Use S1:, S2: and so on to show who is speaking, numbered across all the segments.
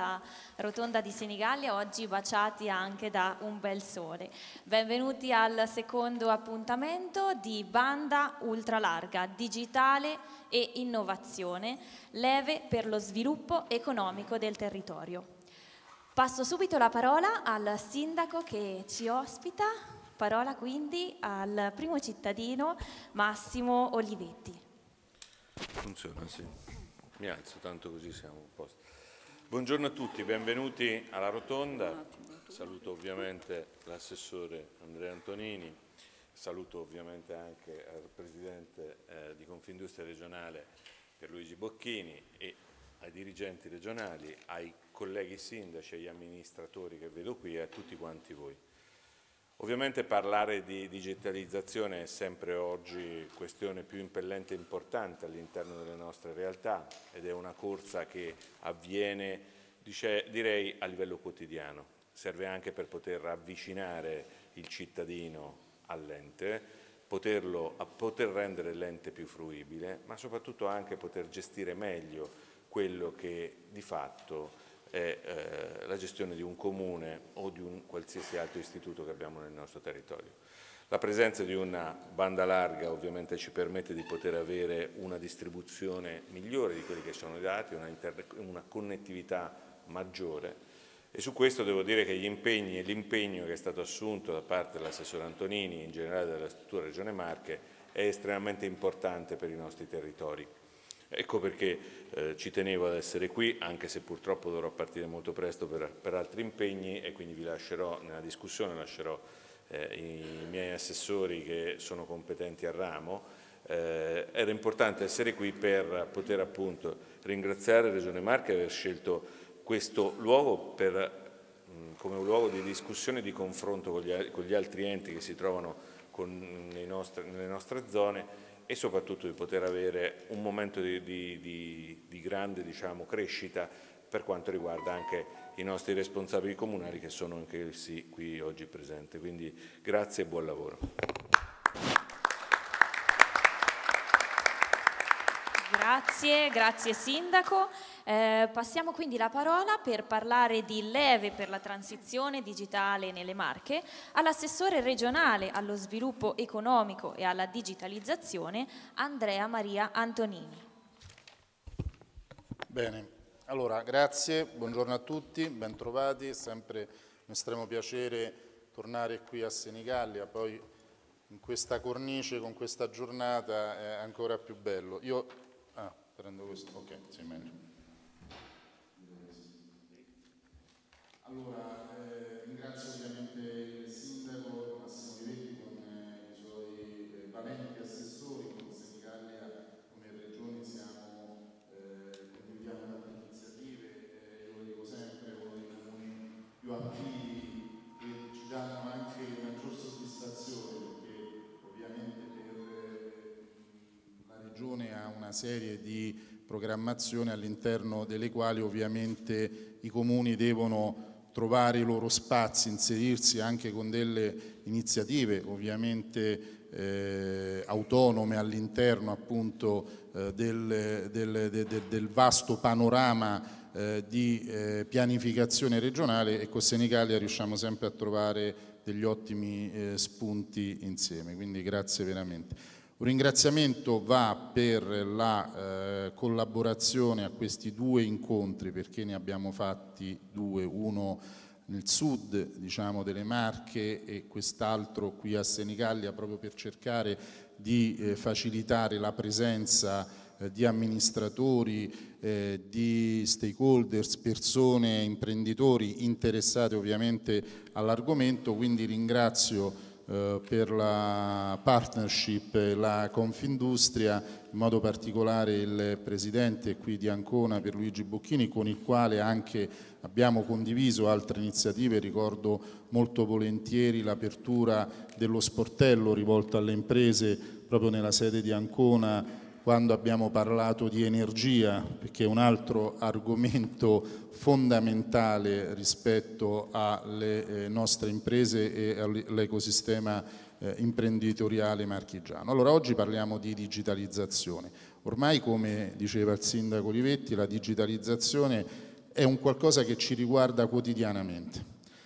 S1: sulla rotonda di Senigallia, oggi baciati anche da un bel sole. Benvenuti al secondo appuntamento di Banda Ultralarga, digitale e innovazione, leve per lo sviluppo economico del territorio. Passo subito la parola al sindaco che ci ospita, parola quindi al primo cittadino Massimo Olivetti.
S2: Funziona, sì. Mi alzo, tanto così siamo a posto. Buongiorno a tutti, benvenuti alla Rotonda. Saluto ovviamente l'assessore Andrea Antonini, saluto ovviamente anche il Presidente eh, di Confindustria regionale Pierluigi Bocchini e ai dirigenti regionali, ai colleghi sindaci, agli amministratori che vedo qui e a tutti quanti voi. Ovviamente parlare di digitalizzazione è sempre oggi questione più impellente e importante all'interno delle nostre realtà ed è una corsa che avviene dice, direi a livello quotidiano. Serve anche per poter avvicinare il cittadino all'ente, poter rendere l'ente più fruibile, ma soprattutto anche poter gestire meglio quello che di fatto è eh, la gestione di un comune o di un qualsiasi altro istituto che abbiamo nel nostro territorio. La presenza di una banda larga ovviamente ci permette di poter avere una distribuzione migliore di quelli che sono i dati, una, una connettività maggiore e su questo devo dire che gli impegni e l'impegno che è stato assunto da parte dell'assessore Antonini in generale della struttura Regione Marche è estremamente importante per i nostri territori. Ecco perché eh, ci tenevo ad essere qui, anche se purtroppo dovrò partire molto presto per, per altri impegni e quindi vi lascerò nella discussione, lascerò eh, i miei assessori che sono competenti al ramo. Eh, era importante essere qui per poter appunto ringraziare Regione Marche e aver scelto questo luogo per, mh, mm, come un luogo di discussione e di confronto con gli, con gli altri enti che si trovano con, nostri, nelle nostre zone e soprattutto di poter avere un momento di, di, di, di grande diciamo, crescita per quanto riguarda anche i nostri responsabili comunali che sono anche essi qui oggi presenti. Quindi grazie e buon lavoro.
S1: Grazie, grazie Sindaco. Eh, passiamo quindi la parola per parlare di leve per la transizione digitale nelle Marche all'assessore regionale allo sviluppo economico e alla digitalizzazione Andrea Maria Antonini.
S3: Bene, allora grazie, buongiorno a tutti, bentrovati, è sempre un estremo piacere tornare qui a Senigallia, poi in questa cornice, con questa giornata è ancora più bello. Io Prendo questo, ok, sì, meglio. Allora, eh, ringrazio serie di programmazioni all'interno delle quali ovviamente i comuni devono trovare i loro spazi, inserirsi anche con delle iniziative ovviamente eh, autonome all'interno appunto eh, del, del, del, del, vasto panorama eh, di eh, pianificazione regionale e con Senigallia riusciamo sempre a trovare degli ottimi eh, spunti insieme, quindi grazie veramente. Un ringraziamento va per la eh, collaborazione a questi due incontri perché ne abbiamo fatti due, uno nel sud diciamo, delle Marche e quest'altro qui a Senigallia proprio per cercare di eh, facilitare la presenza eh, di amministratori, eh, di stakeholders, persone, imprenditori interessati ovviamente all'argomento, quindi ringrazio eh, per la partnership e la Confindustria, in modo particolare il Presidente qui di Ancona Luigi Bocchini con il quale anche abbiamo condiviso altre iniziative, ricordo molto volentieri l'apertura dello sportello rivolto alle imprese proprio nella sede di Ancona quando abbiamo parlato di energia, che è un altro argomento fondamentale rispetto alle eh, nostre imprese e all'ecosistema eh, imprenditoriale marchigiano. Allora oggi parliamo di digitalizzazione. Ormai, come diceva il sindaco Olivetti, la digitalizzazione è un qualcosa che ci riguarda quotidianamente.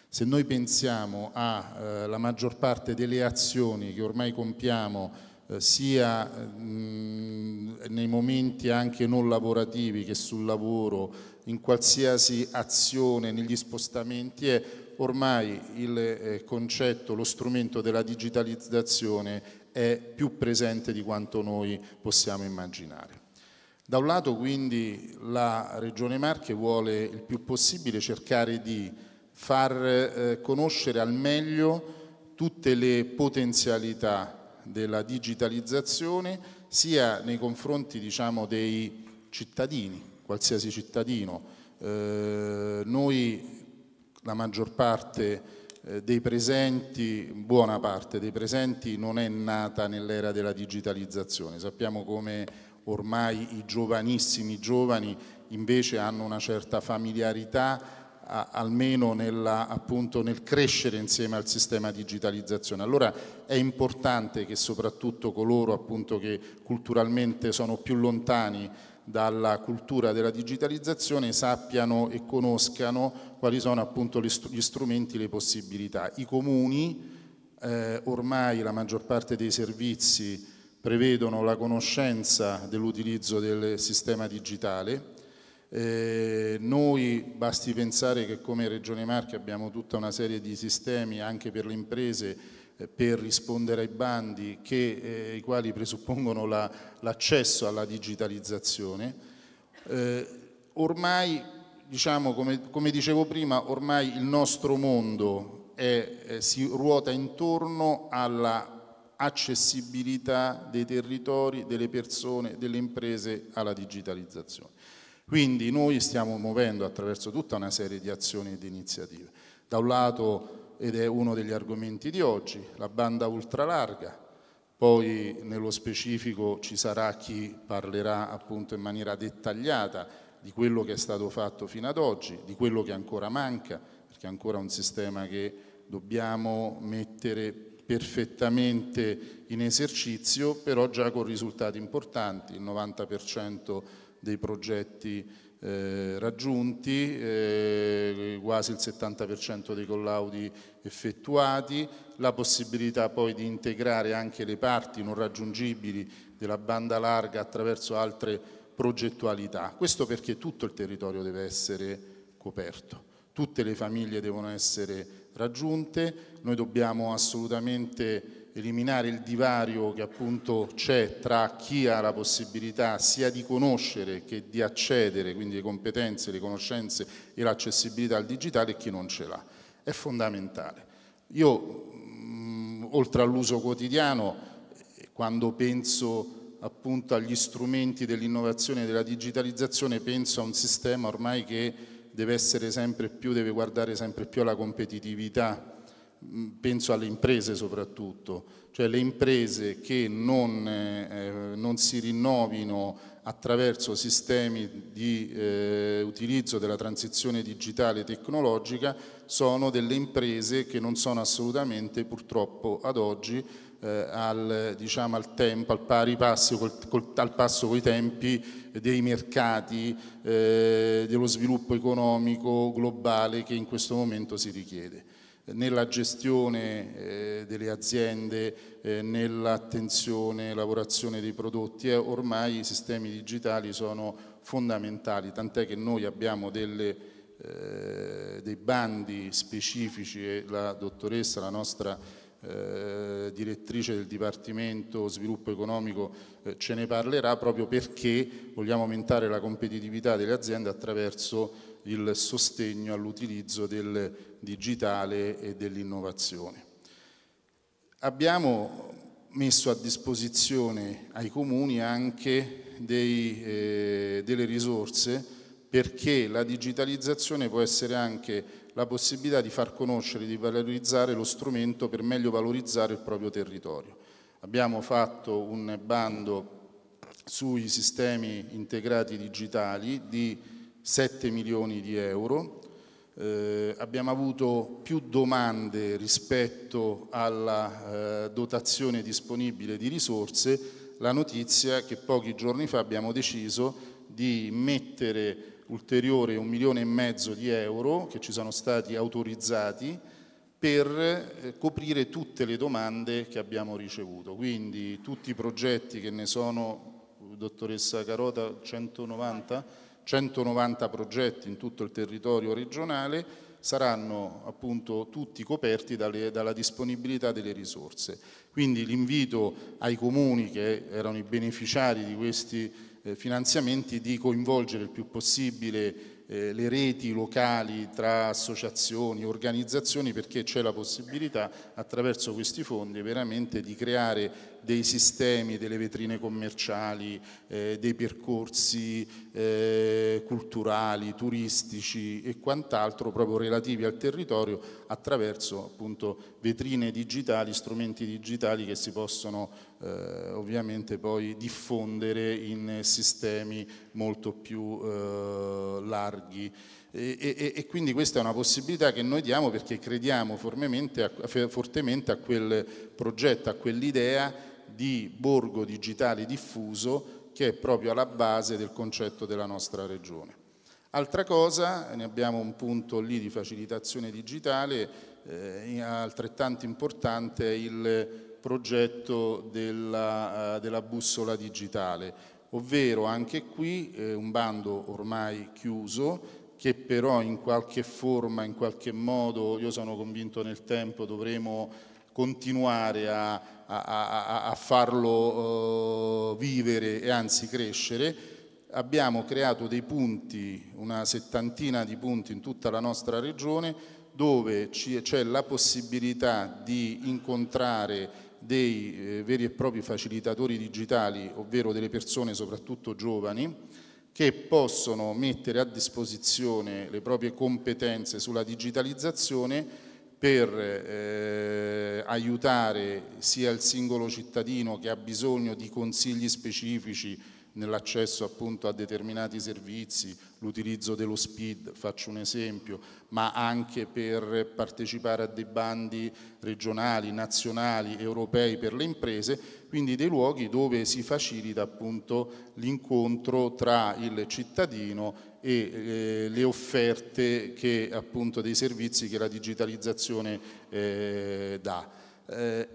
S3: Se noi pensiamo alla eh, maggior parte delle azioni che ormai compiamo eh, sia mm, nei momenti anche non lavorativi che sul lavoro, in qualsiasi azione, negli spostamenti, è ormai il eh, concetto, lo strumento della digitalizzazione è più presente di quanto noi possiamo immaginare. Da un lato quindi la Regione Marche vuole il più possibile cercare di far eh, conoscere al meglio tutte le potenzialità della digitalizzazione sia nei confronti diciamo, dei cittadini, qualsiasi cittadino. Eh, noi, la maggior parte eh, dei presenti, buona parte dei presenti non è nata nell'era della digitalizzazione, sappiamo come ormai i giovanissimi giovani invece hanno una certa familiarità almeno nella, appunto, nel crescere insieme al sistema digitalizzazione. Allora è importante che soprattutto coloro appunto, che culturalmente sono più lontani dalla cultura della digitalizzazione sappiano e conoscano quali sono appunto gli strumenti, le possibilità. I comuni, eh, ormai la maggior parte dei servizi prevedono la conoscenza dell'utilizzo del sistema digitale, eh, noi basti pensare che come Regione Marche abbiamo tutta una serie di sistemi anche per le imprese eh, per rispondere ai bandi che, eh, i quali presuppongono l'accesso la, alla digitalizzazione. Eh, ormai, diciamo, come, come, dicevo prima, ormai il nostro mondo è, eh, si ruota intorno alla accessibilità dei territori, delle persone, delle imprese alla digitalizzazione. Quindi noi stiamo muovendo attraverso tutta una serie di azioni e di iniziative. Da un lato, ed è uno degli argomenti di oggi, la banda ultralarga, poi nello specifico ci sarà chi parlerà appunto in maniera dettagliata di quello che è stato fatto fino ad oggi, di quello che ancora manca, perché è ancora un sistema che dobbiamo mettere perfettamente in esercizio, però già con risultati importanti, il 90% dei progetti eh, raggiunti, eh, quasi il 70% dei collaudi effettuati, la possibilità poi di integrare anche le parti non raggiungibili della banda larga attraverso altre progettualità. Questo perché tutto il territorio deve essere coperto, tutte le famiglie devono essere raggiunte, noi dobbiamo assolutamente eliminare il divario che appunto c'è tra chi ha la possibilità sia di conoscere che di accedere, quindi le competenze, le conoscenze e l'accessibilità al digitale e chi non ce l'ha. È fondamentale. Io, mh, mm, oltre all'uso quotidiano, eh, quando penso appunto agli strumenti dell'innovazione e della digitalizzazione penso a un sistema ormai che deve essere sempre più, deve guardare sempre più alla competitività Mm, penso alle imprese soprattutto, cioè le imprese che non, eh, non si rinnovino attraverso sistemi di eh, utilizzo della transizione digitale e tecnologica sono delle imprese che non sono assolutamente purtroppo ad oggi eh, al, diciamo, al, tempo, al pari passo, col, col, al passo coi tempi dei mercati, eh, dello sviluppo economico globale che in questo momento si richiede nella gestione eh, delle aziende, eh, nell'attenzione e lavorazione dei prodotti. Eh, ormai i sistemi digitali sono fondamentali, tant'è che noi abbiamo delle, eh, dei bandi specifici e la dottoressa, la nostra eh, direttrice del Dipartimento Sviluppo Economico eh, ce ne parlerà proprio perché vogliamo aumentare la competitività delle aziende attraverso il sostegno all'utilizzo del digitale e dell'innovazione. Abbiamo messo a disposizione ai comuni anche dei, eh, delle risorse perché la digitalizzazione può essere anche la possibilità di far conoscere, di valorizzare lo strumento per meglio valorizzare il proprio territorio. Abbiamo fatto un bando sui sistemi integrati digitali di 7 milioni di euro eh, abbiamo avuto più domande rispetto alla eh, dotazione disponibile di risorse, la notizia che pochi giorni fa abbiamo deciso di mettere ulteriore un milione e mezzo di euro che ci sono stati autorizzati per eh, coprire tutte le domande che abbiamo ricevuto. Quindi tutti i progetti che ne sono, dottoressa Carota, 190? 190 progetti in tutto il territorio regionale saranno appunto tutti coperti dalle, dalla disponibilità delle risorse. Quindi l'invito ai comuni che erano i beneficiari di questi eh, finanziamenti di coinvolgere il più possibile eh, le reti locali tra associazioni, organizzazioni, perché c'è la possibilità attraverso questi fondi veramente di creare dei sistemi, delle vetrine commerciali, eh, dei percorsi eh, culturali, turistici e quant'altro proprio relativi al territorio attraverso appunto vetrine digitali, strumenti digitali che si possono eh, ovviamente poi diffondere in sistemi molto più eh, larghi. E, e, e, quindi questa è una possibilità che noi diamo perché crediamo a, fortemente a quel progetto, a quell'idea di borgo digitale diffuso che è proprio alla base del concetto della nostra regione. Altra cosa, ne abbiamo un punto lì di facilitazione digitale, eh, altrettanto importante è il progetto della, eh, della bussola digitale, ovvero anche qui eh, un bando ormai chiuso che però in qualche forma, in qualche modo, io sono convinto nel tempo dovremo continuare a, a, a, a farlo eh, vivere e anzi crescere. Abbiamo creato dei punti, una settantina di punti in tutta la nostra regione dove c'è la possibilità di incontrare dei eh, veri e propri facilitatori digitali, ovvero delle persone soprattutto giovani, che possono mettere a disposizione le proprie competenze sulla digitalizzazione per eh, aiutare sia il singolo cittadino che ha bisogno di consigli specifici nell'accesso appunto a determinati servizi, l'utilizzo dello SPID, faccio un esempio, ma anche per partecipare a dei bandi regionali, nazionali, europei per le imprese, quindi dei luoghi dove si facilita appunto l'incontro tra il cittadino e eh, le offerte che, appunto, dei servizi che la digitalizzazione eh, dà. Eh,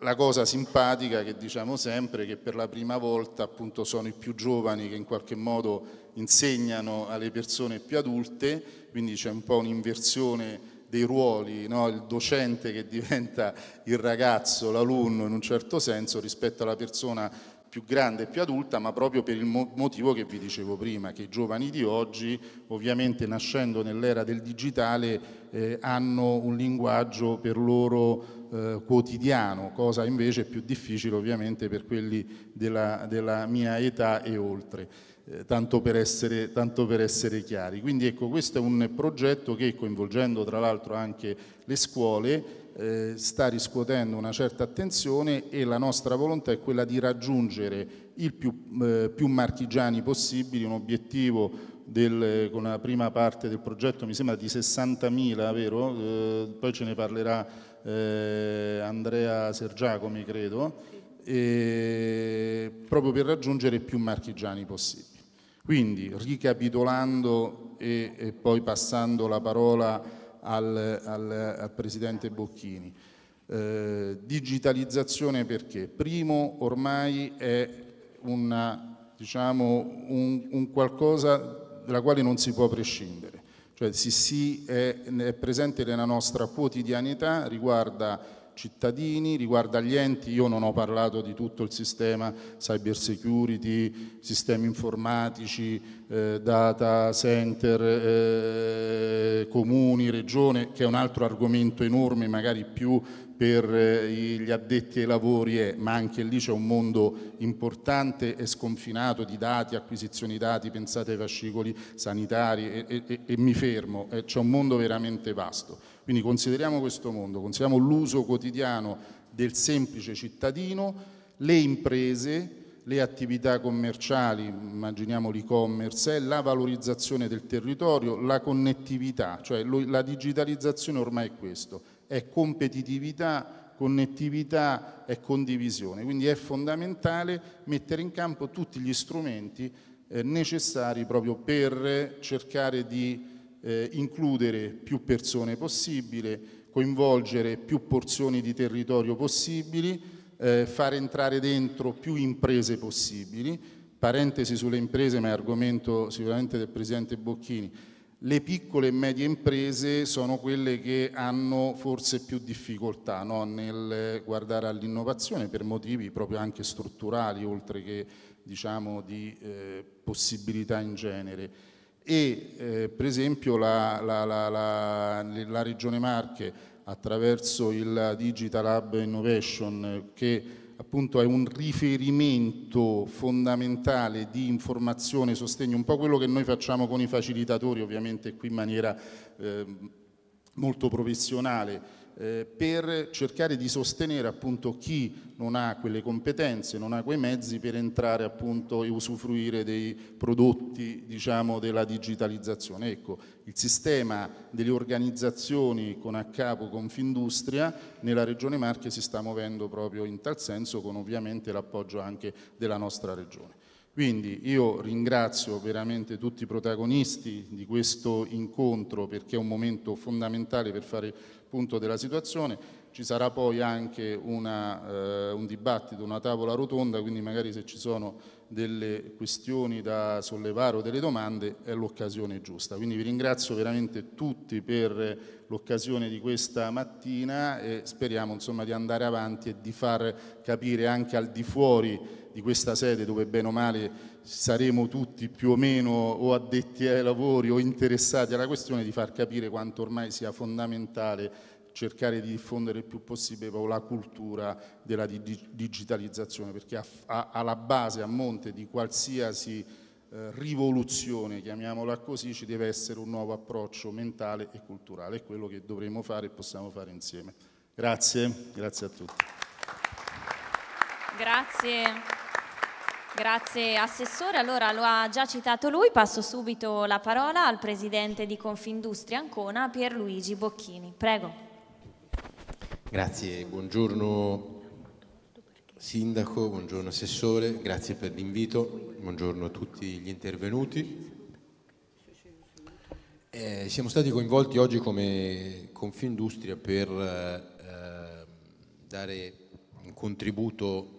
S3: la cosa simpatica che diciamo sempre è che per la prima volta appunto sono i più giovani che in qualche modo insegnano alle persone più adulte, quindi c'è un po' un'inversione dei ruoli, no? il docente che diventa il ragazzo, l'alunno in un certo senso rispetto alla persona più grande e più adulta, ma proprio per il motivo che vi dicevo prima, che i giovani di oggi, ovviamente nascendo nell'era del digitale, eh, hanno un linguaggio per loro eh, quotidiano, cosa invece più difficile ovviamente per quelli della, della mia età e oltre. Eh, tanto, per essere, tanto per essere chiari. Quindi ecco, questo è un progetto che coinvolgendo tra l'altro anche le scuole eh, sta riscuotendo una certa attenzione e la nostra volontà è quella di raggiungere il più, eh, più marchigiani possibili, un obiettivo del, con la prima parte del progetto mi sembra di 60.000, vero? Eh, poi ce ne parlerà eh, Andrea Sergiacomi credo, sì. proprio per raggiungere più marchigiani possibili. Quindi ricapitolando e, e poi passando la parola al, al, al Presidente Bocchini, eh, digitalizzazione perché? Primo ormai è una, diciamo, un, un qualcosa dalla quale non si può prescindere cioè il Sissi è, è presente nella nostra quotidianità, riguarda cittadini, riguarda gli enti, io non ho parlato di tutto il sistema cyber security, sistemi informatici, eh, data center, eh, comuni, regione, che è un altro argomento enorme, magari più per eh, gli addetti ai lavori, è, ma anche lì c'è un mondo importante e sconfinato di dati, acquisizioni dati, pensate ai fascicoli sanitari e, e, e mi fermo, eh, c'è un mondo veramente vasto. Quindi consideriamo questo mondo, consideriamo l'uso quotidiano del semplice cittadino, le imprese, le attività commerciali, immaginiamo l'e-commerce, la valorizzazione del territorio, la connettività, cioè la digitalizzazione ormai è questo è competitività, connettività e condivisione. Quindi è fondamentale mettere in campo tutti gli strumenti eh, necessari proprio per cercare di eh, includere più persone possibile, coinvolgere più porzioni di territorio possibili, eh, far entrare dentro più imprese possibili. Parentesi sulle imprese, ma è argomento sicuramente del Presidente Bocchini le piccole e medie imprese sono quelle che hanno forse più difficoltà no? nel guardare all'innovazione per motivi proprio anche strutturali oltre che diciamo, di eh, possibilità in genere e eh, per esempio la, la, la, la, Regione Marche attraverso il Digital Hub Innovation che appunto è un riferimento fondamentale di informazione, sostegno, un po' quello che noi facciamo con i facilitatori ovviamente qui in maniera eh, molto professionale eh, per cercare di sostenere appunto chi non ha quelle competenze, non ha quei mezzi per entrare appunto e usufruire dei prodotti diciamo della digitalizzazione. Ecco, il sistema delle organizzazioni con a capo Confindustria nella regione Marche si sta muovendo proprio in tal senso con ovviamente l'appoggio anche della nostra regione. Quindi io ringrazio veramente tutti i protagonisti di questo incontro perché è un momento fondamentale per fare punto della situazione. Ci sarà poi anche una, eh, un dibattito, una tavola rotonda, quindi magari se ci sono delle questioni da sollevare o delle domande è l'occasione giusta. Quindi vi ringrazio veramente tutti per l'occasione di questa mattina e speriamo insomma, di andare avanti e di far capire anche al di fuori di questa sede dove bene o male saremo tutti più o meno o addetti ai lavori o interessati alla questione di far capire quanto ormai sia fondamentale cercare di diffondere il più possibile la cultura della digitalizzazione, perché alla base, a monte di qualsiasi eh, rivoluzione, chiamiamola così, ci deve essere un nuovo approccio mentale e culturale, è quello che dovremo fare e possiamo fare insieme. Grazie, grazie a tutti.
S1: Grazie. Grazie Assessore, allora lo ha già citato lui, passo subito la parola al Presidente di Confindustria Ancona, Pierluigi Bocchini. Prego.
S4: Grazie, buongiorno Sindaco, buongiorno Assessore, grazie per l'invito, buongiorno a tutti gli intervenuti. Eh, siamo stati coinvolti oggi come Confindustria per eh, dare un contributo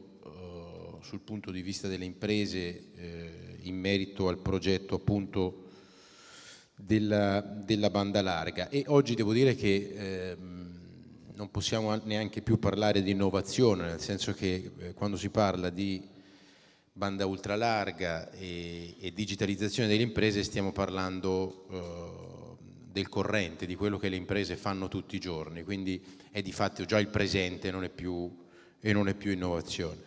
S4: sul punto di vista delle imprese eh, in merito al progetto appunto della, della, banda larga e oggi devo dire che eh, non possiamo neanche più parlare di innovazione, nel senso che eh, quando si parla di banda ultralarga e, e digitalizzazione delle imprese stiamo parlando eh, del corrente, di quello che le imprese fanno tutti i giorni, quindi è di fatto già il presente non più, e non è più innovazione.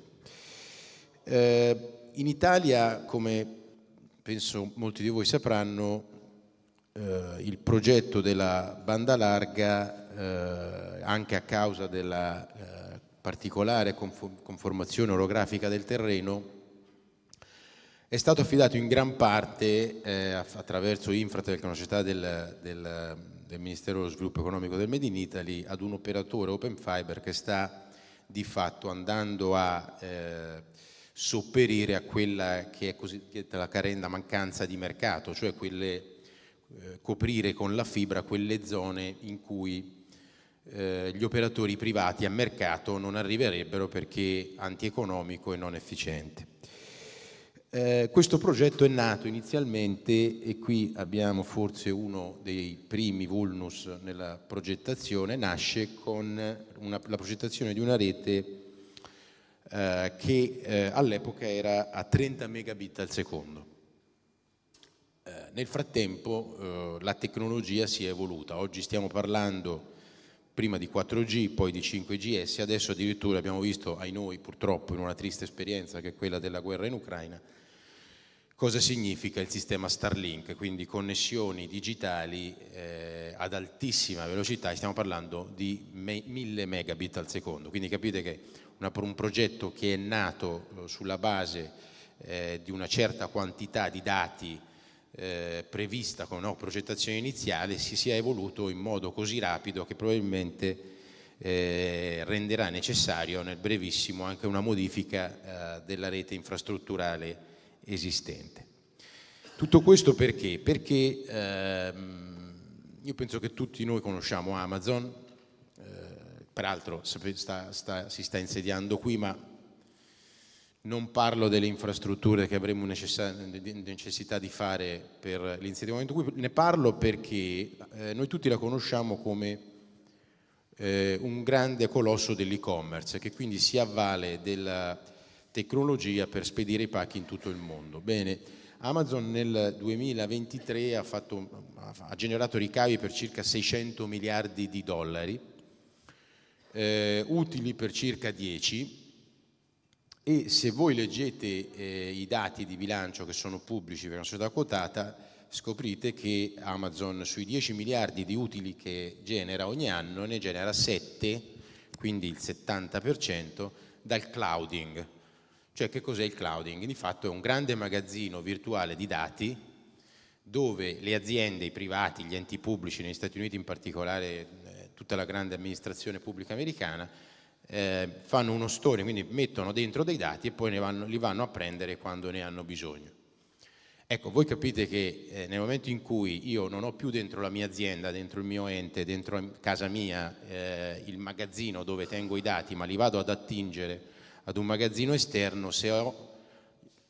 S4: Eh, in Italia, come penso molti di voi sapranno, eh, il progetto della banda larga, eh, anche a causa della eh, particolare conformazione orografica del terreno, è stato affidato in gran parte eh, attraverso Infratel, che è una società del, del, del, Ministero dello Sviluppo Economico del Made in Italy, ad un operatore Open Fiber che sta di fatto andando a eh, sopperire a quella che è cosiddetta carenda mancanza di mercato, cioè quelle, eh, coprire con la fibra quelle zone in cui eh, gli operatori privati a mercato non arriverebbero perché antieconomico e non efficiente. Eh, questo progetto è nato inizialmente, e qui abbiamo forse uno dei primi vulnus nella progettazione, nasce con una, la progettazione di una rete eh, che eh, all'epoca era a 30 megabit al secondo. Eh, nel frattempo eh, la tecnologia si è evoluta, oggi stiamo parlando prima di 4G, poi di 5GS, adesso addirittura abbiamo visto, ai noi purtroppo, in una triste esperienza che è quella della guerra in Ucraina, cosa significa il sistema Starlink, quindi connessioni digitali eh, ad altissima velocità, stiamo parlando di me 1000 megabit al secondo, quindi capite che una, un progetto che è nato eh, sulla base eh, di una certa quantità di dati eh, prevista con no, progettazione iniziale si sia evoluto in modo così rapido che probabilmente eh, renderà necessario nel brevissimo anche una modifica eh, della rete infrastrutturale esistente. Tutto questo perché? Perché ehm, io penso che tutti noi conosciamo Amazon, eh, peraltro sta, sta, si sta insediando qui, ma non parlo delle infrastrutture che avremmo necessità di fare per l'insediamento qui, ne parlo perché eh, noi tutti la conosciamo come eh, un grande colosso dell'e-commerce che quindi si avvale della tecnologia per spedire i pacchi in tutto il mondo. Bene, Amazon nel 2023 ha, fatto, ha generato ricavi per circa 600 miliardi di dollari, eh, utili per circa 10 e se voi leggete eh, i dati di bilancio che sono pubblici per una società quotata scoprite che Amazon sui 10 miliardi di utili che genera ogni anno ne genera 7, quindi il 70% dal clouding, cioè che cos'è il clouding? Di fatto è un grande magazzino virtuale di dati dove le aziende, i privati, gli enti pubblici, negli Stati Uniti in particolare eh, tutta la grande amministrazione pubblica americana, eh, fanno uno store, quindi mettono dentro dei dati e poi vanno, li vanno a prendere quando ne hanno bisogno. Ecco, voi capite che eh, nel momento in cui io non ho più dentro la mia azienda, dentro il mio ente, dentro casa mia eh, il magazzino dove tengo i dati, ma li vado ad attingere ad un magazzino esterno se ho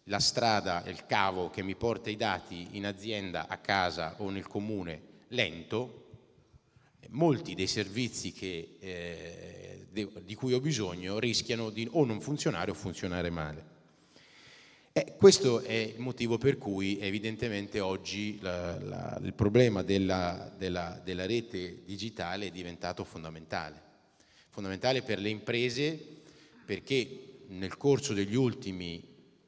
S4: la strada, il cavo che mi porta i dati in azienda, a casa o nel comune lento, molti dei servizi che, eh, di cui ho bisogno rischiano di o non funzionare o funzionare male. E eh, questo è il motivo per cui evidentemente oggi la, la, il problema della, della, della rete digitale è diventato fondamentale, fondamentale per le imprese perché nel corso degli ultimi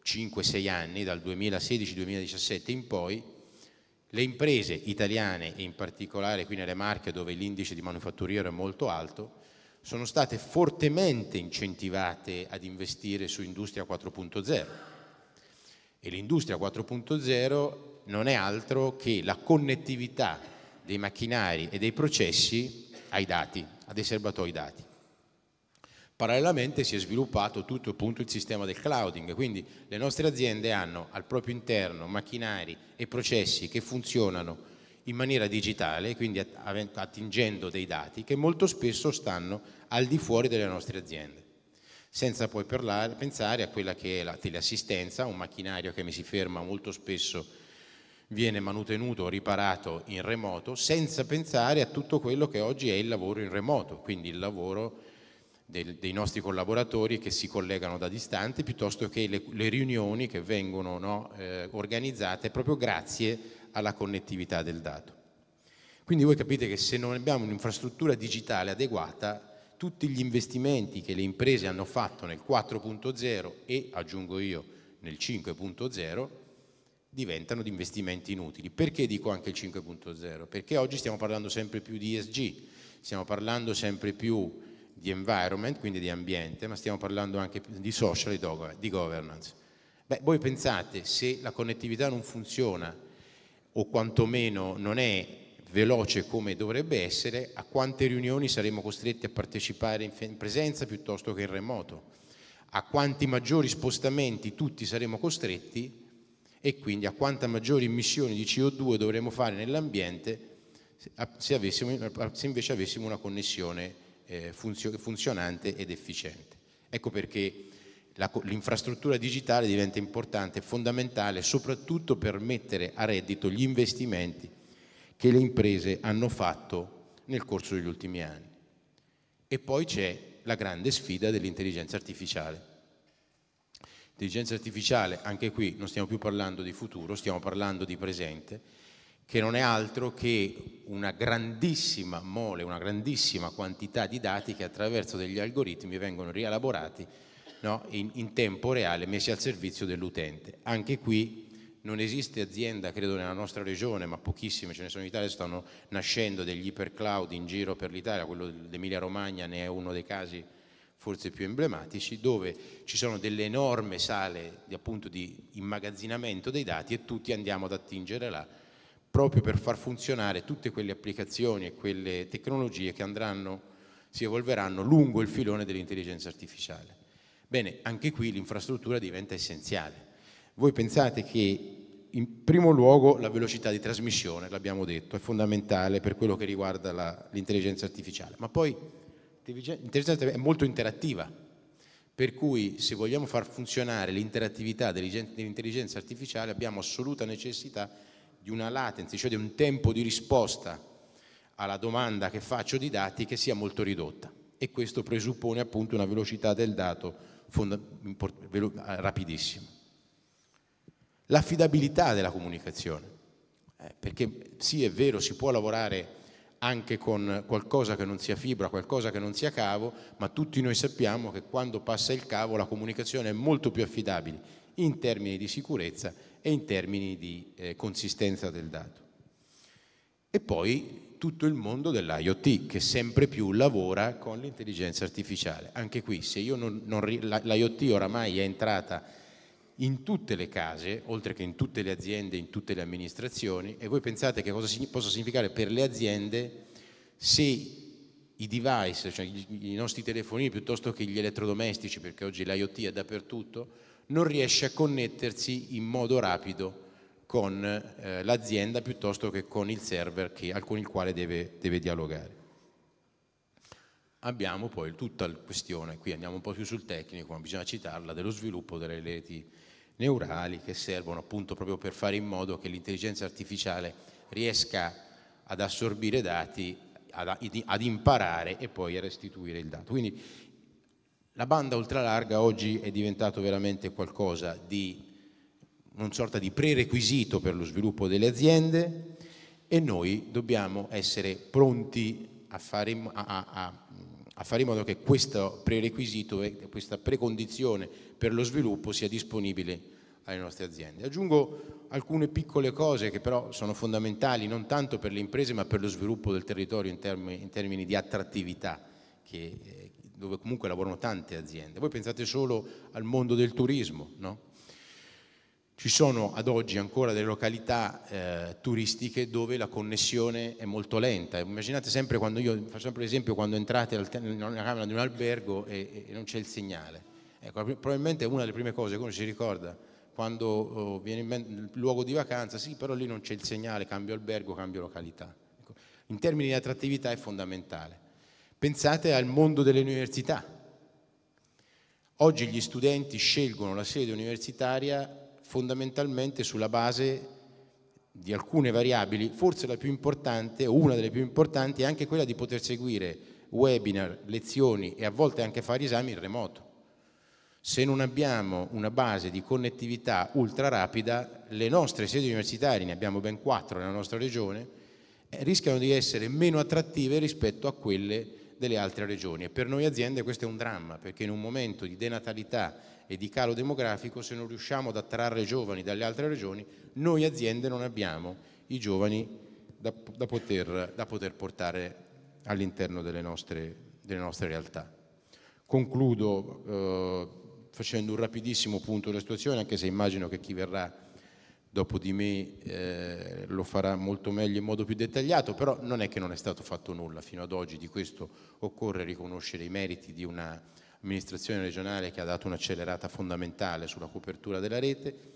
S4: 5-6 anni, dal 2016-2017 in poi, le imprese italiane, e in particolare qui nelle Marche dove l'indice di manufatturiero è molto alto, sono state fortemente incentivate ad investire su Industria 4.0. E l'Industria 4.0 non è altro che la connettività dei macchinari e dei processi ai dati, a dei serbatoi dati. Parallelamente si è sviluppato tutto appunto, il sistema del clouding, quindi le nostre aziende hanno al proprio interno macchinari e processi che funzionano in maniera digitale, quindi attingendo dei dati che molto spesso stanno al di fuori delle nostre aziende, senza poi parlare, pensare a quella che è la teleassistenza, un macchinario che mi si ferma molto spesso viene manutenuto, riparato in remoto, senza pensare a tutto quello che oggi è il lavoro in remoto, quindi il lavoro del, dei nostri collaboratori che si collegano da distante piuttosto che le, le riunioni che vengono no, eh, organizzate proprio grazie alla connettività del dato. Quindi voi capite che se non abbiamo un'infrastruttura digitale adeguata, tutti gli investimenti che le imprese hanno fatto nel 4.0 e aggiungo io nel 5.0 diventano di investimenti inutili. Perché dico anche il 5.0? Perché oggi stiamo parlando sempre più di ESG, stiamo parlando sempre più di environment, quindi di ambiente, ma stiamo parlando anche di social e di governance. Beh, voi pensate, se la connettività non funziona o quantomeno non è veloce come dovrebbe essere, a quante riunioni saremo costretti a partecipare in presenza piuttosto che in remoto, a quanti maggiori spostamenti tutti saremo costretti e quindi a quanta maggiore emissione di CO2 dovremmo fare nell'ambiente se, se, invece avessimo una connessione eh, funzionante ed efficiente. Ecco perché l'infrastruttura digitale diventa importante, fondamentale, soprattutto per mettere a reddito gli investimenti che le imprese hanno fatto nel corso degli ultimi anni. E poi c'è la grande sfida dell'intelligenza artificiale. Intelligenza artificiale, anche qui non stiamo più parlando di futuro, stiamo parlando di presente che non è altro che una grandissima mole, una grandissima quantità di dati che attraverso degli algoritmi vengono rielaborati no, in, in tempo reale, messi al servizio dell'utente. Anche qui non esiste azienda, credo nella nostra regione, ma pochissime ce ne sono in Italia, stanno nascendo degli ipercloud in giro per l'Italia, quello dell'Emilia Romagna ne è uno dei casi forse più emblematici, dove ci sono delle enorme sale di, appunto, di immagazzinamento dei dati e tutti andiamo ad attingere là proprio per far funzionare tutte quelle applicazioni e quelle tecnologie che andranno, si evolveranno lungo il filone dell'intelligenza artificiale. Bene, anche qui l'infrastruttura diventa essenziale. Voi pensate che in primo luogo la velocità di trasmissione, l'abbiamo detto, è fondamentale per quello che riguarda l'intelligenza artificiale, ma poi l'intelligenza artificiale è molto interattiva, per cui se vogliamo far funzionare l'interattività dell'intelligenza artificiale abbiamo assoluta necessità di una latency, cioè di un tempo di risposta alla domanda che faccio di dati che sia molto ridotta e questo presuppone appunto una velocità del dato rapidissima. L'affidabilità della comunicazione, eh, perché sì è vero si può lavorare anche con qualcosa che non sia fibra, qualcosa che non sia cavo, ma tutti noi sappiamo che quando passa il cavo la comunicazione è molto più affidabile in termini di sicurezza e in termini di eh, consistenza del dato. E poi tutto il mondo dell'IoT che sempre più lavora con l'intelligenza artificiale. Anche qui, se io non, non l'IoT oramai è entrata in tutte le case, oltre che in tutte le aziende, in tutte le amministrazioni, e voi pensate che cosa possa significare per le aziende se i device, cioè i nostri telefonini piuttosto che gli elettrodomestici, perché oggi l'IoT è dappertutto, non riesce a connettersi in modo rapido con eh, l'azienda piuttosto che con il server che, con il quale deve, deve dialogare. Abbiamo poi tutta la questione, qui andiamo un po' più sul tecnico, ma bisogna citarla, dello sviluppo delle reti neurali che servono appunto proprio per fare in modo che l'intelligenza artificiale riesca ad assorbire dati, ad, ad imparare e poi a restituire il dato. Quindi la banda ultralarga oggi è diventato veramente qualcosa di una sorta di prerequisito per lo sviluppo delle aziende e noi dobbiamo essere pronti a fare, a, a, a fare in modo che questo prerequisito questa precondizione per lo sviluppo sia disponibile alle nostre aziende. Aggiungo alcune piccole cose che però sono fondamentali non tanto per le imprese ma per lo sviluppo del territorio in termini, in termini di attrattività che, eh, dove comunque lavorano tante aziende. Voi pensate solo al mondo del turismo, no? Ci sono ad oggi ancora delle località eh, turistiche dove la connessione è molto lenta. Immaginate sempre quando io, faccio sempre l'esempio, quando entrate nella camera di un albergo e, e non c'è il segnale. Ecco, probabilmente è una delle prime cose come si ricorda quando oh, viene in luogo di vacanza, sì, però lì non c'è il segnale, cambio albergo, cambio località. Ecco, in termini di attrattività è fondamentale. Pensate al mondo delle università. Oggi gli studenti scelgono la sede universitaria fondamentalmente sulla base di alcune variabili, forse la più importante o una delle più importanti è anche quella di poter seguire webinar, lezioni e a volte anche fare esami in remoto. Se non abbiamo una base di connettività ultra rapida, le nostre sedi universitarie, ne abbiamo ben quattro nella nostra regione, eh, rischiano di essere meno attrattive rispetto a quelle delle altre regioni e per noi aziende questo è un dramma perché in un momento di denatalità e di calo demografico se non riusciamo ad attrarre giovani dalle altre regioni noi aziende non abbiamo i giovani da, da, poter, da poter, portare all'interno delle nostre, delle nostre realtà. Concludo eh, facendo un rapidissimo punto della situazione anche se immagino che chi verrà dopo di me eh, lo farà molto meglio in modo più dettagliato, però non è che non è stato fatto nulla fino ad oggi, di questo occorre riconoscere i meriti di un'amministrazione regionale che ha dato un'accelerata fondamentale sulla copertura della rete.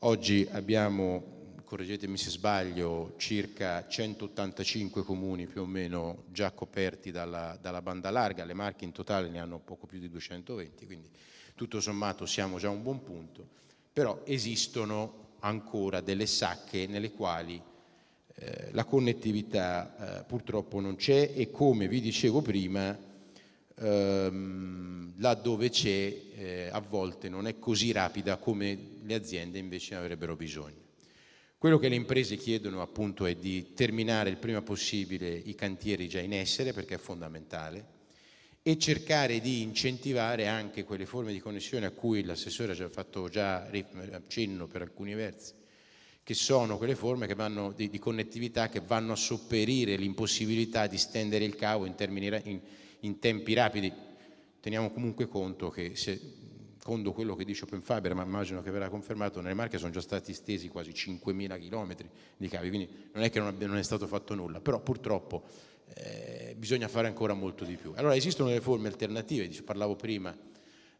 S4: Oggi abbiamo, correggetemi se sbaglio, circa 185 comuni più o meno già coperti dalla, dalla banda larga, le marche in totale ne hanno poco più di 220, quindi tutto sommato siamo già a un buon punto, però esistono ancora delle sacche nelle quali eh, la connettività eh, purtroppo non c'è e come vi dicevo prima, ehm, laddove c'è eh, a volte non è così rapida come le aziende invece avrebbero bisogno. Quello che le imprese chiedono appunto è di terminare il prima possibile i cantieri già in essere perché è fondamentale e cercare di incentivare anche quelle forme di connessione a cui l'assessore ha già fatto già accenno per alcuni versi, che sono quelle forme vanno, di, di, connettività che vanno a sopperire l'impossibilità di stendere il cavo in, termini, in, in tempi rapidi. Teniamo comunque conto che, secondo quello che dice Open Oppenfaber, ma immagino che verrà confermato, nelle Marche sono già stati stesi quasi 5.000 km di cavi, quindi non è che non, abbia, non è stato fatto nulla, però purtroppo eh, bisogna fare ancora molto di più. Allora esistono delle forme alternative, parlavo prima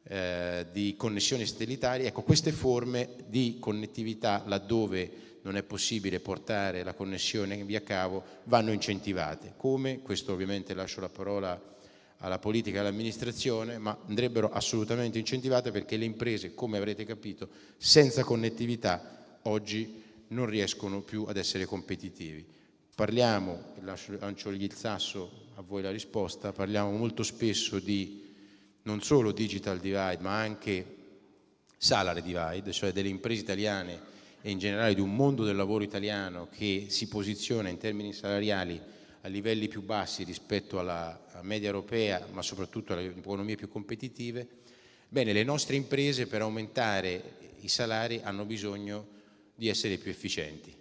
S4: eh, di connessioni satellitari, ecco queste forme di connettività laddove non è possibile portare la connessione via cavo vanno incentivate. Come? Questo ovviamente lascio la parola alla politica e all'amministrazione, ma andrebbero assolutamente incentivate perché le imprese, come avrete capito, senza connettività oggi non riescono più ad essere competitivi. Parliamo, lancio il sasso a voi la risposta, parliamo molto spesso di non solo digital divide, ma anche salary divide, cioè delle imprese italiane e in generale di un mondo del lavoro italiano che si posiziona in termini salariali a livelli più bassi rispetto alla media europea, ma soprattutto alle economie più competitive, bene, le nostre imprese per aumentare i salari hanno bisogno di essere più efficienti.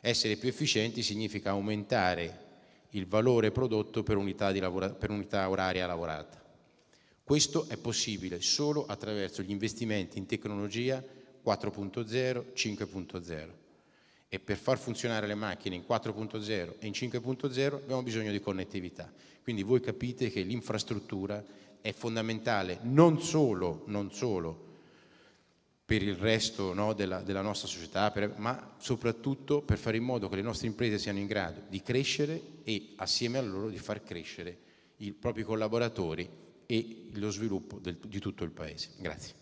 S4: Essere più efficienti significa aumentare il valore prodotto per unità, lavora, per unità oraria lavorata. Questo è possibile solo attraverso gli investimenti in tecnologia 4.0, 5.0 e per far funzionare le macchine in 4.0 e in 5.0 abbiamo bisogno di connettività. Quindi voi capite che l'infrastruttura è fondamentale non solo, non solo per il resto no, della, della, nostra società, per, ma soprattutto per fare in modo che le nostre imprese siano in grado di crescere e assieme a loro di far crescere i propri collaboratori e lo sviluppo del, di tutto il Paese. Grazie.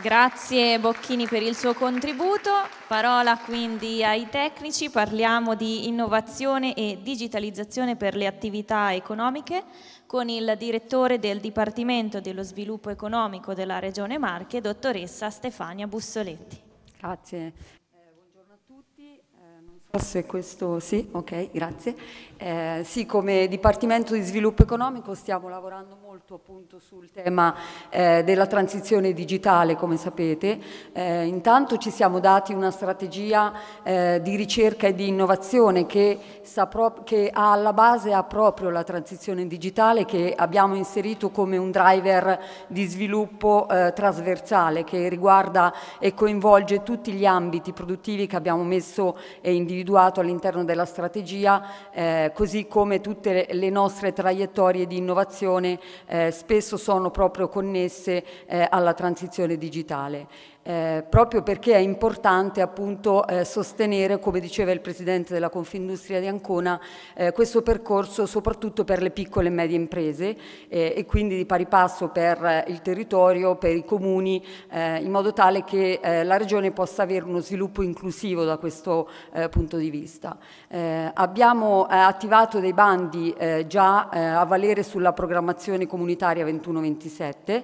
S1: Grazie Bocchini per il suo contributo. Parola quindi ai tecnici, parliamo di innovazione e digitalizzazione per le attività economiche con il direttore del Dipartimento dello Sviluppo Economico della Regione Marche, dottoressa Stefania Bussoletti. Grazie.
S5: Se questo sì, ok, grazie. Eh, sì, come Dipartimento di Sviluppo Economico stiamo lavorando molto appunto sul tema eh, della transizione digitale, come sapete. Eh, intanto ci siamo dati una strategia eh, di ricerca e di innovazione che, che ha alla base ha proprio la transizione digitale che abbiamo inserito come un driver di sviluppo eh, trasversale che riguarda e coinvolge tutti gli ambiti produttivi che abbiamo messo e individuato individuato all'interno della strategia, eh, così come tutte le nostre traiettorie di innovazione eh, spesso sono proprio connesse eh, alla transizione digitale eh, proprio perché è importante appunto eh, sostenere, come diceva il Presidente della Confindustria di Ancona, eh, questo percorso soprattutto per le piccole e medie imprese eh, e quindi di pari passo per eh, il territorio, per i comuni, eh, in modo tale che la Regione possa avere uno sviluppo inclusivo da questo punto di vista. abbiamo attivato dei bandi già a valere sulla programmazione comunitaria 21-27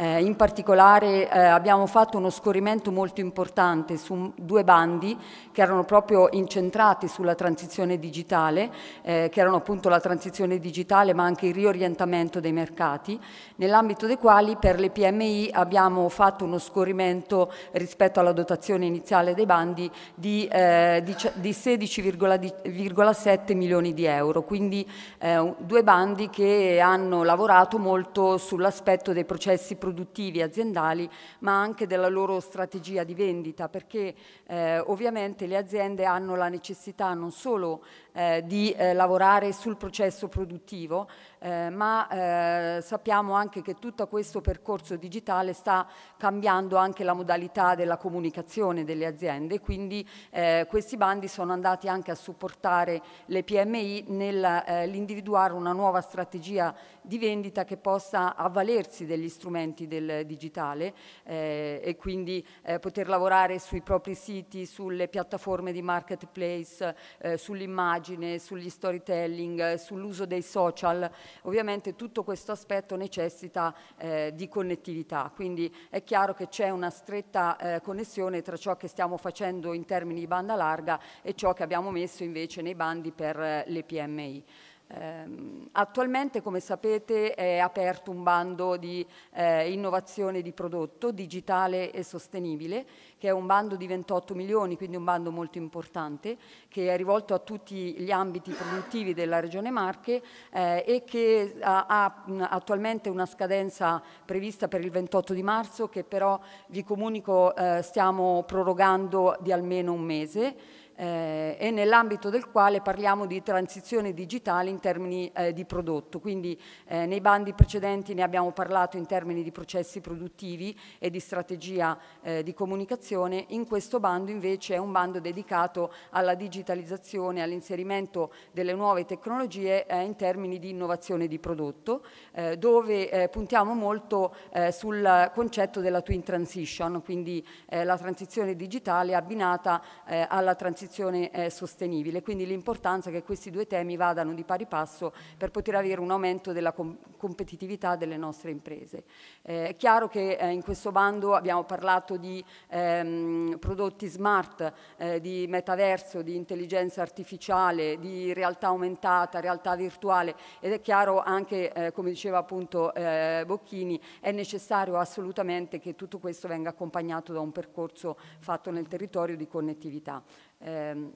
S5: eh, in particolare eh, abbiamo fatto uno scorrimento molto importante su due bandi che erano proprio incentrati sulla transizione digitale, eh, che erano appunto la transizione digitale ma anche il riorientamento dei mercati, nell'ambito dei quali per le PMI abbiamo fatto uno scorrimento rispetto alla dotazione iniziale dei bandi di, eh, di, di 16,7 milioni di euro, quindi eh, due bandi che hanno lavorato molto sull'aspetto dei processi produttivi produttivi aziendali, ma anche della loro strategia di vendita, perché eh, ovviamente le aziende hanno la necessità non solo eh, di eh, lavorare sul processo produttivo, eh, ma eh, sappiamo anche che tutto questo percorso digitale sta cambiando anche la modalità della comunicazione delle aziende, quindi eh, questi bandi sono andati anche a supportare le PMI nell'individuare eh, una nuova strategia di vendita che possa avvalersi degli strumenti del digitale e quindi poter lavorare sui propri siti, sulle piattaforme di marketplace, sull'immagine, pagine, sugli storytelling, sull'uso dei social, ovviamente tutto questo aspetto necessita eh, di connettività, quindi è chiaro che c'è una stretta eh, connessione tra ciò che stiamo facendo in termini di banda larga e ciò che abbiamo messo invece nei bandi per eh, le PMI. Ehm, attualmente, come sapete, è aperto un bando di eh, innovazione di prodotto digitale e sostenibile, che è un bando di 28 milioni, quindi un bando molto importante, che è rivolto a tutti gli ambiti produttivi della Regione Marche eh, e che ha, ha, attualmente una scadenza prevista per il 28 di marzo, che però vi comunico eh, stiamo prorogando di almeno un mese eh, e nell'ambito del quale parliamo di transizione digitale in termini eh, di prodotto. Quindi eh, nei bandi precedenti ne abbiamo parlato in termini di processi produttivi e di strategia eh, di comunicazione, in questo bando invece è un bando dedicato alla digitalizzazione, all'inserimento delle nuove tecnologie eh, in termini di innovazione di prodotto, eh, dove puntiamo molto sul concetto della twin transition, quindi la transizione digitale abbinata alla transizione transizione eh, sostenibile. Quindi l'importanza è che questi due temi vadano di pari passo per poter avere un aumento della com competitività delle nostre imprese. Eh, è chiaro che eh, in questo bando abbiamo parlato di ehm, prodotti smart, eh, di metaverso, di intelligenza artificiale, di realtà aumentata, realtà virtuale ed è chiaro anche, eh, come diceva appunto eh, Bocchini, è necessario assolutamente che tutto questo venga accompagnato da un percorso fatto nel territorio di connettività. Ehm,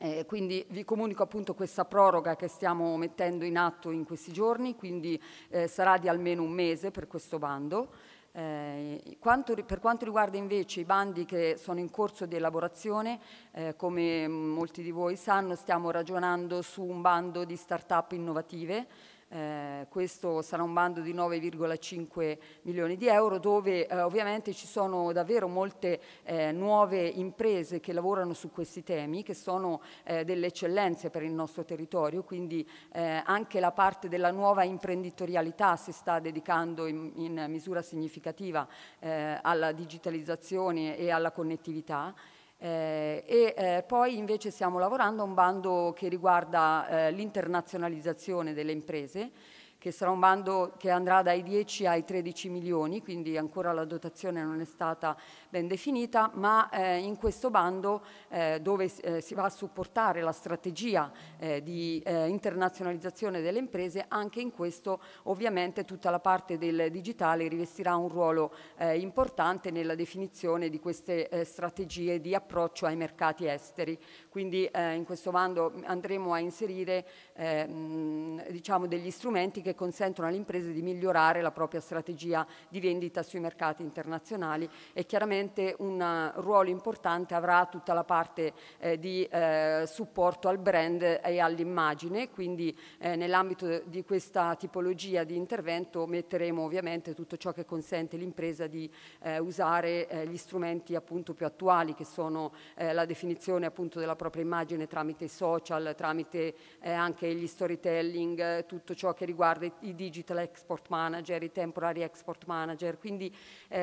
S5: eh, quindi vi comunico appunto questa proroga che stiamo mettendo in atto in questi giorni, quindi eh, sarà di almeno un mese per questo bando. Eh, quanto, per quanto riguarda invece i bandi che sono in corso di elaborazione, eh, come molti di voi sanno, stiamo ragionando su un bando di start-up innovative eh, questo sarà un bando di 9,5 milioni di euro dove eh, ovviamente ci sono davvero molte eh, nuove imprese che lavorano su questi temi che sono eh, delle eccellenze per il nostro territorio quindi eh, anche la parte della nuova imprenditorialità si sta dedicando in, in misura significativa eh, alla digitalizzazione e alla connettività eh, e eh, poi invece stiamo lavorando a un bando che riguarda eh, l'internazionalizzazione delle imprese, che sarà un bando che andrà dai 10 ai 13 milioni, quindi ancora la dotazione non è stata ben definita, ma eh, in questo bando eh, dove eh, si va a supportare la strategia eh, di eh, internazionalizzazione delle imprese, anche in questo ovviamente tutta la parte del digitale rivestirà un ruolo eh, importante nella definizione di queste strategie di approccio ai mercati esteri. Quindi in questo bando andremo a inserire mh, ehm, diciamo degli strumenti che consentono alle imprese di migliorare la propria strategia di vendita sui mercati internazionali e chiaramente sicuramente un eh, ruolo importante avrà tutta la parte eh, di eh, supporto al brand e all'immagine, quindi eh, nell'ambito di questa tipologia di intervento metteremo ovviamente tutto ciò che consente l'impresa di eh, usare eh, gli strumenti appunto più attuali che sono la definizione appunto della propria immagine tramite i social, tramite anche gli storytelling, tutto ciò che riguarda i digital export manager, i temporary export manager, quindi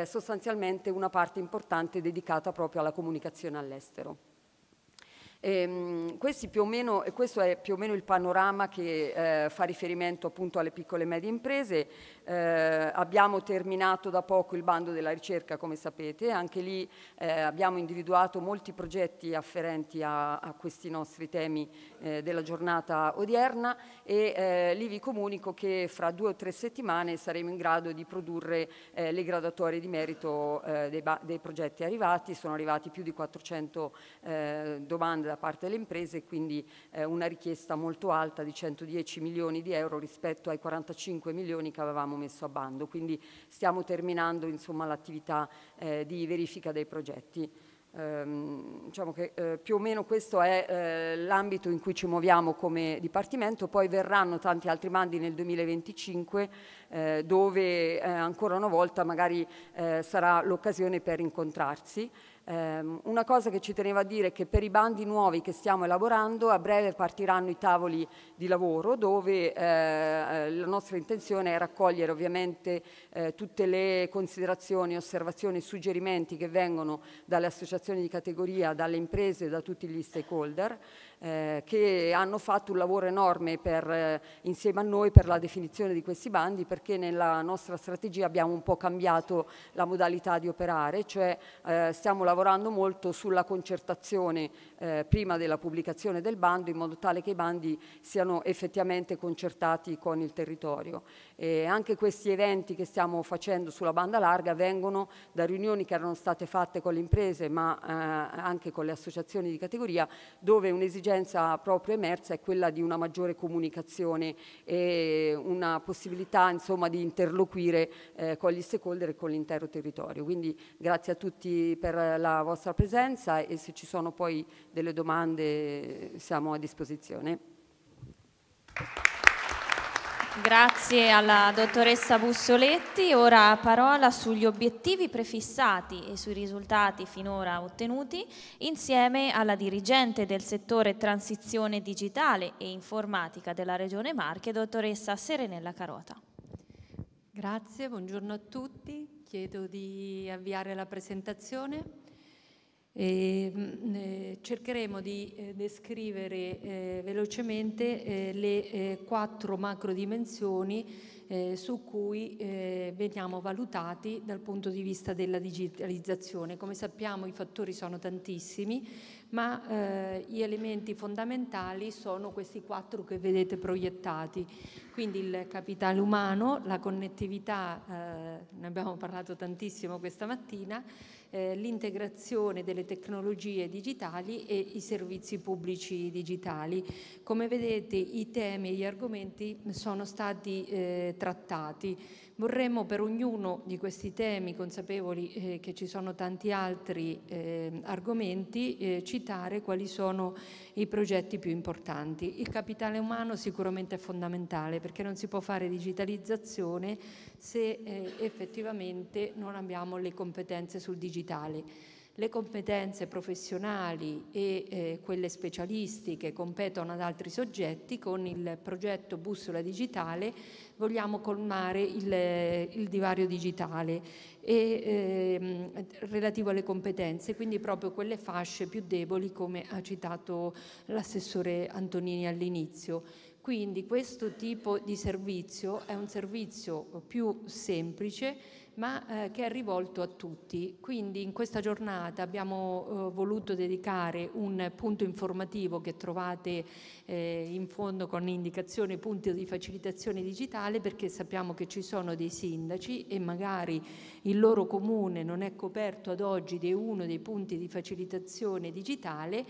S5: sostanzialmente una parte importante dedicata proprio alla comunicazione all'estero. Ehm, questo è più o meno il panorama che eh, fa riferimento appunto alle piccole e medie imprese. Eh, abbiamo terminato da poco il bando della ricerca, come sapete, anche lì eh, abbiamo individuato molti progetti afferenti a, a questi nostri temi eh, della giornata odierna e eh, lì vi comunico che fra due o tre settimane saremo in grado di produrre eh, le graduatorie di merito eh, dei, dei, progetti arrivati, sono arrivati più di 400 domande da parte delle imprese, quindi una richiesta molto alta di 110 milioni di euro rispetto ai 45 milioni che avevamo avevamo messo a bando, quindi stiamo terminando l'attività eh, di verifica dei progetti. Ehm, diciamo che eh, più o meno questo è eh, l'ambito in cui ci muoviamo come dipartimento, poi verranno tanti altri mandi nel 2025 eh, dove eh, ancora una volta magari eh, sarà l'occasione per incontrarsi. Ehm, una cosa che ci teneva a dire è che per i bandi nuovi che stiamo elaborando a breve partiranno i tavoli di lavoro dove eh, eh la nostra intenzione è raccogliere ovviamente eh, tutte le considerazioni, osservazioni, suggerimenti che vengono dalle associazioni di categoria, dalle imprese, e da tutti gli stakeholder eh, che hanno fatto un lavoro enorme per, eh, insieme a noi per la definizione di questi bandi perché nella nostra strategia abbiamo un po' cambiato la modalità di operare, cioè eh, stiamo lavorando molto sulla concertazione eh, prima della pubblicazione del bando in modo tale che i bandi siano effettivamente concertati con il territorio. E anche questi eventi che stiamo facendo sulla banda larga vengono da riunioni che erano state fatte con le imprese ma eh, anche con le associazioni di categoria dove un'esigenza l'esigenza proprio emersa è quella di una maggiore comunicazione e una possibilità insomma, di interloquire eh, con gli stakeholder e con l'intero territorio. Quindi grazie a tutti per la vostra presenza e se ci sono poi delle domande siamo a disposizione.
S1: Grazie alla dottoressa Bussoletti. Ora parola sugli obiettivi prefissati e sui risultati finora ottenuti insieme alla dirigente del settore transizione digitale e informatica della Regione Marche, dottoressa Serenella Carota.
S6: Grazie, buongiorno a tutti. Chiedo di avviare la presentazione. E, mh, mm, eh, cercheremo di eh, descrivere eh, velocemente eh, le eh, quattro macro dimensioni eh, su cui veniamo valutati dal punto di vista della digitalizzazione. Come sappiamo i fattori sono tantissimi, ma eh, gli elementi fondamentali sono questi quattro che vedete proiettati, quindi il capitale umano, la connettività, eh, ne abbiamo parlato tantissimo questa mattina, eh, l'integrazione delle tecnologie digitali e i servizi pubblici digitali. Come vedete i temi e gli argomenti sono stati eh, trattati. Vorremmo per ognuno di questi temi, consapevoli eh, che ci sono tanti altri eh, argomenti, eh, citare quali sono i progetti più importanti. Il capitale umano sicuramente è fondamentale perché non si può fare digitalizzazione se eh, effettivamente non abbiamo le competenze sul digitale le competenze professionali e eh, quelle specialistiche competono ad altri soggetti, con il progetto Bussola Digitale vogliamo colmare il, eh, il divario digitale e, eh, relativo alle competenze, quindi proprio quelle fasce più deboli come ha citato l'assessore Antonini all'inizio. Quindi questo tipo di servizio è un servizio più semplice ma eh, che è rivolto a tutti. Quindi in questa giornata abbiamo eh, voluto dedicare un punto informativo che trovate eh, in fondo con indicazione punti di facilitazione digitale perché sappiamo che ci sono dei sindaci e magari il loro comune non è coperto ad oggi di uno dei punti di facilitazione digitale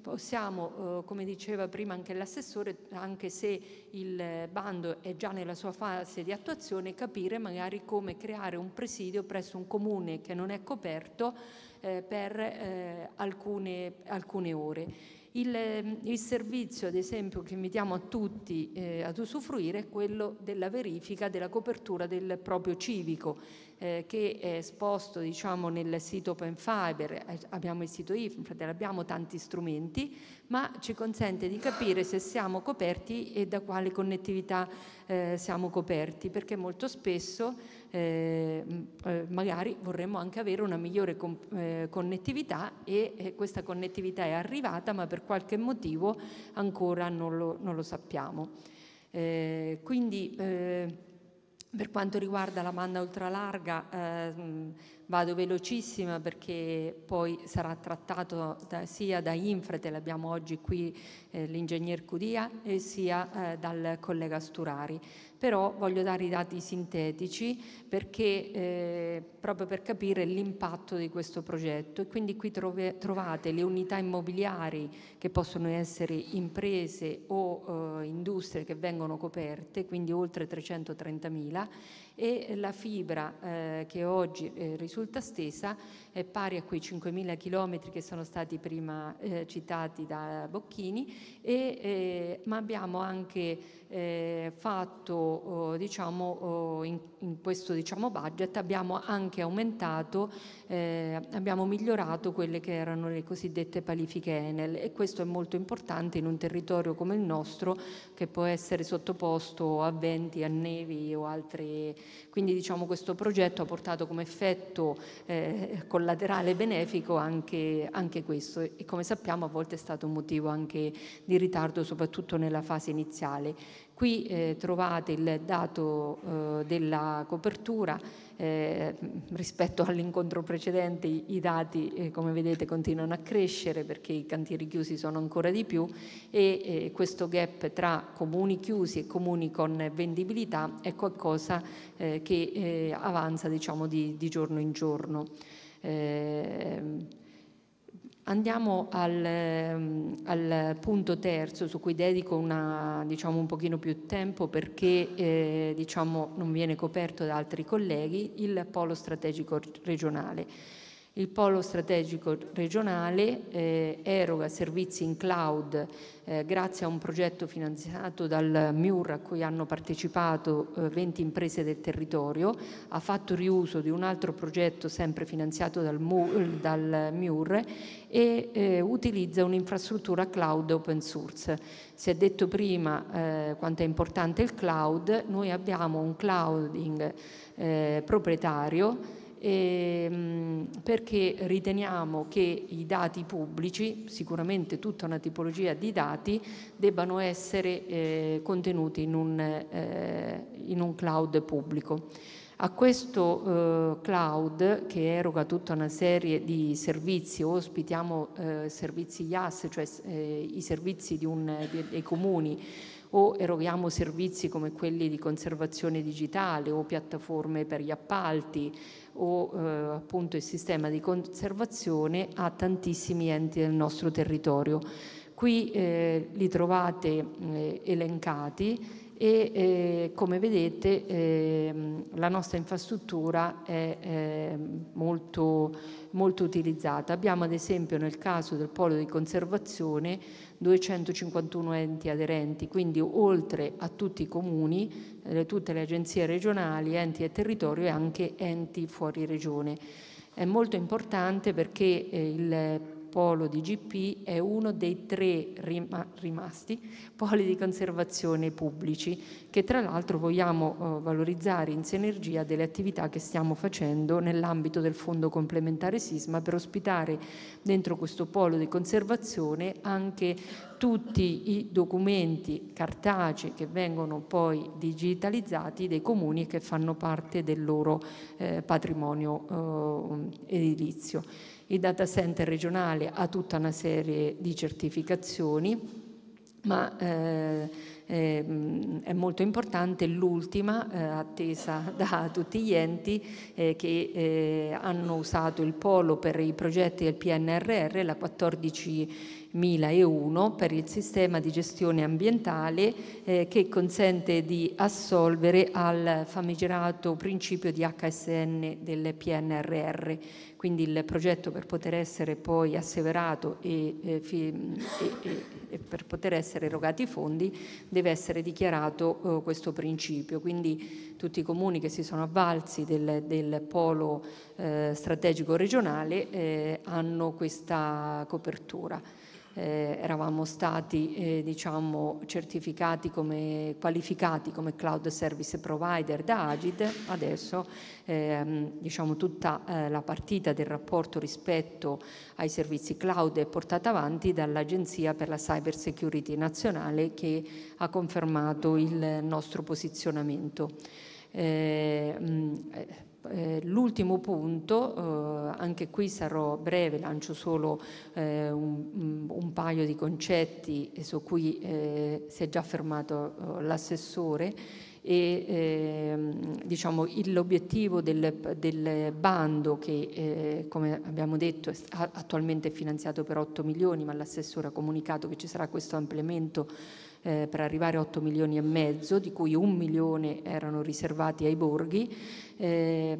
S6: possiamo, eh, come diceva prima anche l'assessore, anche se il bando è già nella sua fase di attuazione, capire magari come creare un presidio presso un comune che non è coperto eh, per eh, alcune, alcune ore. Il, il, servizio, ad esempio, che invitiamo a tutti eh, ad usufruire è quello della verifica della copertura del proprio civico eh, che è esposto diciamo, nel sito Open Fiber, eh, abbiamo il sito Infratel, abbiamo tanti strumenti, ma ci consente di capire se siamo coperti e da quale connettività eh, siamo coperti, perché molto spesso eh, eh magari vorremmo anche avere una migliore eh, connettività e questa connettività è arrivata, ma per qualche motivo ancora non lo, non lo sappiamo. quindi per quanto riguarda la banda ultralarga ehm, vado velocissima perché poi sarà trattato da, sia da Infratel, abbiamo oggi qui eh, l'ingegner Cudia, e sia eh, dal collega Sturari però voglio dare i dati sintetici perché, eh, proprio per capire l'impatto di questo progetto e quindi qui trove, trovate le unità immobiliari che possono essere imprese o eh, industrie che vengono coperte, quindi oltre 330.000 e la fibra eh, che oggi eh, risulta stesa è pari a quei 5.000 km che sono stati prima eh, citati da Bocchini, e, eh, ma abbiamo anche eh, fatto eh, diciamo, oh, in, in, questo diciamo, budget abbiamo anche aumentato, eh, abbiamo migliorato quelle che erano le cosiddette palifiche Enel e questo è molto importante in un territorio come il nostro che può essere sottoposto a venti, a nevi o altre. Quindi diciamo, questo progetto ha portato come effetto eh, collaterale benefico anche, anche questo e come sappiamo a volte è stato un motivo anche di ritardo soprattutto nella fase iniziale. Qui eh, trovate il dato eh, della copertura, eh, rispetto all'incontro precedente i dati eh, come vedete continuano a crescere perché i cantieri chiusi sono ancora di più e eh, questo gap tra comuni chiusi e comuni con vendibilità è qualcosa eh, che avanza diciamo, di, di, giorno in giorno. Ehm, Andiamo al, ehm, al, punto terzo su cui dedico una, diciamo, un pochino più tempo perché eh, diciamo, non viene coperto da altri colleghi, il polo strategico regionale. Il polo strategico regionale eh, eroga servizi in cloud eh, grazie a un progetto finanziato dal MIUR a cui hanno partecipato eh, 20 imprese del territorio, ha fatto riuso di un altro progetto sempre finanziato dal, MU, eh, dal MIUR e eh, utilizza un'infrastruttura cloud open source. Si è detto prima eh, quanto è importante il cloud, noi abbiamo un clouding proprietario ehm, perché riteniamo che i dati pubblici, sicuramente tutta una tipologia di dati, debbano essere eh, contenuti in un, eh, in un cloud pubblico. A questo eh, cloud che eroga tutta una serie di servizi, ospitiamo eh, servizi IAS, cioè eh, i servizi di un, di, dei comuni, o eroghiamo servizi come quelli di conservazione digitale o piattaforme per gli appalti o eh, appunto il sistema di conservazione a tantissimi enti del nostro territorio. Qui eh, li trovate eh, elencati e eh, come vedete ehm, la nostra infrastruttura è ehm, molto, molto utilizzata. Abbiamo ad esempio nel caso del polo di conservazione 251 enti aderenti, quindi oltre a tutti i comuni le, tutte le agenzie regionali, enti e territorio e anche enti fuori regione. È molto importante perché eh, il polo di GP è uno dei tre rimasti poli di conservazione pubblici che tra l'altro vogliamo eh, valorizzare in sinergia delle attività che stiamo facendo nell'ambito del fondo complementare sisma per ospitare dentro questo polo di conservazione anche tutti i documenti cartacei che vengono poi digitalizzati dei comuni che fanno parte del loro eh, patrimonio eh, edilizio i data center regionali a tutta una serie di certificazioni, ma eh, eh, è molto importante l'ultima eh, attesa da tutti gli enti eh, che eh, hanno usato il polo per i progetti del PNRR, la 14 1001 per il sistema di gestione ambientale eh, che consente di assolvere al famigerato principio di HSN del PNRR. Quindi il progetto per poter essere poi asseverato e, eh, e, e per poter essere erogati i fondi deve essere dichiarato eh, questo principio. Quindi tutti i comuni che si sono avvalsi del, del polo eh, strategico regionale eh, hanno questa copertura eh, eravamo stati eh, diciamo, certificati come qualificati come cloud service provider da Agid, adesso ehm, diciamo, tutta eh, la partita del rapporto rispetto ai servizi cloud è portata avanti dall'Agenzia per la Cyber Security Nazionale che ha confermato il nostro posizionamento. Eh, mh, mm, eh, eh, l'ultimo punto, eh, anche qui sarò breve, lancio solo eh, un, mm, un, paio di concetti su cui si è già fermato l'assessore e ehm, diciamo, l'obiettivo del, del, bando che come abbiamo detto è attualmente finanziato per 8 milioni ma l'assessore ha comunicato che ci sarà questo ampliamento eh, per arrivare a 8 milioni e mezzo, di cui un milione erano riservati ai borghi, eh,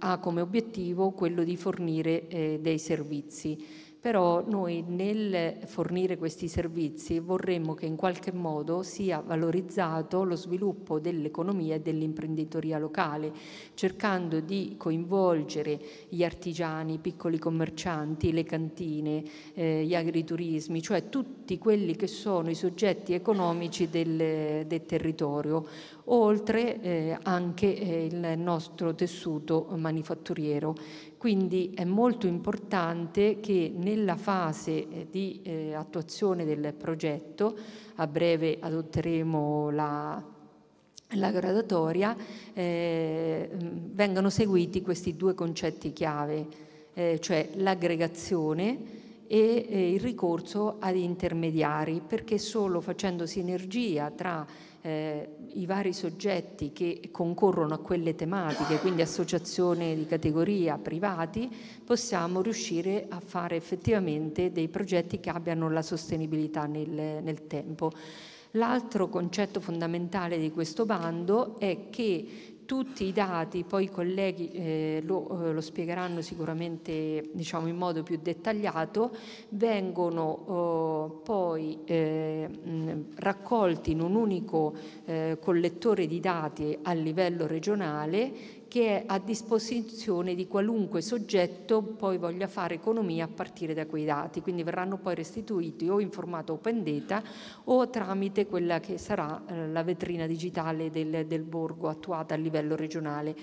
S6: ha come obiettivo quello di fornire eh, dei servizi però noi nel fornire questi servizi vorremmo che in qualche modo sia valorizzato lo sviluppo dell'economia e dell'imprenditoria locale, cercando di coinvolgere gli artigiani, i piccoli commercianti, le cantine, eh, gli agriturismi, cioè tutti quelli che sono i soggetti economici del, del territorio, oltre eh, anche eh, il nostro tessuto manifatturiero quindi è molto importante che nella fase eh, di eh, attuazione del progetto, a breve adotteremo la, la gradatoria, eh, vengano seguiti questi due concetti chiave, eh, cioè l'aggregazione e eh, il ricorso ad intermediari, perché solo facendo sinergia tra eh, i vari soggetti che concorrono a quelle tematiche, quindi associazioni di categoria, privati, possiamo riuscire a fare effettivamente dei progetti che abbiano la sostenibilità nel, nel tempo. L'altro concetto fondamentale di questo bando è che tutti i dati, poi i colleghi eh, lo, eh, lo, spiegheranno sicuramente diciamo, in modo più dettagliato, vengono eh, poi eh, raccolti in un unico eh, collettore di dati a livello regionale che è a disposizione di qualunque soggetto poi voglia fare economia a partire da quei dati, quindi verranno poi restituiti o in formato open data o tramite quella che sarà eh, la vetrina digitale del, del borgo attuata a livello regionale.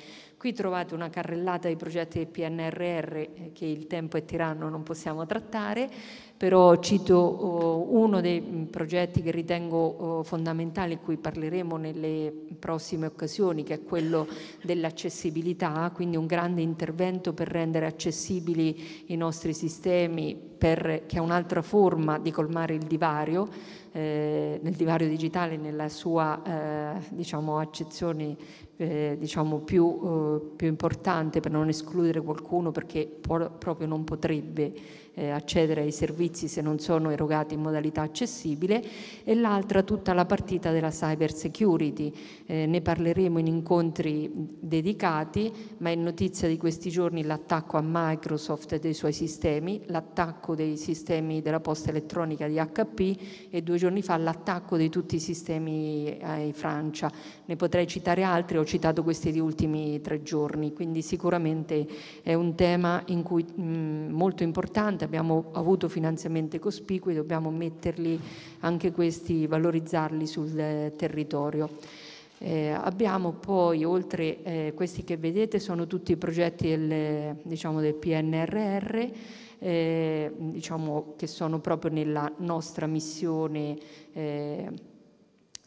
S6: Qui trovate una carrellata di progetti del PNRR eh, che il tempo è tiranno, non possiamo trattare, però cito oh, uno dei mm, progetti che ritengo oh, fondamentale, di cui parleremo nelle prossime occasioni, che è quello dell'accessibilità, quindi un grande intervento per rendere accessibili i nostri sistemi, per, che è un'altra forma di colmare il divario, eh, nel divario digitale nella sua eh, diciamo, accezione eh, diciamo più, eh, più, importante per non escludere qualcuno perché può, proprio non potrebbe eh, accedere ai servizi se non sono erogati in modalità accessibile e l'altra tutta la partita della cyber security. Eh, ne parleremo in incontri dedicati, ma è notizia di questi giorni l'attacco a Microsoft e dei suoi sistemi, l'attacco dei sistemi della posta elettronica di HP e due giorni fa l'attacco di tutti i sistemi eh, in Francia ne potrei citare altri, ho citato questi di ultimi tre giorni, quindi sicuramente è un tema cui, mh, molto importante, abbiamo avuto finanziamenti cospicui, dobbiamo metterli anche questi, valorizzarli sul eh, territorio. Eh, abbiamo poi, oltre eh, questi che vedete, sono tutti i progetti del, diciamo, del PNRR, eh, diciamo, che sono proprio nella nostra missione eh,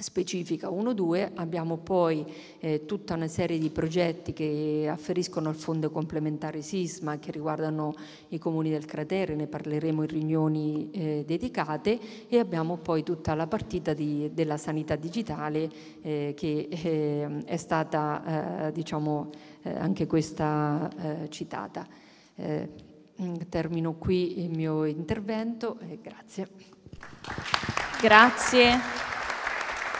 S6: specifica 1-2, abbiamo poi eh, tutta una serie di progetti che afferiscono al fondo complementare sisma che riguardano i comuni del cratere, ne parleremo in riunioni eh, dedicate e abbiamo poi tutta la partita di, della sanità digitale eh, che eh, è stata eh, diciamo, eh, anche questa citata. Mm, termino qui il mio
S1: intervento e grazie. Grazie.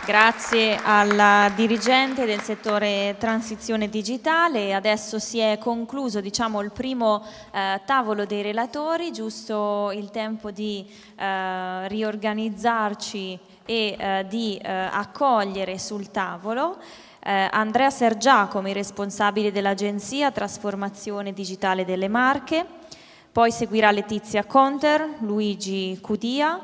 S1: Grazie alla dirigente del settore transizione digitale. Adesso si è concluso diciamo, il primo eh, tavolo dei relatori, giusto il tempo di eh, riorganizzarci e eh, di eh, accogliere sul tavolo. Eh, Andrea Sergiacomi, responsabile dell'Agenzia Trasformazione Digitale delle Marche, poi seguirà Letizia Conter, Luigi Cudia,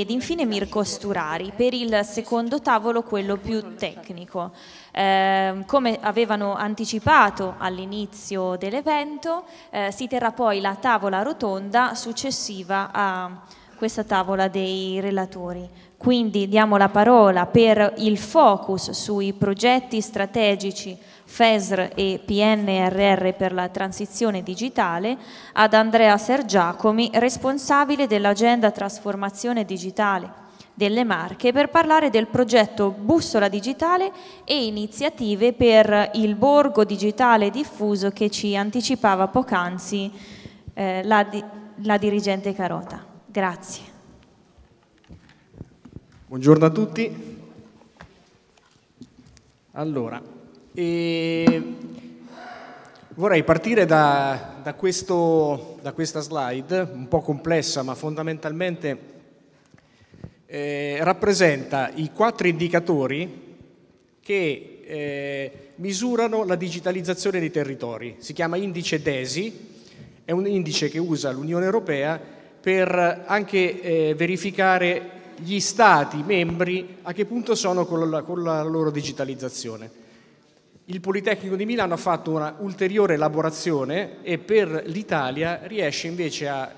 S1: ed infine Mirko Sturari per il secondo tavolo, quello più tecnico. Eh, come avevano anticipato all'inizio dell'evento, eh, si terrà poi la tavola rotonda successiva a questa tavola dei relatori. Quindi diamo la parola per il focus sui progetti strategici FESR e PNRR per la transizione digitale ad Andrea Sergiacomi, responsabile dell'agenda trasformazione digitale delle Marche per parlare del progetto Bussola Digitale e iniziative per il borgo digitale diffuso che ci anticipava poc'anzi eh, la, la dirigente Carota. Grazie.
S7: Buongiorno a tutti. Allora, vorrei partire da, da, questo, da, questa slide, un po' complessa ma fondamentalmente eh, rappresenta i quattro indicatori che eh, misurano la digitalizzazione dei territori. Si chiama indice DESI, è un indice che usa l'Unione Europea per anche eh, verificare gli Stati membri a che punto sono con la, con la loro digitalizzazione. Il Politecnico di Milano ha fatto un'ulteriore elaborazione e per l'Italia riesce invece a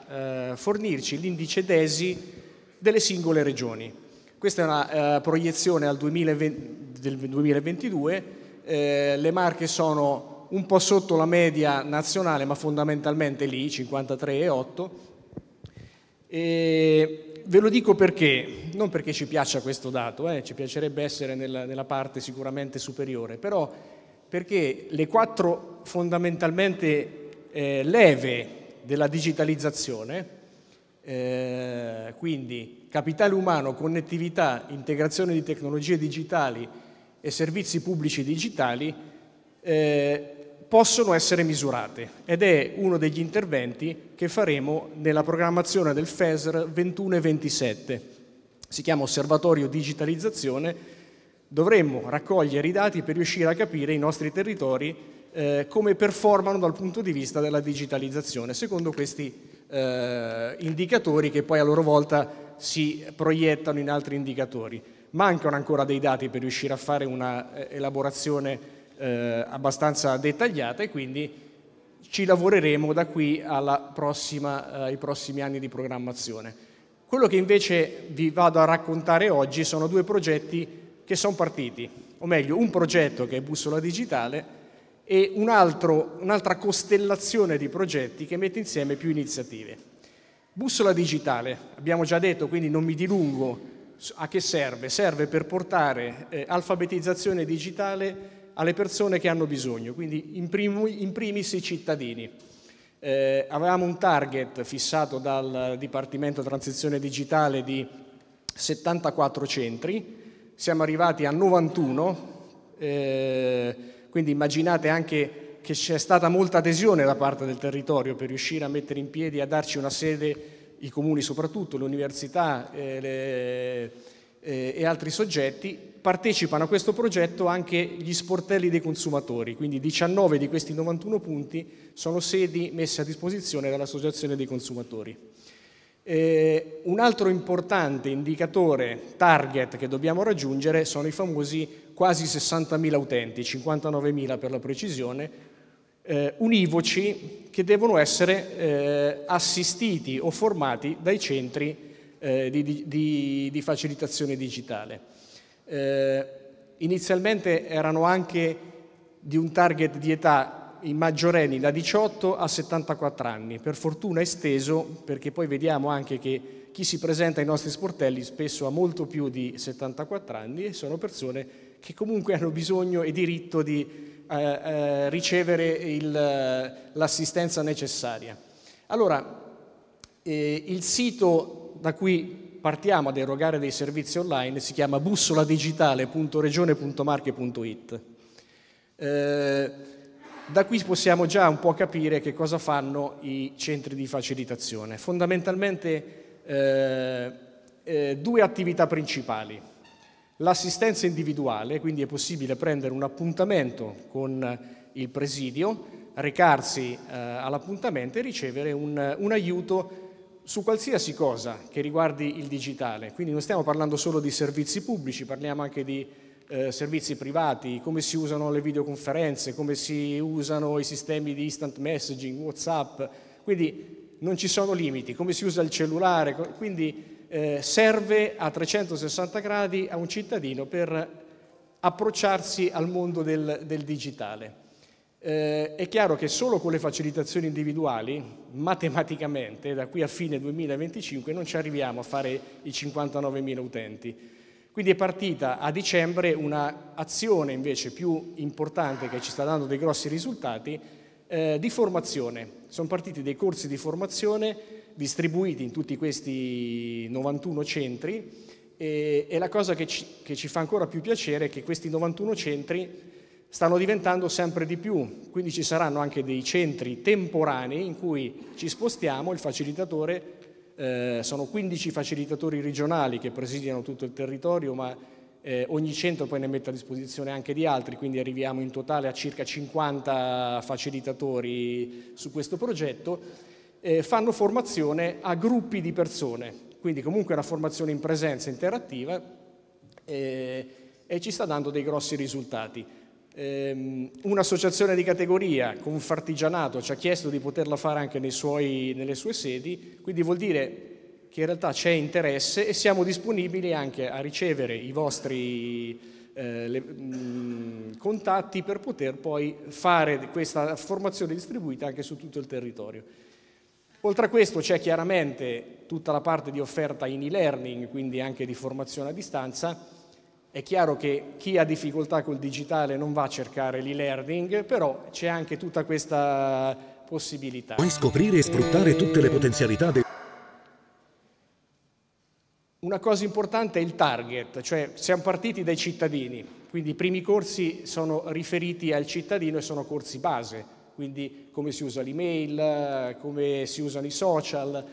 S7: eh, fornirci l'indice DESI delle singole regioni. Questa è una eh, proiezione al 2020, del 2022, eh, le marche sono un po' sotto la media nazionale ma fondamentalmente lì, 53,8. E ve lo dico perché, non perché ci piaccia questo dato, eh, ci piacerebbe essere nella, nella parte sicuramente superiore, però perché le quattro fondamentalmente eh, leve della digitalizzazione, eh, quindi capitale umano, connettività, integrazione di tecnologie digitali e servizi pubblici digitali, eh, possono essere misurate ed è uno degli interventi che faremo nella programmazione del FESR 21 e 27. Si chiama Osservatorio Digitalizzazione. Dovremmo raccogliere i dati per riuscire a capire i nostri territori eh, come performano dal punto di vista della digitalizzazione, secondo questi eh, indicatori che poi a loro volta si proiettano in altri indicatori. Mancano ancora dei dati per riuscire a fare una eh, elaborazione eh, abbastanza dettagliata e quindi ci lavoreremo da qui prossima, eh, ai prossimi anni di programmazione. Quello che invece vi vado a raccontare oggi sono due progetti che sono partiti, o meglio un progetto che è Bussola Digitale e un altro, un'altra costellazione di progetti che mette insieme più iniziative. Bussola digitale, abbiamo già detto, quindi non mi dilungo a che serve? Serve per portare eh, alfabetizzazione digitale alle persone che hanno bisogno, quindi in, prim- in primis i cittadini. Eh, avevamo un target fissato dal Dipartimento Transizione Digitale di 74 centri, siamo arrivati a 91, eh, quindi immaginate anche che c'è stata molta adesione da parte del territorio per riuscire a mettere in piedi, e a darci una sede, i comuni soprattutto, l'università eh, le, eh, e altri soggetti, partecipano a questo progetto anche gli sportelli dei consumatori, quindi 19 di questi 91 punti sono sedi messe a disposizione dall'Associazione dei consumatori. Eh, un altro importante indicatore, target che dobbiamo raggiungere sono i famosi quasi 60.000 utenti, 59.000 per la precisione, eh, univoci che devono essere eh, assistiti o formati dai centri eh, di, di, di facilitazione digitale. Eh, inizialmente erano anche di un target di età i maggiorenni da 18 a 74 anni, per fortuna esteso perché poi vediamo anche che chi si presenta ai nostri sportelli spesso ha molto più di 74 anni e sono persone che comunque hanno bisogno e diritto di eh, eh, ricevere il, l'assistenza necessaria. Allora, eh, il sito da cui partiamo ad erogare dei servizi online, si chiama bussoladigitale.regione.marche.it. Eh, da qui possiamo già un po' capire che cosa fanno i centri di facilitazione. Fondamentalmente eh, eh, due attività principali. L'assistenza individuale, quindi è possibile prendere un appuntamento con il presidio, recarsi eh, all'appuntamento e ricevere un, un aiuto su qualsiasi cosa che riguardi il digitale, quindi non stiamo parlando solo di servizi pubblici, parliamo anche di eh, servizi privati, come si usano le videoconferenze, come si usano i sistemi di instant messaging, Whatsapp, quindi non ci sono limiti, come si usa il cellulare, quindi eh, serve a 360 gradi a un cittadino per approcciarsi al mondo del, del digitale. Eh, è chiaro che solo con le facilitazioni individuali, matematicamente, da qui a fine 2025 non ci arriviamo a fare i 59.000 utenti. Quindi è partita a dicembre un'azione invece più importante che ci sta dando dei grossi risultati eh, di formazione. Sono partiti dei corsi di formazione distribuiti in tutti questi 91 centri e, e la cosa che ci, che ci fa ancora più piacere è che questi 91 centri stanno diventando sempre di più, quindi ci saranno anche dei centri temporanei in cui ci spostiamo, il facilitatore, eh, sono 15 facilitatori regionali che presidiano tutto il territorio, ma eh, ogni centro poi ne mette a disposizione anche di altri, quindi arriviamo in totale a circa 50 facilitatori su questo progetto, eh, fanno formazione a gruppi di persone, quindi comunque una formazione in presenza interattiva eh, e ci sta dando dei grossi risultati. Ehm, un'associazione di categoria, Confartigianato, ci ha chiesto di poterla fare anche suoi, nelle sue sedi, quindi vuol dire che in realtà c'è interesse e siamo disponibili anche a ricevere i vostri eh, le, mh, contatti per poter poi fare questa formazione distribuita anche su tutto il territorio. Oltre a questo c'è chiaramente tutta la parte di offerta in e-learning, quindi anche di formazione a distanza, è chiaro che chi ha difficoltà col digitale non va a cercare l'e-learning, però c'è anche tutta questa possibilità. Puoi scoprire e sfruttare tutte le
S2: potenzialità
S8: del...
S7: Una cosa importante è il target, cioè siamo partiti dai cittadini, quindi i primi corsi sono riferiti al cittadino e sono corsi base, quindi come si usa l'email, come si usano i social.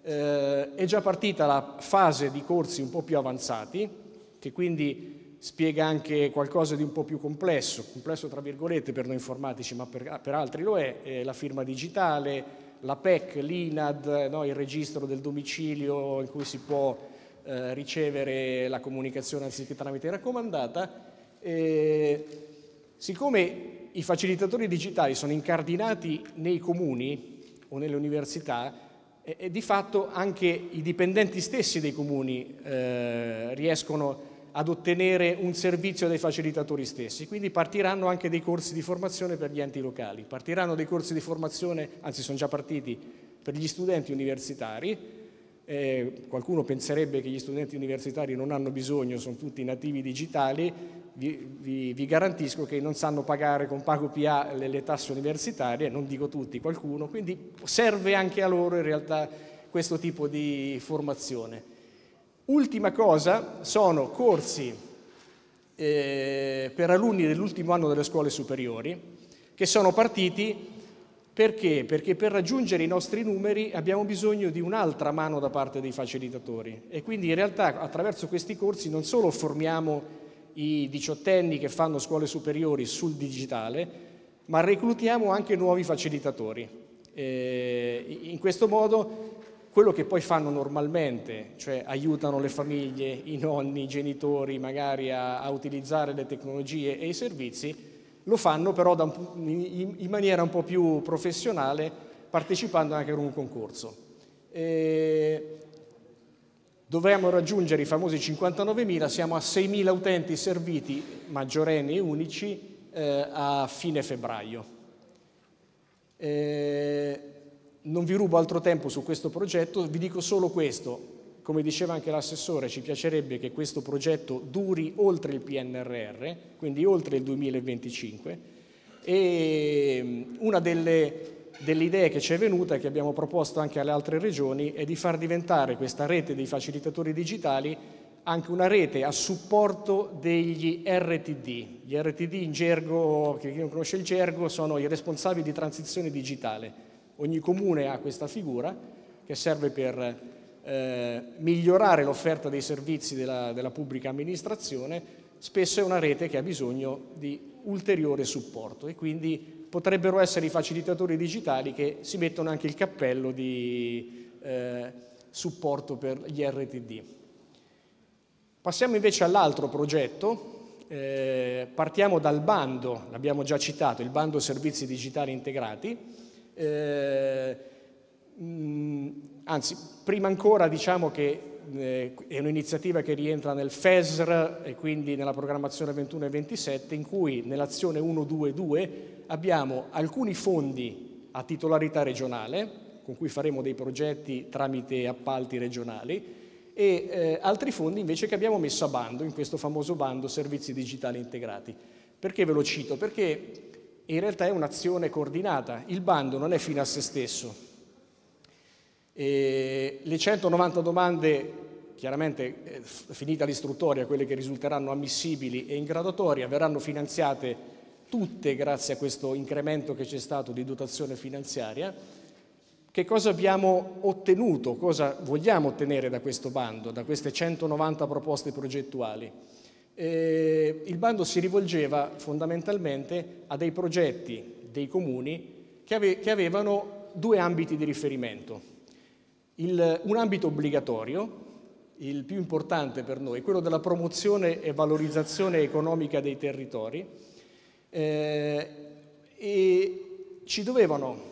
S7: Eh, è già partita la fase di corsi un po' più avanzati, che quindi spiega anche qualcosa di un po' più complesso, complesso tra virgolette per noi informatici, ma per, per altri lo è, eh, la firma digitale, la PEC, l'INAD, no, il registro del domicilio in cui si può eh, ricevere la comunicazione anziché tramite raccomandata. Eh, siccome i facilitatori digitali sono incardinati nei comuni o nelle università, e, di fatto anche i dipendenti stessi dei comuni eh, riescono a ad ottenere un servizio dai facilitatori stessi. Quindi partiranno anche dei corsi di formazione per gli enti locali, partiranno dei corsi di formazione, anzi sono già partiti, per gli studenti universitari. Eh, qualcuno penserebbe che gli studenti universitari non hanno bisogno, sono tutti nativi digitali, vi, vi, vi garantisco che non sanno pagare con pago PA le, le tasse universitarie, non dico tutti, qualcuno, quindi serve anche a loro in realtà questo tipo di formazione. Ultima cosa sono corsi eh, per alunni dell'ultimo anno delle scuole superiori che sono partiti perché? Perché per raggiungere i nostri numeri abbiamo bisogno di un'altra mano da parte dei facilitatori e quindi in realtà attraverso questi corsi non solo formiamo i diciottenni che fanno scuole superiori sul digitale, ma reclutiamo anche nuovi facilitatori. E eh, in questo modo quello che poi fanno normalmente, cioè aiutano le famiglie, i nonni, i genitori magari a, a utilizzare le tecnologie e i servizi, lo fanno però da, in, in, maniera un po' più professionale partecipando anche ad un concorso. E dovremmo raggiungere i famosi 59.000, siamo a 6.000 utenti serviti, maggiorenni e unici, eh, a fine febbraio. E non vi rubo altro tempo su questo progetto, vi dico solo questo. Come diceva anche l'assessore, ci piacerebbe che questo progetto duri oltre il PNRR, quindi oltre il 2025. E mm, una delle, delle idee che ci è venuta e che abbiamo proposto anche alle altre regioni è di far diventare questa rete dei facilitatori digitali anche una rete a supporto degli RTD. Gli RTD in gergo, chi non conosce il gergo, sono i responsabili di transizione digitale Ogni comune ha questa figura che serve per eh, migliorare l'offerta dei servizi della, della pubblica amministrazione, spesso è una rete che ha bisogno di ulteriore supporto e quindi potrebbero essere i facilitatori digitali che si mettono anche il cappello di eh, supporto per gli RTD. Passiamo invece all'altro progetto, eh, partiamo dal bando, l'abbiamo già citato, il bando servizi digitali integrati, eh, mm, anzi, prima ancora diciamo che eh, è un'iniziativa che rientra nel FESR e quindi nella programmazione 21 e 27 in cui nell'azione 122 abbiamo alcuni fondi a titolarità regionale con cui faremo dei progetti tramite appalti regionali e eh, altri fondi invece che abbiamo messo a bando in questo famoso bando servizi digitali integrati. Perché ve lo cito? Perché e in realtà è un'azione coordinata, il bando non è fine a se stesso. E le 190 domande, chiaramente eh, finita l'istruttoria, quelle che risulteranno ammissibili e in graduatoria, verranno finanziate tutte grazie a questo incremento che c'è stato di dotazione finanziaria. Che cosa abbiamo ottenuto, cosa vogliamo ottenere da questo bando, da queste 190 proposte progettuali? eh, il bando si rivolgeva fondamentalmente a dei progetti dei comuni che, ave che avevano due ambiti di riferimento. Il, un ambito obbligatorio, il più importante per noi, quello della promozione e valorizzazione economica dei territori, eh, e ci dovevano,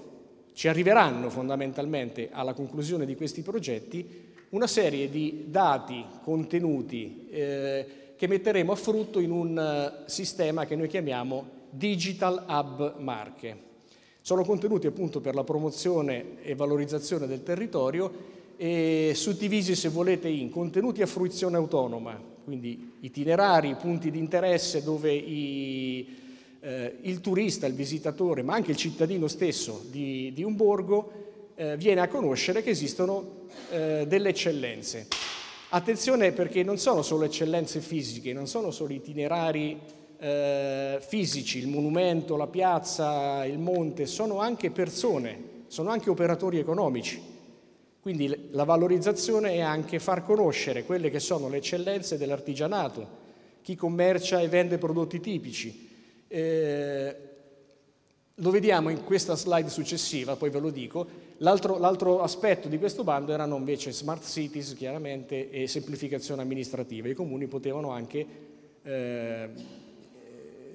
S7: ci arriveranno fondamentalmente alla conclusione di questi progetti, una serie di dati, contenuti, eh, che metteremo a frutto in un eh, sistema che noi chiamiamo Digital Hub Marche. Sono contenuti appunto per la promozione e valorizzazione del territorio e suddivisi se volete in contenuti a fruizione autonoma, quindi itinerari, punti di interesse dove i, eh, il turista, il visitatore, ma anche il cittadino stesso di, di un borgo eh, viene a conoscere che esistono eh, delle eccellenze. Attenzione perché non sono solo eccellenze fisiche, non sono solo itinerari eh, fisici, il monumento, la piazza, il monte, sono anche persone, sono anche operatori economici. Quindi la valorizzazione è anche far conoscere quelle che sono le eccellenze dell'artigianato, chi commercia e vende prodotti tipici, eh, lo vediamo in questa slide successiva, poi ve lo dico. L'altro, l'altro, aspetto di questo bando erano invece smart cities, chiaramente, e semplificazione amministrativa. I comuni potevano anche eh,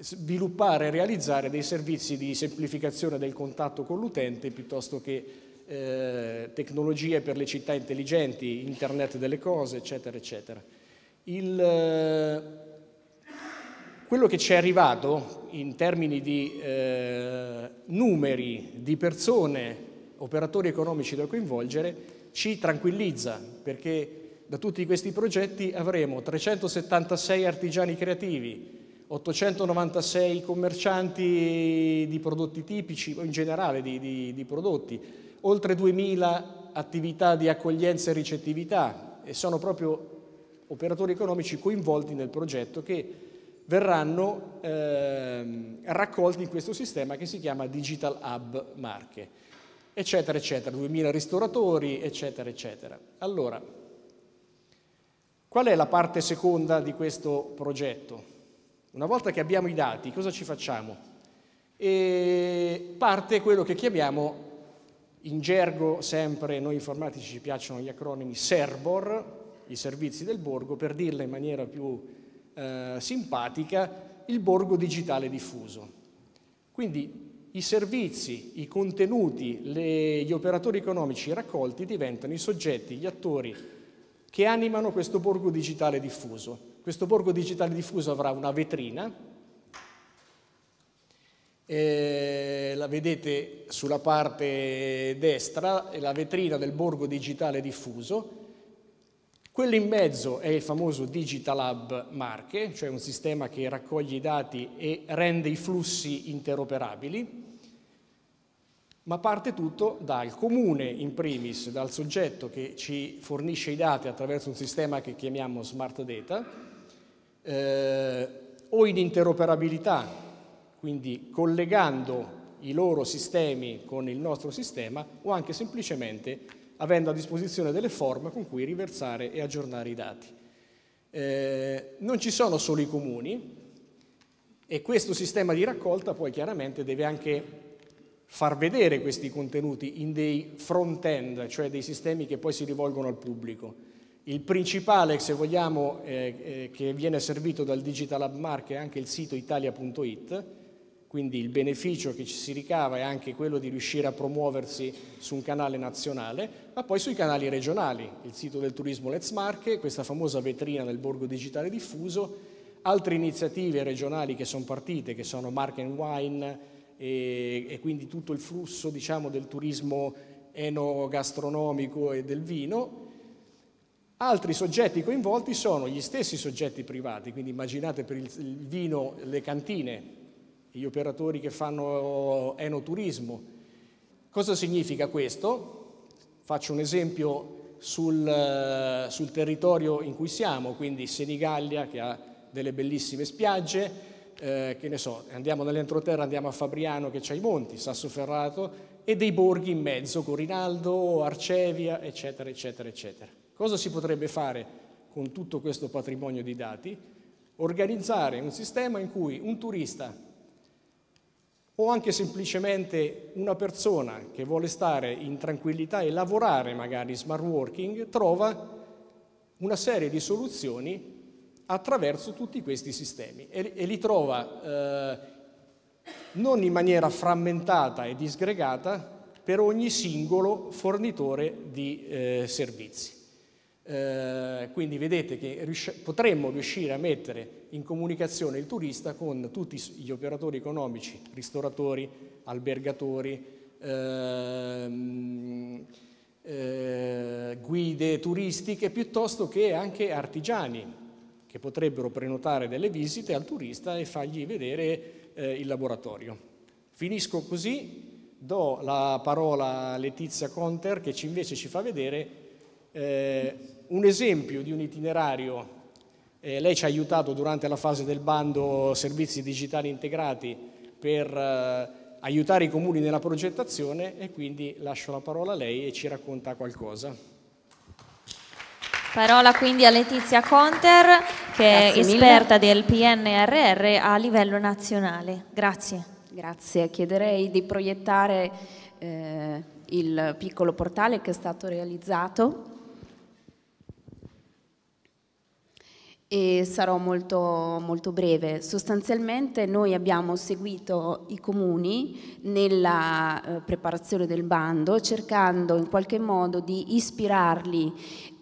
S7: sviluppare e realizzare dei servizi di semplificazione del contatto con l'utente piuttosto che eh, tecnologie per le città intelligenti, internet delle cose, eccetera, eccetera. Il, quello che ci è arrivato in termini di eh, numeri di persone, operatori economici da coinvolgere, ci tranquillizza perché da tutti questi progetti avremo 376 artigiani creativi, 896 commercianti di prodotti tipici o in generale di, di, di prodotti, oltre 2000 attività di accoglienza e ricettività e sono proprio operatori economici coinvolti nel progetto che verranno eh, raccolti in questo sistema che si chiama Digital Hub Marche, eccetera, eccetera, 2000 ristoratori, eccetera, eccetera. Allora, qual è la parte seconda di questo progetto? Una volta che abbiamo i dati, cosa ci facciamo? E parte quello che chiamiamo, in gergo sempre noi informatici ci piacciono gli acronimi SERBOR, i servizi del borgo, per dirla in maniera più eh, simpatica il borgo digitale diffuso. Quindi i servizi, i contenuti, le, gli operatori economici raccolti diventano i soggetti, gli attori che animano questo borgo digitale diffuso. Questo borgo digitale diffuso avrà una vetrina, eh, la vedete sulla parte destra, è la vetrina del borgo digitale diffuso, quello in mezzo è il famoso Digital Hub Marche, cioè un sistema che raccoglie i dati e rende i flussi interoperabili, ma parte tutto dal comune in primis, dal soggetto che ci fornisce i dati attraverso un sistema che chiamiamo smart data, eh, o in interoperabilità, quindi collegando i loro sistemi con il nostro sistema o anche semplicemente avendo a disposizione delle forme con cui riversare e aggiornare i dati. Eh, non ci sono solo i comuni e questo sistema di raccolta poi chiaramente deve anche far vedere questi contenuti in dei front-end, cioè dei sistemi che poi si rivolgono al pubblico. Il principale, se vogliamo, eh, eh, che viene servito dal Digital Hub Mark è anche il sito italia.it, quindi il beneficio che ci si ricava è anche quello di riuscire a promuoversi su un canale nazionale, ma poi sui canali regionali, il sito del turismo Let's Marche, questa famosa vetrina del borgo digitale diffuso, altre iniziative regionali che sono partite, che sono Mark Wine e, e, quindi tutto il flusso diciamo, del turismo enogastronomico e del vino, Altri soggetti coinvolti sono gli stessi soggetti privati, quindi immaginate per il vino le cantine gli operatori che fanno enoturismo. Cosa significa questo? Faccio un esempio sul, eh, sul territorio in cui siamo, quindi Senigallia che ha delle bellissime spiagge, eh, che ne so, andiamo nell'entroterra, andiamo a Fabriano che c'ha i monti, Sassoferrato e dei borghi in mezzo, Corinaldo, Arcevia, eccetera, eccetera, eccetera. Cosa si potrebbe fare con tutto questo patrimonio di dati? Organizzare un sistema in cui un turista o anche semplicemente una persona che vuole stare in tranquillità e lavorare magari smart working trova una serie di soluzioni attraverso tutti questi sistemi e, e li trova eh, non in maniera frammentata e disgregata per ogni singolo fornitore di eh, servizi. Eh, quindi vedete che riusci- potremmo riuscire a mettere in comunicazione il turista con tutti gli operatori economici, ristoratori, albergatori, ehm, eh, guide turistiche, piuttosto che anche artigiani che potrebbero prenotare delle visite al turista e fargli vedere eh, il laboratorio. Finisco così, do la parola a Letizia Conter che ci invece ci fa vedere eh, un esempio di un itinerario eh, lei ci ha aiutato durante la fase del bando servizi digitali integrati per eh, aiutare i comuni nella progettazione e quindi lascio la parola a lei e ci racconta qualcosa.
S1: Parola quindi a Letizia Conter che Grazie è esperta mille. del PNRR a livello nazionale.
S9: Grazie. Grazie, chiederei di proiettare eh, il piccolo portale che è stato realizzato e sarò molto, molto, breve. Sostanzialmente noi abbiamo seguito i comuni nella eh, preparazione del bando cercando in qualche modo di ispirarli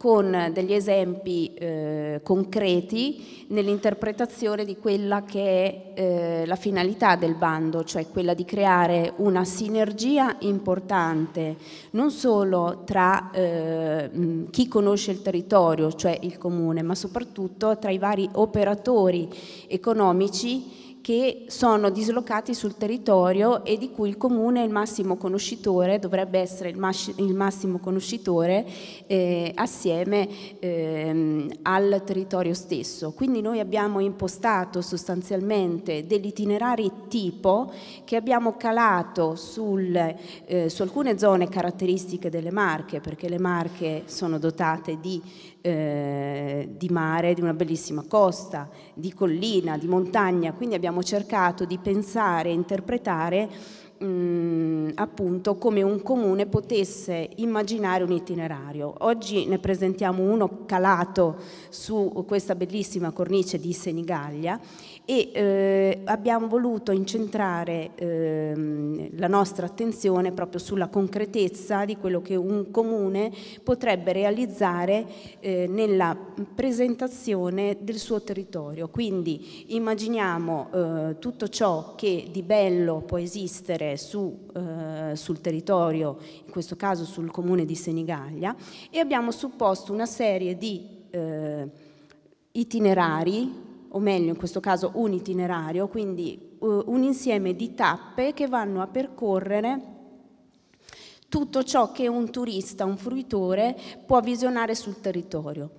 S9: con degli esempi eh, concreti nell'interpretazione di quella che è eh, la finalità del bando, cioè quella di creare una sinergia importante non solo tra eh, chi conosce il territorio, cioè il comune, ma soprattutto tra i vari operatori economici che sono dislocati sul territorio e di cui il comune è il massimo conoscitore, dovrebbe essere il, mas- il massimo conoscitore eh, assieme ehm, al territorio stesso. Quindi noi abbiamo impostato sostanzialmente degli itinerari tipo che abbiamo calato sul, eh, su alcune zone caratteristiche delle Marche, perché le Marche sono dotate di eh, di mare, di una bellissima costa, di collina, di montagna, quindi abbiamo cercato di pensare e interpretare mh, mm, appunto come un comune potesse immaginare un itinerario. Oggi ne presentiamo uno calato su questa bellissima cornice di Senigallia e eh, abbiamo voluto incentrare eh, la nostra attenzione proprio sulla concretezza di quello che un comune potrebbe realizzare eh, nella presentazione del suo territorio. Quindi immaginiamo eh, tutto ciò che di bello può esistere su, eh, sul territorio, in questo caso sul comune di Senigallia, e abbiamo supposto una serie di eh, itinerari o meglio in questo caso un itinerario, quindi uh, un insieme di tappe che vanno a percorrere tutto ciò che un turista, un fruitore può visionare sul territorio.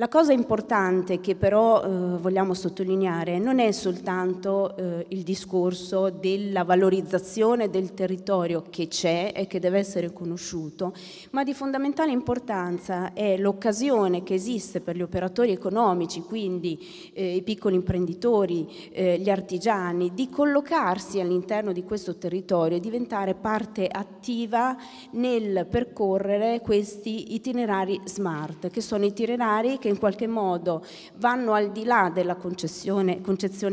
S9: La cosa importante che però eh, vogliamo sottolineare non è soltanto eh, il discorso della valorizzazione del territorio che c'è e che deve essere conosciuto, ma di fondamentale importanza è l'occasione che esiste per gli operatori economici, quindi eh, i piccoli imprenditori, eh, gli artigiani, di collocarsi all'interno di questo territorio e diventare parte attiva nel percorrere questi itinerari smart, che sono itinerari che in qualche modo vanno al di là della concezione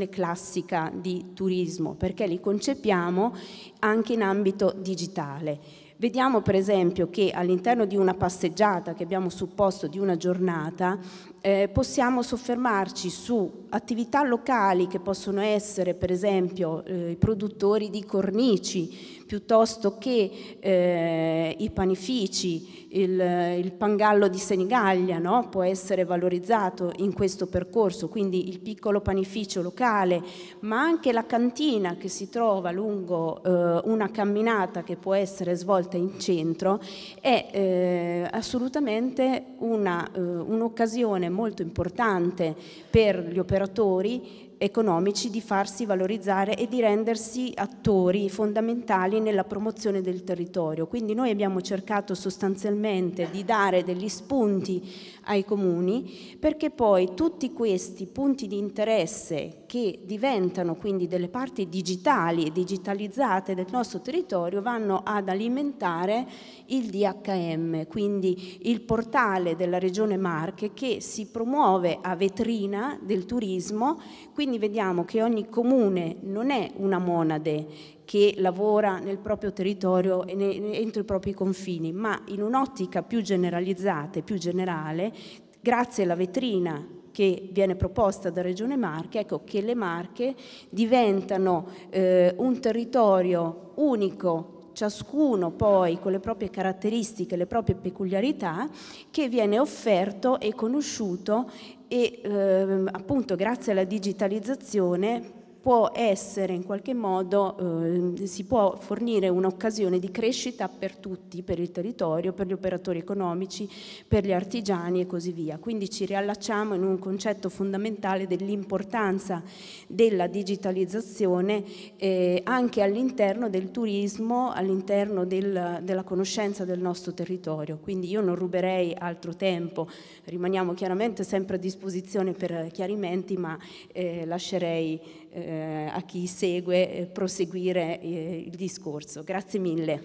S9: classica di turismo, perché li concepiamo anche in ambito digitale. Vediamo per esempio che all'interno di una passeggiata che abbiamo supposto di una giornata eh, possiamo soffermarci su attività locali che possono essere per esempio eh, i produttori di cornici, piuttosto che eh, i panifici, il, il, pangallo di Senigallia no? può essere valorizzato in questo percorso, quindi il piccolo panificio locale, ma anche la cantina che si trova lungo eh, una camminata che può essere svolta in centro è eh, assolutamente eh, un'occasione molto importante per gli operatori economici di farsi valorizzare e di rendersi attori fondamentali nella promozione del territorio. Quindi noi abbiamo cercato sostanzialmente di dare degli spunti ai comuni, perché poi tutti questi punti di interesse che diventano quindi delle parti digitali e digitalizzate del nostro territorio vanno ad alimentare il DHM, quindi il portale della Regione Marche che si promuove a vetrina del turismo, quindi vediamo che ogni comune non è una monade che lavora nel proprio territorio e entro i propri confini, ma in un'ottica più generalizzata e più generale, grazie alla vetrina che viene proposta da Regione Marche, ecco che le Marche diventano eh, un territorio unico ciascuno poi con le proprie caratteristiche, le proprie peculiarità, che viene offerto e conosciuto e eh, appunto grazie alla digitalizzazione può essere in qualche modo, eh, si può fornire un'occasione di crescita per tutti, per il territorio, per gli operatori economici, per gli artigiani e così via. Quindi ci riallacciamo in un concetto fondamentale dell'importanza della digitalizzazione eh, anche all'interno del turismo, all'interno del, della conoscenza del nostro territorio. Quindi io non ruberei altro tempo, rimaniamo chiaramente sempre a disposizione per chiarimenti, ma eh, lascerei eh, a chi segue eh, proseguire eh, il discorso. Grazie mille.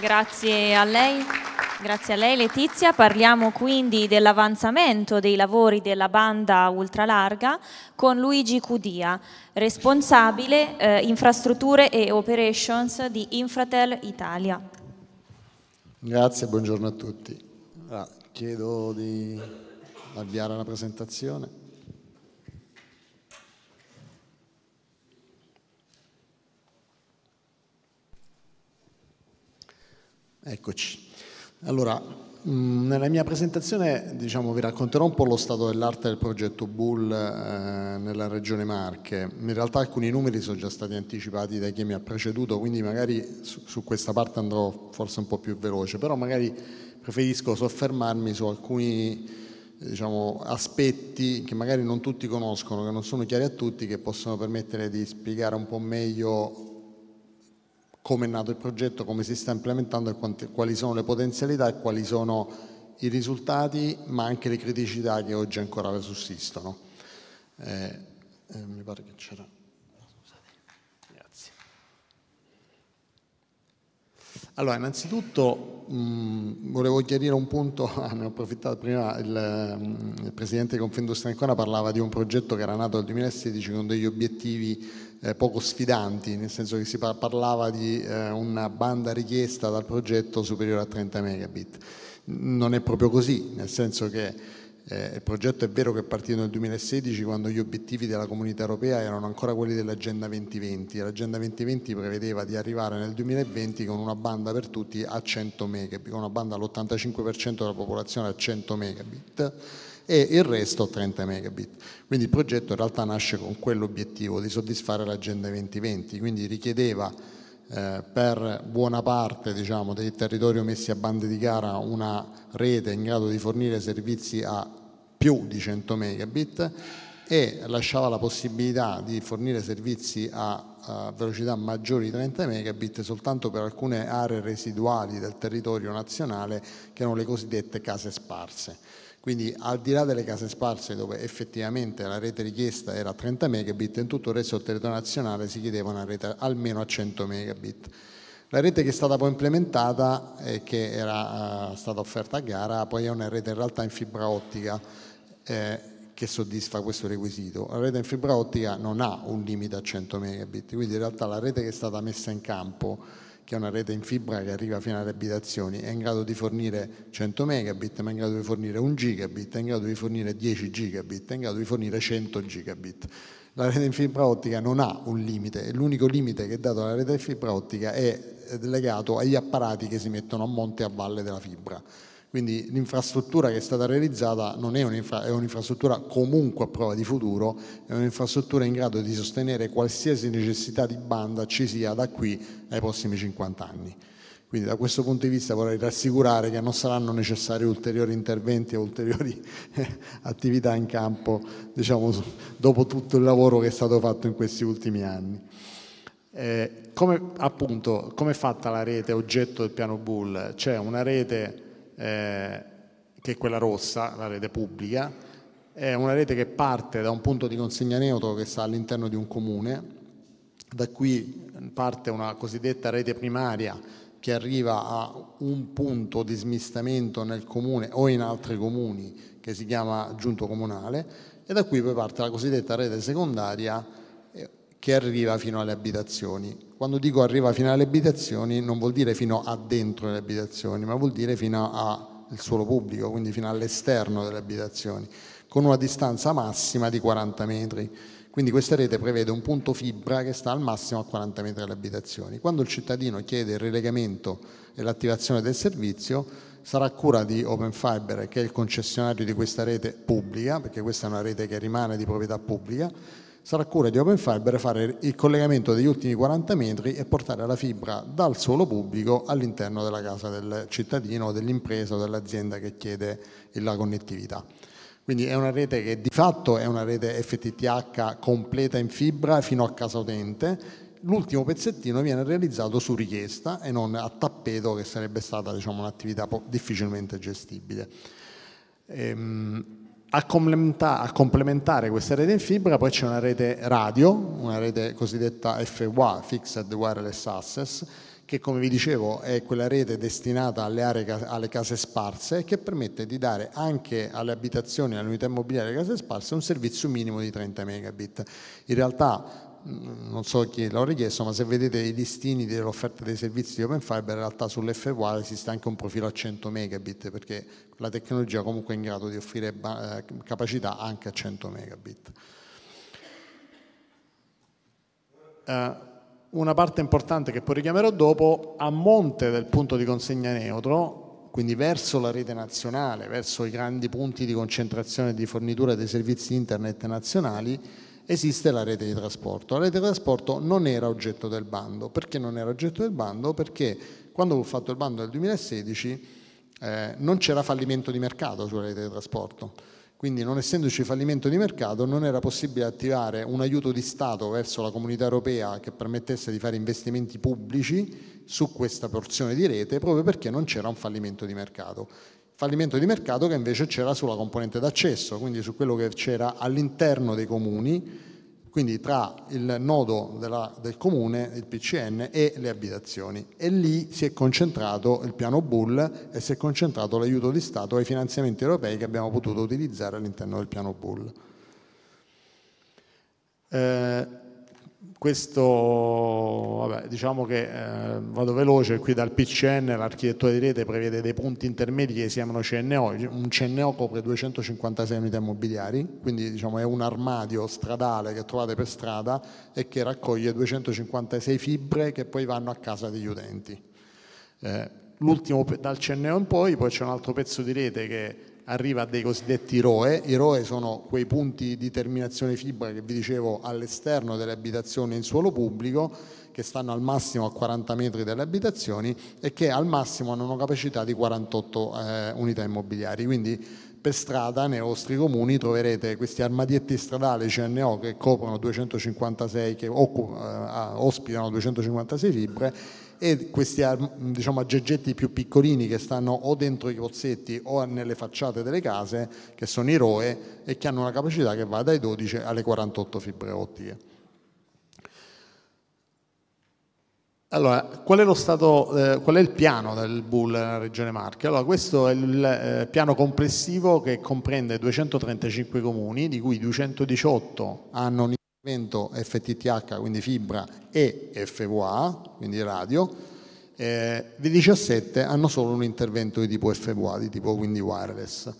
S9: Grazie a lei. Grazie a lei Letizia,
S1: parliamo quindi dell'avanzamento dei lavori della banda ultralarga con Luigi Cudia, responsabile eh, infrastrutture e operations di Infratel Italia.
S10: Grazie, buongiorno a tutti. Allora, chiedo di avviare la presentazione. Eccoci. Allora, mm, nella mia presentazione diciamo, vi racconterò un po' lo stato dell'arte del progetto Bull eh, nella regione Marche. In realtà alcuni numeri sono già stati anticipati da chi mi ha preceduto, quindi magari su, su questa parte andrò forse un po' più veloce, però magari preferisco soffermarmi su alcuni diciamo, aspetti che magari non tutti conoscono, che non sono chiari a tutti, che possono permettere di spiegare un po' meglio come è nato il progetto, come si sta implementando e quanti, quali sono le potenzialità e quali sono i risultati, ma anche le criticità che oggi ancora sussistono. Eh, eh, mi pare che c'era. Grazie. Allora, innanzitutto mh, volevo chiarire un punto, ah, ne ho approfittato prima, il, il presidente di Confindustria ancora parlava di un progetto che era nato nel 2016 con degli obiettivi eh, poco sfidanti, nel senso che si parlava di eh, una banda richiesta dal progetto superiore a 30 megabit. Non è proprio così, nel senso che eh, il progetto è vero che è partito nel 2016 quando gli obiettivi della comunità europea erano ancora quelli dell'Agenda 2020 e l'Agenda 2020 prevedeva di arrivare nel 2020 con una banda per tutti a 100 megabit, con una banda all'85% della popolazione a 100 megabit e il resto 30 megabit. Quindi il progetto in realtà nasce con quell'obiettivo di soddisfare l'agenda 2020, quindi richiedeva eh, per buona parte diciamo, dei territori messi a bande di gara una rete in grado di fornire servizi a più di 100 megabit e lasciava la possibilità di fornire servizi a, a, velocità maggiori di 30 megabit soltanto per alcune aree residuali del territorio nazionale che erano le cosiddette case sparse. Quindi al di là delle case sparse dove effettivamente la rete richiesta era 30 megabit, in tutto il resto del territorio nazionale si chiedeva una rete almeno a 100 megabit. La rete che è stata poi implementata e che era eh, stata offerta a gara poi è una rete in realtà in fibra ottica eh, che soddisfa questo requisito. La rete in fibra ottica non ha un limite a 100 megabit, quindi in realtà la rete che è stata messa in campo che è una rete in fibra che arriva fino alle abitazioni, è in grado di fornire 100 megabit, ma è in grado di fornire 1 gigabit, è in grado di fornire 10 gigabit, è in grado di fornire 100 gigabit. La rete in fibra ottica non ha un limite l'unico limite che è dato alla rete in fibra ottica è legato agli apparati che si mettono a monte e a valle della fibra. Quindi l'infrastruttura che è stata realizzata non è, un'infrastruttura comunque a prova di futuro, è un'infrastruttura in grado di sostenere qualsiasi necessità di banda ci sia da qui ai prossimi 50 anni. Quindi da questo punto di vista vorrei rassicurare che non saranno necessari ulteriori interventi e ulteriori eh, attività in campo, diciamo, dopo tutto il lavoro che è stato fatto in questi ultimi anni. Eh, come, appunto, come è fatta la rete oggetto del piano Bull? C'è una rete eh, che è quella rossa, la rete pubblica, è una rete che parte da un punto di consegna neutro che sta all'interno di un comune, da qui parte una cosiddetta rete primaria che arriva a un punto di smistamento nel comune o in altri comuni che si chiama giunto comunale e da qui poi parte la cosiddetta rete secondaria che arriva fino alle abitazioni. Quando dico arriva fino alle abitazioni non vuol dire fino a dentro le abitazioni, ma vuol dire fino al suolo pubblico, quindi fino all'esterno delle abitazioni, con una distanza massima di 40 metri. Quindi questa rete prevede un punto fibra che sta al massimo a 40 metri dalle abitazioni. Quando il cittadino chiede il relegamento e l'attivazione del servizio, sarà a cura di Open Fiber, che è il concessionario di questa rete pubblica, perché questa è una rete che rimane di proprietà pubblica, sarà cura di Open Fiber fare il collegamento degli ultimi 40 metri e portare la fibra dal suolo pubblico all'interno della casa del cittadino, dell'impresa o dell'azienda che chiede la connettività. Quindi è una rete che di fatto è una rete FTTH completa in fibra fino a casa utente. L'ultimo pezzettino viene realizzato su richiesta e non a tappeto che sarebbe stata diciamo, un'attività difficilmente gestibile. Ehm, a complementare questa rete in fibra poi c'è una rete radio, una rete cosiddetta FWA, Fixed Wireless Access, che come vi dicevo è quella rete destinata alle, aree, alle case sparse e che permette di dare anche alle abitazioni, alle unità immobiliari e alle case sparse un servizio minimo di 30 megabit. In realtà non so chi l'ha richiesto, ma se vedete i listini dell'offerta dei servizi di Open Fiber, in realtà sull'FWA esiste anche un profilo a 100 megabit, perché la tecnologia comunque è in grado di offrire eh, capacità anche a 100 megabit. Eh, una parte importante che poi richiamerò dopo, a monte del punto di consegna neutro, quindi verso la rete nazionale, verso i grandi punti di concentrazione di fornitura dei servizi internet nazionali, esiste la rete di trasporto. La rete di trasporto non era oggetto del bando. Perché non era oggetto del bando? Perché quando fu fatto il bando nel 2016 eh, non c'era fallimento di mercato sulla rete di trasporto. Quindi non essendoci fallimento di mercato non era possibile attivare un aiuto di Stato verso la comunità europea che permettesse di fare investimenti pubblici su questa porzione di rete proprio perché non c'era un fallimento di mercato fallimento di mercato che invece c'era sulla componente d'accesso, quindi su quello che c'era all'interno dei comuni, quindi tra il nodo della, del comune, il PCN e le abitazioni. E lì si è concentrato il piano Bull e si è concentrato l'aiuto di Stato ai finanziamenti europei che abbiamo potuto utilizzare all'interno del piano Bull. Eh, questo, vabbè, diciamo che eh, vado veloce, qui dal PCN l'architettura di rete prevede dei punti intermedi che si chiamano CNO, un CNO copre 256 unità immobiliari, quindi diciamo, è un armadio stradale che trovate per strada e che raccoglie 256 fibre che poi vanno a casa degli utenti. Eh, dal CNO in poi, poi c'è un altro pezzo di rete che arriva a dei cosiddetti ROE. I ROE sono quei punti di terminazione fibra che vi dicevo all'esterno delle abitazioni in suolo pubblico che stanno al massimo a 40 metri dalle abitazioni e che al massimo hanno una capacità di 48 eh, unità immobiliari. Quindi per strada nei vostri comuni troverete questi armadietti stradali CNO che coprono 256, che eh, ah, ospitano 256 fibre e questi mm, diciamo, aggeggetti più piccolini che stanno o dentro i pozzetti o nelle facciate delle case, che sono i ROE e che hanno una capacità che va dai 12 alle 48 fibre ottiche. Allora, qual è, stato, eh, qual è, il piano del Bull nella Regione Marche? Allora, questo è il eh, piano complessivo che comprende 235 comuni, di cui 218 hanno segmento FTTH, quindi fibra, e FVA, quindi radio, eh, di 17 hanno solo un intervento di tipo FVA, di tipo quindi wireless.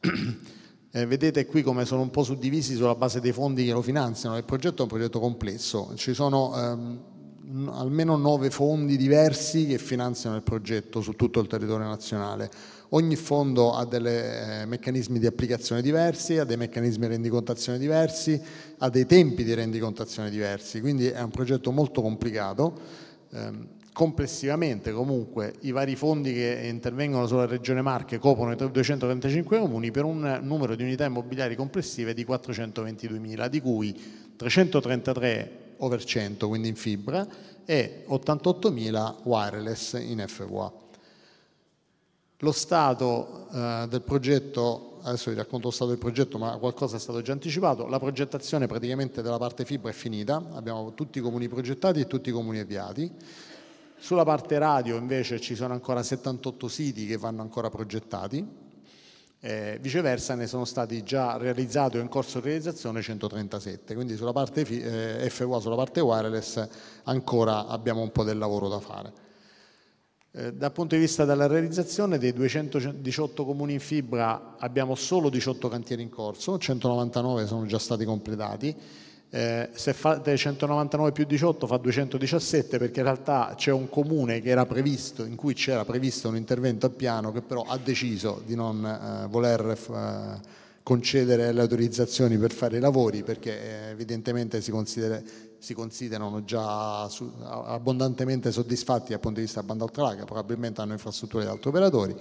S10: Eh, vedete qui come sono un po' suddivisi sulla base dei fondi che lo finanziano. Il progetto è un progetto complesso, ci sono ehm, almeno nove fondi diversi che finanziano il progetto su tutto il territorio nazionale. Ogni fondo ha dei eh, meccanismi di applicazione diversi, ha dei meccanismi di rendicontazione diversi, ha dei tempi di rendicontazione diversi, quindi è un progetto molto complicato. Eh, complessivamente comunque i vari fondi che intervengono sulla Regione Marche coprono i 235 comuni per un numero di unità immobiliari complessive di 422.000, di cui 333 over 100, quindi in fibra, e 88.000 wireless in FWA. Lo stato eh, del progetto, adesso vi racconto lo stato del progetto, ma qualcosa è stato già anticipato, la progettazione praticamente della parte fibra è finita, abbiamo tutti i comuni progettati e tutti i comuni avviati. Sulla parte radio invece ci sono ancora 78 siti che vanno ancora progettati, eh, viceversa ne sono stati già realizzati o in corso di realizzazione 137, quindi sulla parte eh, FWA, sulla parte wireless ancora abbiamo un po' del lavoro da fare. Eh, dal punto di vista della realizzazione dei 218 comuni in fibra abbiamo solo 18 cantieri in corso, 199 sono già stati completati. Eh, se fate 199 più 18 fa 217 perché in realtà c'è un comune previsto, in cui c'era previsto un intervento a piano che però ha deciso di non eh, voler eh, concedere le autorizzazioni per fare i lavori perché eh, evidentemente si, si considerano già abbondantemente soddisfatti dal punto di vista banda alta larga, probabilmente hanno infrastrutture di altri operatori.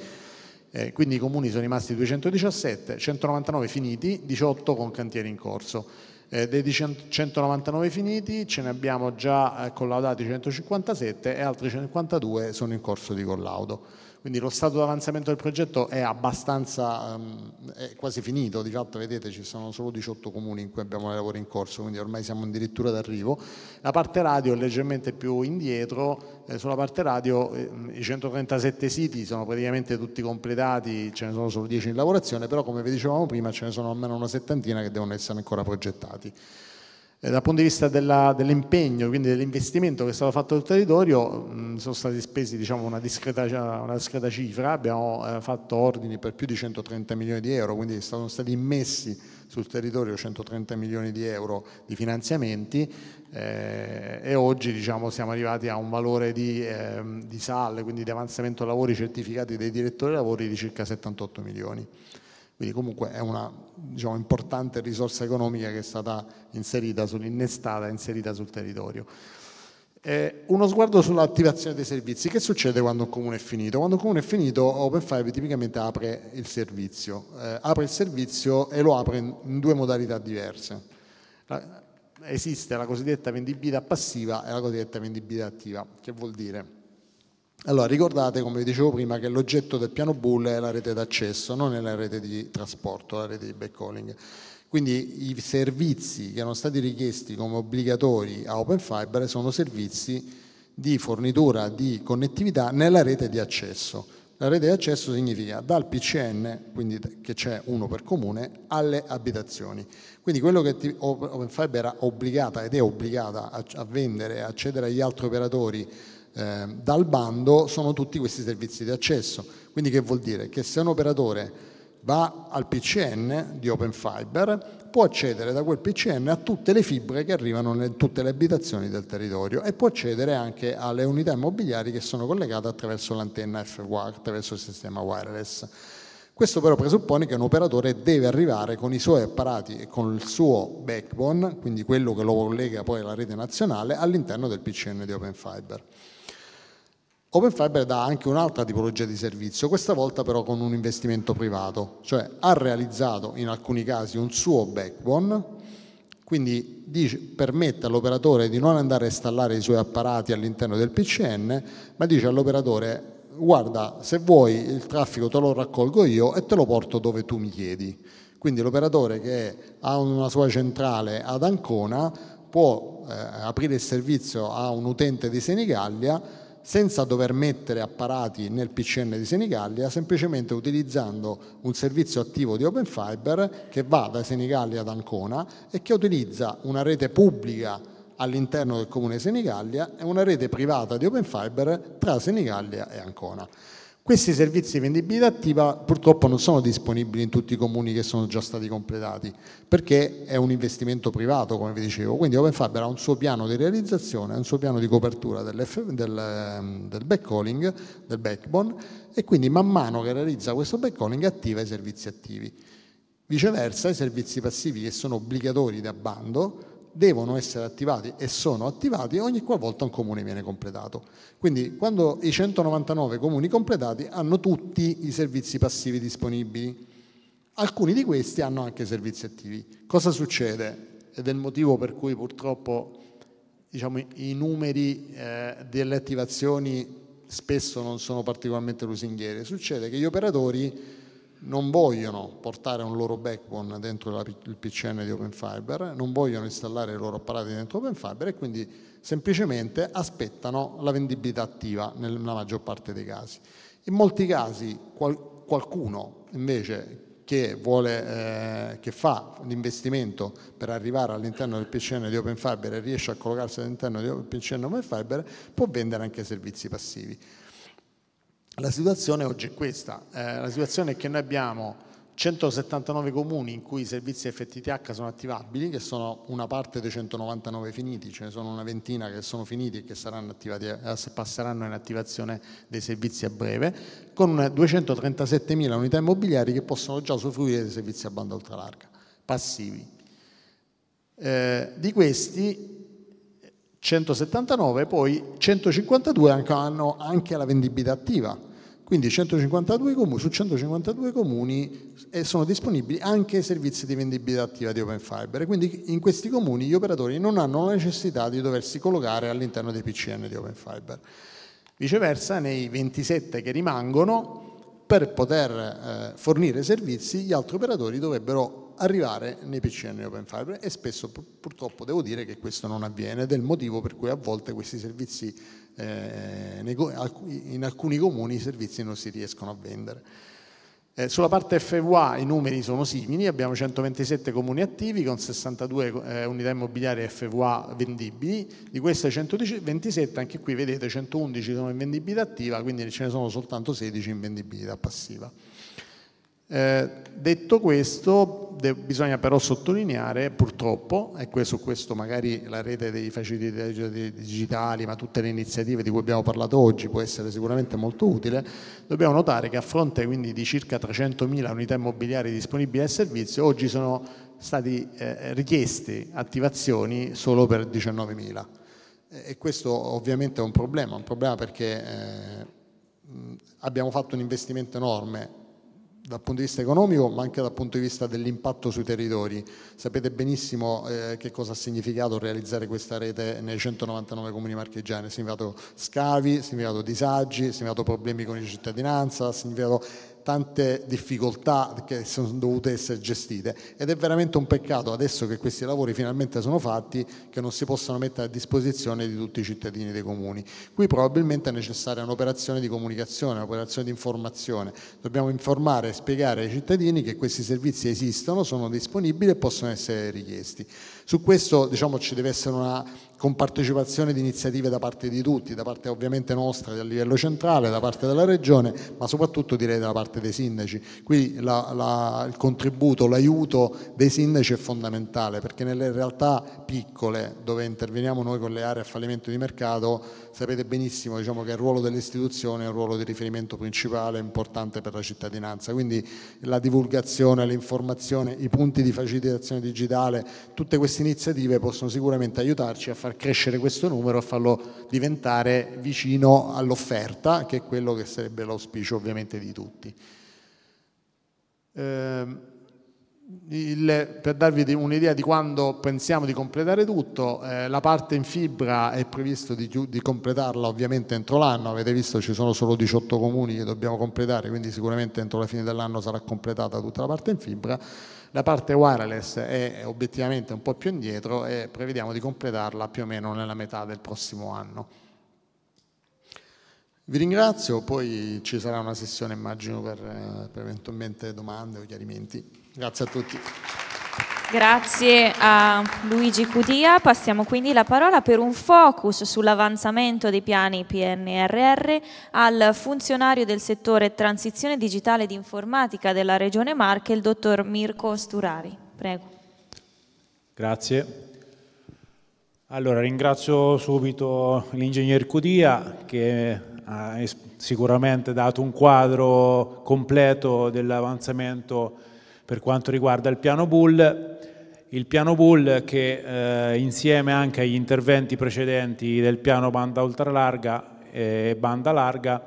S10: Eh, quindi i comuni sono rimasti 217, 199 finiti, 18 con cantieri in corso. Eh, dei 199 finiti ce ne abbiamo già eh, collaudati 157 e altri 52 sono in corso di collaudo quindi lo stato d'avanzamento del progetto è abbastanza, um, è quasi finito, di fatto vedete ci sono solo 18 comuni in cui abbiamo i lavori in corso, quindi ormai siamo addirittura d'arrivo. La parte radio è leggermente più indietro, eh, sulla parte radio eh, i 137 siti sono praticamente tutti completati, ce ne sono solo 10 in lavorazione, però come vi dicevamo prima ce ne sono almeno una settantina che devono essere ancora progettati. Eh, dal punto di vista dell'impegno, quindi dell'investimento che è stato fatto sul territorio, mh, mm, sono stati spesi diciamo, una, discreta, una, discreta, cifra, abbiamo eh, fatto ordini per più di 130 milioni di euro, quindi sono stati immessi sul territorio 130 milioni di euro di finanziamenti eh, e oggi diciamo, siamo arrivati a un valore di, ehm, di, SAL, quindi di avanzamento lavori certificati dei direttori lavori di circa 78 milioni. Quindi comunque è una diciamo, importante risorsa economica che è stata inserita, innestata, inserita sul territorio. Eh, uno sguardo sull'attivazione dei servizi. Che succede quando un comune è finito? Quando un comune è finito, Open tipicamente apre il servizio. Eh, apre il servizio e lo apre in, in due modalità diverse. La, esiste la cosiddetta vendibilità passiva e la cosiddetta vendibilità attiva. Che vuol dire? Allora, ricordate, come vi dicevo prima, che l'oggetto del piano Bull è la rete d'accesso, non è la rete di trasporto, la rete di backhauling. Quindi i servizi che erano stati richiesti come obbligatori a Open Fiber sono servizi di fornitura di connettività nella rete di accesso. La rete di accesso significa dal PCN, quindi che c'è uno per comune, alle abitazioni. Quindi quello che Open Fiber era obbligata ed è obbligata a vendere, a accedere agli altri operatori eh, dal bando sono tutti questi servizi di accesso. Quindi che vuol dire? Che se un operatore va al PCN di Open Fiber, può accedere da quel PCN a tutte le fibre che arrivano in tutte le abitazioni del territorio e può accedere anche alle unità immobiliari che sono collegate attraverso l'antenna FWA, attraverso il sistema wireless. Questo però presuppone che un operatore deve arrivare con i suoi apparati e con il suo backbone, quindi quello che lo collega poi alla rete nazionale, all'interno del PCN di Open Fiber. Open Fiber dà anche un'altra tipologia di servizio, questa volta però con un investimento privato, cioè ha realizzato in alcuni casi un suo backbone, quindi dice, permette all'operatore di non andare a installare i suoi apparati all'interno del PCN, ma dice all'operatore guarda se vuoi il traffico te lo raccolgo io e te lo porto dove tu mi chiedi. Quindi l'operatore che ha una sua centrale ad Ancona può eh, aprire il servizio a un utente di Senigallia senza dover mettere apparati nel PCN di Senigallia, semplicemente utilizzando un servizio attivo di Open Fiber che va da Senigallia ad Ancona e che utilizza una rete pubblica all'interno del comune di Senigallia e una rete privata di Open Fiber tra Senigallia e Ancona. Questi servizi di vendibilità attiva purtroppo non sono disponibili in tutti i comuni che sono già stati completati perché è un investimento privato, come vi dicevo. Quindi Open Fiber ha un suo piano di realizzazione, un suo piano di copertura del, ehm, del backhauling, del backbone e quindi man mano che realizza questo backhauling attiva i servizi attivi. Viceversa, i servizi passivi che sono obbligatori da bando devono essere attivati e sono attivati ogni qualvolta un comune viene completato. Quindi quando i 199 comuni completati hanno tutti i servizi passivi disponibili, alcuni di questi hanno anche servizi attivi. Cosa succede? Ed è il motivo per cui purtroppo diciamo, i numeri eh, delle attivazioni spesso non sono particolarmente lusinghiere. Succede che gli operatori non vogliono portare un loro backbone dentro la, il PCN di Open Fiber, non vogliono installare i loro apparati dentro Open Fiber e quindi semplicemente aspettano la vendibilità attiva nella maggior parte dei casi. In molti casi qual, qualcuno invece che, vuole, eh, che fa l'investimento per arrivare all'interno del PCN di Open Fiber e riesce a collocarsi all'interno del PCN Open Fiber può vendere anche servizi passivi. La situazione oggi è questa, eh, la situazione è che noi abbiamo 179 comuni in cui i servizi FTTH sono attivabili, che sono una parte dei 199 finiti, ce ne sono una ventina che sono finiti e che attivati, eh, passeranno in attivazione dei servizi a breve, con 237.000 unità immobiliari che possono già usufruire dei servizi a banda ultralarga, passivi. Eh, di questi 179, poi 152 hanno anche la vendibilità attiva, quindi 152 comuni, su 152 comuni sono disponibili anche servizi di vendibilità attiva di Open Fiber. Quindi in questi comuni gli operatori non hanno la necessità di doversi collocare all'interno dei PCN di Open Fiber. Viceversa, nei 27 che rimangono, per poter eh, fornire servizi, gli altri operatori dovrebbero arrivare nei PCN Open Fiber e spesso purtroppo devo dire che questo non avviene ed è il motivo per cui a volte questi servizi eh, in alcuni comuni i servizi non si riescono a vendere. Eh, sulla parte FVA i numeri sono simili, abbiamo 127 comuni attivi con 62 eh, unità immobiliari FVA vendibili, di queste 127 anche qui vedete 111 sono in vendibilità attiva, quindi ce ne sono soltanto 16 in vendibilità passiva. Eh, detto questo, bisogna però sottolineare, purtroppo, e su questo magari la rete dei facilitatori digitali, ma tutte le iniziative di cui abbiamo parlato oggi può essere sicuramente molto utile, dobbiamo notare che a fronte quindi di circa 300.000 unità immobiliari disponibili al servizio, oggi sono stati eh, richiesti attivazioni solo per 19.000. E questo ovviamente è un problema, un problema perché eh, abbiamo fatto un investimento enorme dal punto di vista economico ma anche dal punto di vista dell'impatto sui territori. Sapete benissimo eh, che cosa ha significato realizzare questa rete nei 199 comuni marchigiani, ha significato scavi, ha significato disagi, ha significato problemi con la cittadinanza, ha significato tante difficoltà che sono dovute essere gestite ed è veramente un peccato adesso che questi lavori finalmente sono fatti che non si possano mettere a disposizione di tutti i cittadini dei comuni. Qui probabilmente è necessaria un'operazione di comunicazione, un'operazione di informazione. Dobbiamo informare e spiegare ai cittadini che questi servizi esistono, sono disponibili e possono essere richiesti. Su questo diciamo, ci deve essere una compartecipazione di iniziative da parte di tutti, da parte ovviamente nostra a livello centrale, da parte della regione, ma soprattutto direi da parte dei sindaci. Qui la, la, il contributo, l'aiuto dei sindaci è fondamentale perché nelle realtà piccole dove interveniamo noi con le aree a fallimento di mercato sapete benissimo diciamo, che il ruolo dell'istituzione è un ruolo di riferimento principale importante per la cittadinanza, quindi la divulgazione, l'informazione, i punti di facilitazione digitale, tutte queste queste iniziative possono sicuramente aiutarci a far crescere questo numero, a farlo diventare vicino all'offerta, che è quello che sarebbe l'auspicio ovviamente di tutti. Eh, il, per darvi un'idea di quando pensiamo di completare tutto, eh, la parte in fibra è previsto di, di completarla ovviamente entro l'anno, avete visto ci sono solo 18 comuni che dobbiamo completare, quindi sicuramente entro la fine dell'anno sarà completata tutta la parte in fibra la parte wireless è obiettivamente un po' più indietro e prevediamo di completarla più o meno nella metà del prossimo anno. Vi ringrazio, poi ci sarà una sessione immagino per, eh, per eventualmente domande o chiarimenti. Grazie a tutti.
S1: Grazie a Luigi Cudia, passiamo quindi la parola per un focus sull'avanzamento dei piani PNRR al funzionario del settore transizione digitale ed informatica della Regione Marche, il dottor Mirko Sturari. Prego.
S11: Grazie. Allora, ringrazio subito l'ingegner Cudia che ha sicuramente dato un quadro completo dell'avanzamento per quanto riguarda il piano Bull, il piano Bull che eh, insieme anche agli interventi precedenti del piano banda ultralarga e banda larga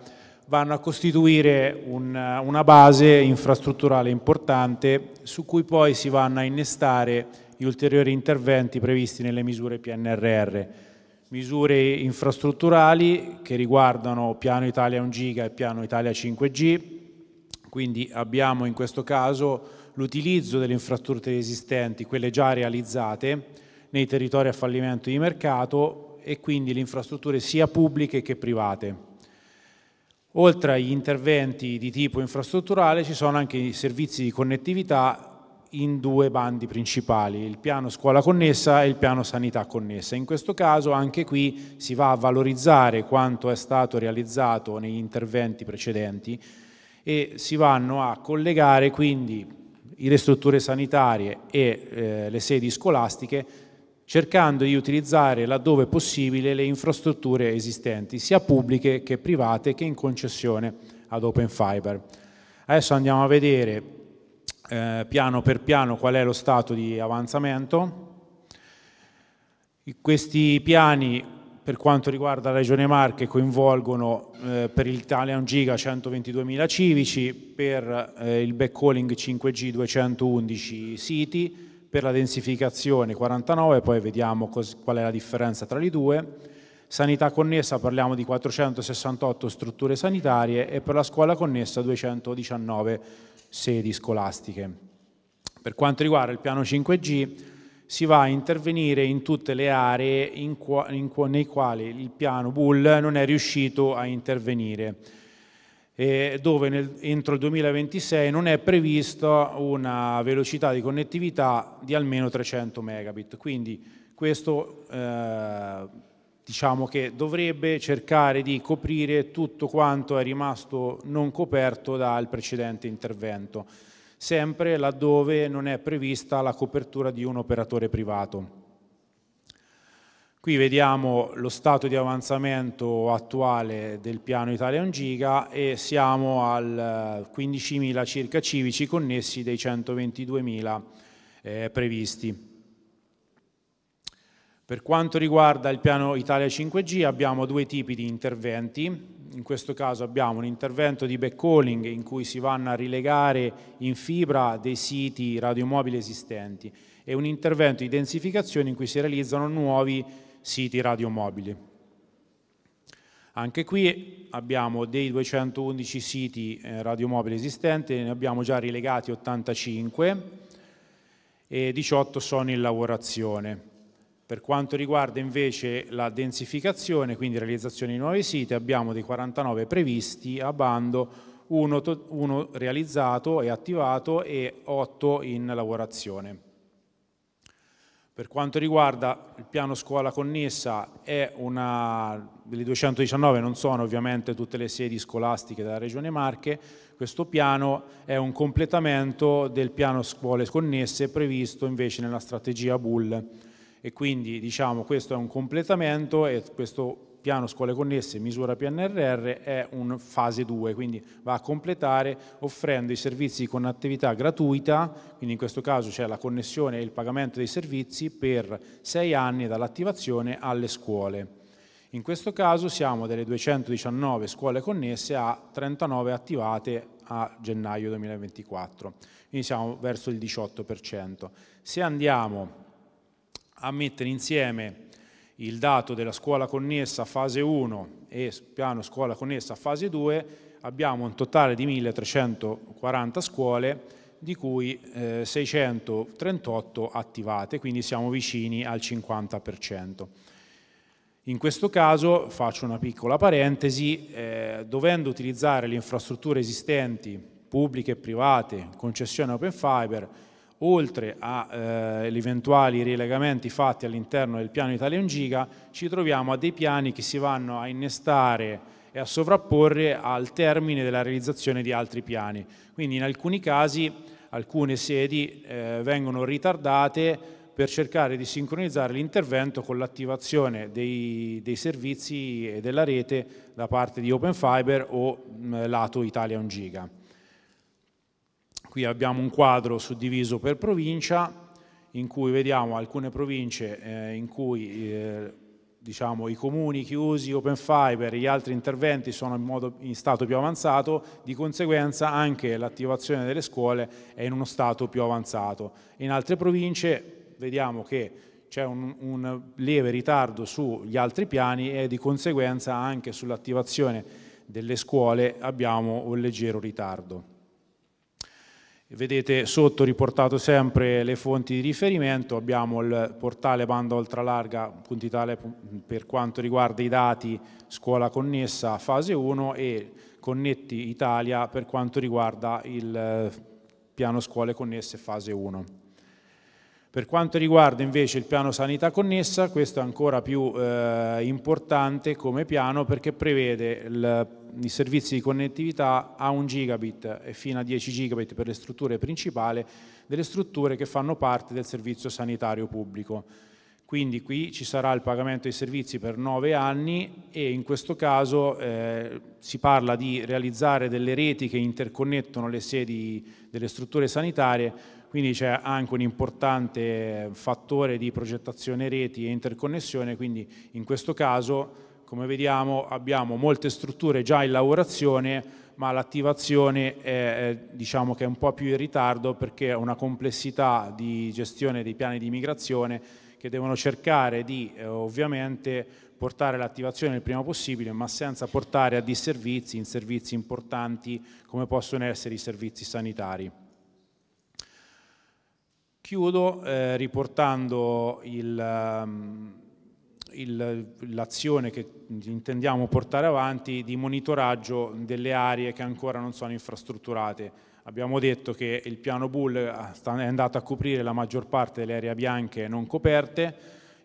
S11: vanno a costituire un, una base infrastrutturale importante su cui poi si vanno a innestare gli ulteriori interventi previsti nelle misure PNRR, misure infrastrutturali che riguardano Piano Italia 1 Giga e Piano Italia 5G, quindi abbiamo in questo caso l'utilizzo delle infrastrutture esistenti, quelle già realizzate, nei territori a fallimento di mercato e quindi le infrastrutture sia pubbliche che private. Oltre agli interventi di tipo infrastrutturale ci sono anche i servizi di connettività in due bandi principali, il piano scuola connessa e il piano sanità connessa. In questo caso anche qui si va a valorizzare quanto è stato realizzato negli interventi precedenti e si vanno a collegare quindi le strutture sanitarie e eh, le sedi scolastiche cercando di utilizzare laddove possibile le infrastrutture esistenti, sia pubbliche che private che in concessione ad Open Fiber. Adesso andiamo a vedere eh, piano per piano qual è lo stato di avanzamento. Questi piani per quanto riguarda la Regione Marche coinvolgono eh, per l'Italian Giga 122.000 civici, per eh, il backhauling 5G 211 siti, per la densificazione 49, poi vediamo qual è la differenza tra i due. Sanità connessa parliamo di 468 strutture sanitarie e per la scuola connessa 219 sedi scolastiche. Per quanto riguarda il piano 5G, si va a intervenire in tutte le aree in qua, in qua, nei quali il piano Bull non è riuscito a intervenire, eh, dove nel, entro il 2026 non è prevista una velocità di connettività di almeno 300 megabit. Quindi questo eh, diciamo che dovrebbe cercare di coprire tutto quanto è rimasto non coperto dal precedente intervento sempre laddove non è prevista la copertura di un operatore privato. Qui vediamo lo stato di avanzamento attuale del piano Italia 1 Giga e siamo al 15.000 eh, circa civici connessi dei 122.000 eh, previsti. Per quanto riguarda il piano Italia 5G abbiamo due tipi di interventi, in questo caso abbiamo un intervento di backhauling in cui si vanno a rilegare in fibra dei siti radiomobili esistenti e un intervento di densificazione in cui si realizzano nuovi siti radiomobili. Anche qui abbiamo dei 211 siti eh, radiomobili esistenti, ne abbiamo già rilegati 85 e 18 sono in lavorazione. Per quanto riguarda invece la densificazione, quindi realizzazione di nuove siti, abbiamo dei 49 previsti a bando, uno, uno realizzato e attivato e 8 in lavorazione. Per quanto riguarda il piano scuola connessa, è una, delle 219 non sono ovviamente tutte le sedi scolastiche della Regione Marche, questo piano è un completamento del piano scuole connesse previsto invece nella strategia Bull e quindi diciamo questo è un completamento e questo piano scuole connesse misura PNRR è un fase 2, quindi va a completare offrendo i servizi con attività gratuita, quindi in questo caso c'è la connessione e il pagamento dei servizi per sei anni dall'attivazione alle scuole. In questo caso siamo delle 219 scuole connesse a 39 attivate a gennaio 2024, quindi siamo verso il 18%. Se andiamo a mettere insieme il dato della scuola connessa fase 1 e piano scuola connessa fase 2, abbiamo un totale di 1340 scuole, di cui eh, 638 attivate, quindi siamo vicini al 50%. In questo caso, faccio una piccola parentesi, eh, dovendo utilizzare le infrastrutture esistenti, pubbliche e private, concessione Open Fiber, oltre agli eh, eventuali rilegamenti fatti all'interno del piano Italia 1 Giga, ci troviamo a dei piani che si vanno a innestare e a sovrapporre al termine della realizzazione di altri piani. Quindi in alcuni casi alcune sedi eh, vengono ritardate per cercare di sincronizzare l'intervento con l'attivazione dei, dei, servizi e della rete da parte di Open Fiber o mh, mm, lato Italia 1 Giga. Qui abbiamo un quadro suddiviso per provincia in cui vediamo alcune province eh, in cui eh, diciamo, i comuni chiusi, open fiber, e gli altri interventi sono in, modo, in stato più avanzato, di conseguenza anche l'attivazione delle scuole è in uno stato più avanzato. In altre province vediamo che c'è un, un lieve ritardo sugli altri piani e di conseguenza anche sull'attivazione delle scuole abbiamo un leggero ritardo. Vedete sotto riportato sempre le fonti di riferimento, abbiamo il portale banda ultralarga ultralarga.itale per quanto riguarda i dati scuola connessa fase 1 e Connetti Italia per quanto riguarda il eh, piano scuole connesse fase 1. Per quanto riguarda invece il piano sanità connessa, questo è ancora più eh, importante come piano perché prevede il, i servizi di connettività a 1 gigabit e fino a 10 gigabit per le strutture principali delle strutture che fanno parte del servizio sanitario pubblico. Quindi qui ci sarà il pagamento dei servizi per 9 anni e in questo caso eh, si parla di realizzare delle reti che interconnettono le sedi delle strutture sanitarie quindi c'è anche un importante fattore di progettazione reti e interconnessione, quindi in questo caso come vediamo abbiamo molte strutture già in lavorazione ma l'attivazione è, diciamo che è un po' più in ritardo perché è una complessità di gestione dei piani di migrazione che devono cercare di eh, ovviamente portare l'attivazione il prima possibile ma senza portare a disservizi in servizi importanti come possono essere i servizi sanitari. Chiudo eh, riportando ehm, l'azione che intendiamo portare avanti di monitoraggio delle aree che ancora non sono infrastrutturate. Abbiamo detto che il piano Bull eh, è andato a coprire la maggior parte delle aree bianche non coperte,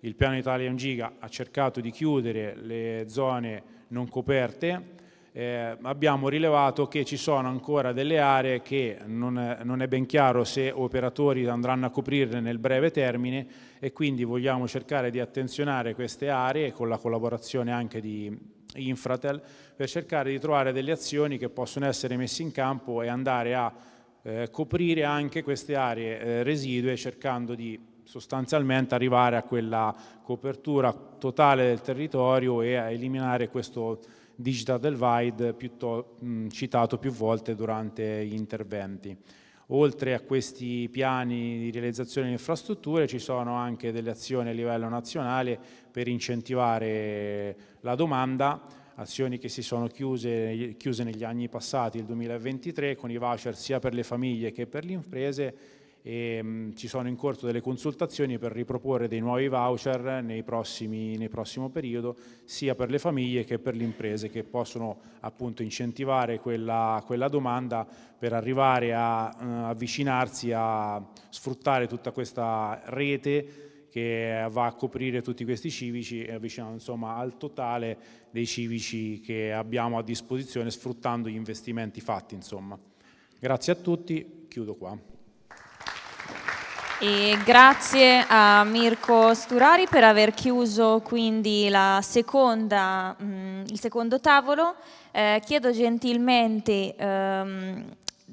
S11: il piano Italian Giga ha cercato di chiudere le zone non coperte eh, abbiamo rilevato che ci sono ancora delle aree che non è, non è ben chiaro se operatori andranno a coprirle nel breve termine e quindi vogliamo cercare di attenzionare queste aree con la collaborazione anche di Infratel per cercare di trovare delle azioni che possono essere messe in campo e andare a eh, coprire anche queste aree eh, residue cercando di sostanzialmente arrivare a quella copertura totale del territorio e a eliminare questo Digital Divide piuttosto, mm, citato più volte durante gli interventi. Oltre a questi piani di realizzazione di infrastrutture ci sono anche delle azioni a livello nazionale per incentivare la domanda, azioni che si sono chiuse, chiuse negli anni passati, il 2023, con i voucher sia per le famiglie che per le imprese e ehm, mh, ci sono in corso delle consultazioni per riproporre dei nuovi voucher nei prossimi, nel prossimo periodo sia per le famiglie che per le imprese che possono appunto incentivare quella, quella domanda per arrivare a eh, avvicinarsi a sfruttare tutta questa rete che va a coprire tutti questi civici e avviciniamo insomma al totale dei civici che abbiamo a disposizione sfruttando gli investimenti fatti insomma. Grazie a tutti, chiudo qua.
S1: E grazie a Mirko Sturari per aver chiuso quindi seconda, mh, mm, il secondo tavolo. Eh, chiedo gentilmente ehm,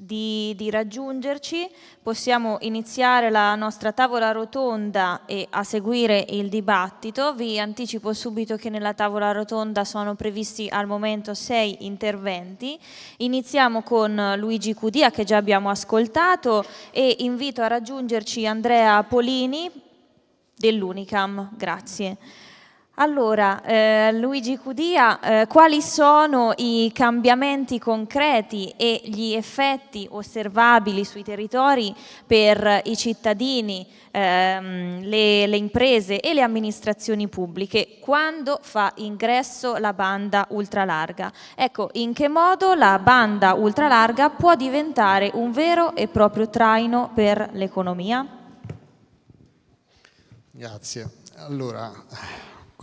S1: di, di, raggiungerci, possiamo iniziare la nostra tavola rotonda e a seguire il dibattito. Vi anticipo subito che nella tavola rotonda sono previsti al momento sei interventi. Iniziamo con Luigi Cudia che già abbiamo ascoltato e invito a raggiungerci Andrea Polini dell'Unicam. Grazie. Allora, eh, Luigi Cudia, eh, quali sono i cambiamenti concreti e gli effetti osservabili sui territori per i cittadini, ehm, le, le imprese e le amministrazioni pubbliche quando fa ingresso la banda ultralarga? Ecco, in che modo la banda ultralarga può diventare un vero e proprio traino per l'economia?
S10: Grazie. Allora,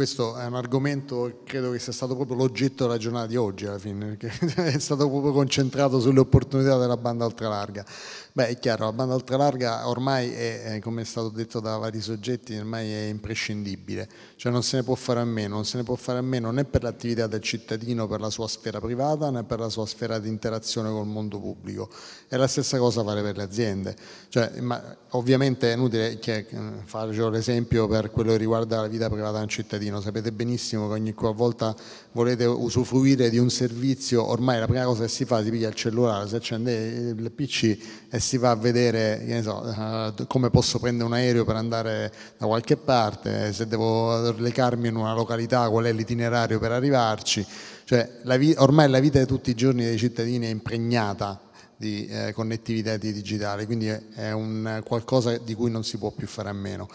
S10: questo è un argomento che credo che sia stato proprio l'oggetto della giornata di oggi alla fine, perché è stato proprio concentrato sulle opportunità della banda ultralarga. Beh, è chiaro, la banda ultra larga ormai è, eh, come è stato detto da vari soggetti, ormai è imprescindibile, cioè non se ne può fare a meno, non se ne può fare a meno né per l'attività del cittadino, per la sua sfera privata, né per la sua sfera di interazione col mondo pubblico. E la stessa cosa vale per le aziende. Cioè, ma ovviamente è inutile che eh, faccio l'esempio per quello che riguarda la vita privata di un cittadino. Sapete benissimo che ogni volta volete usufruire di un servizio, ormai la prima cosa che si fa si piglia il cellulare, si accende il PC e si va a vedere so, eh, come posso prendere un aereo per andare da qualche parte, se devo recarmi in una località, qual è l'itinerario per arrivarci. Cioè, la ormai la vita di tutti i giorni dei cittadini è impregnata di eh, connettività di digitale, quindi è, è un qualcosa di cui non si può più fare a meno.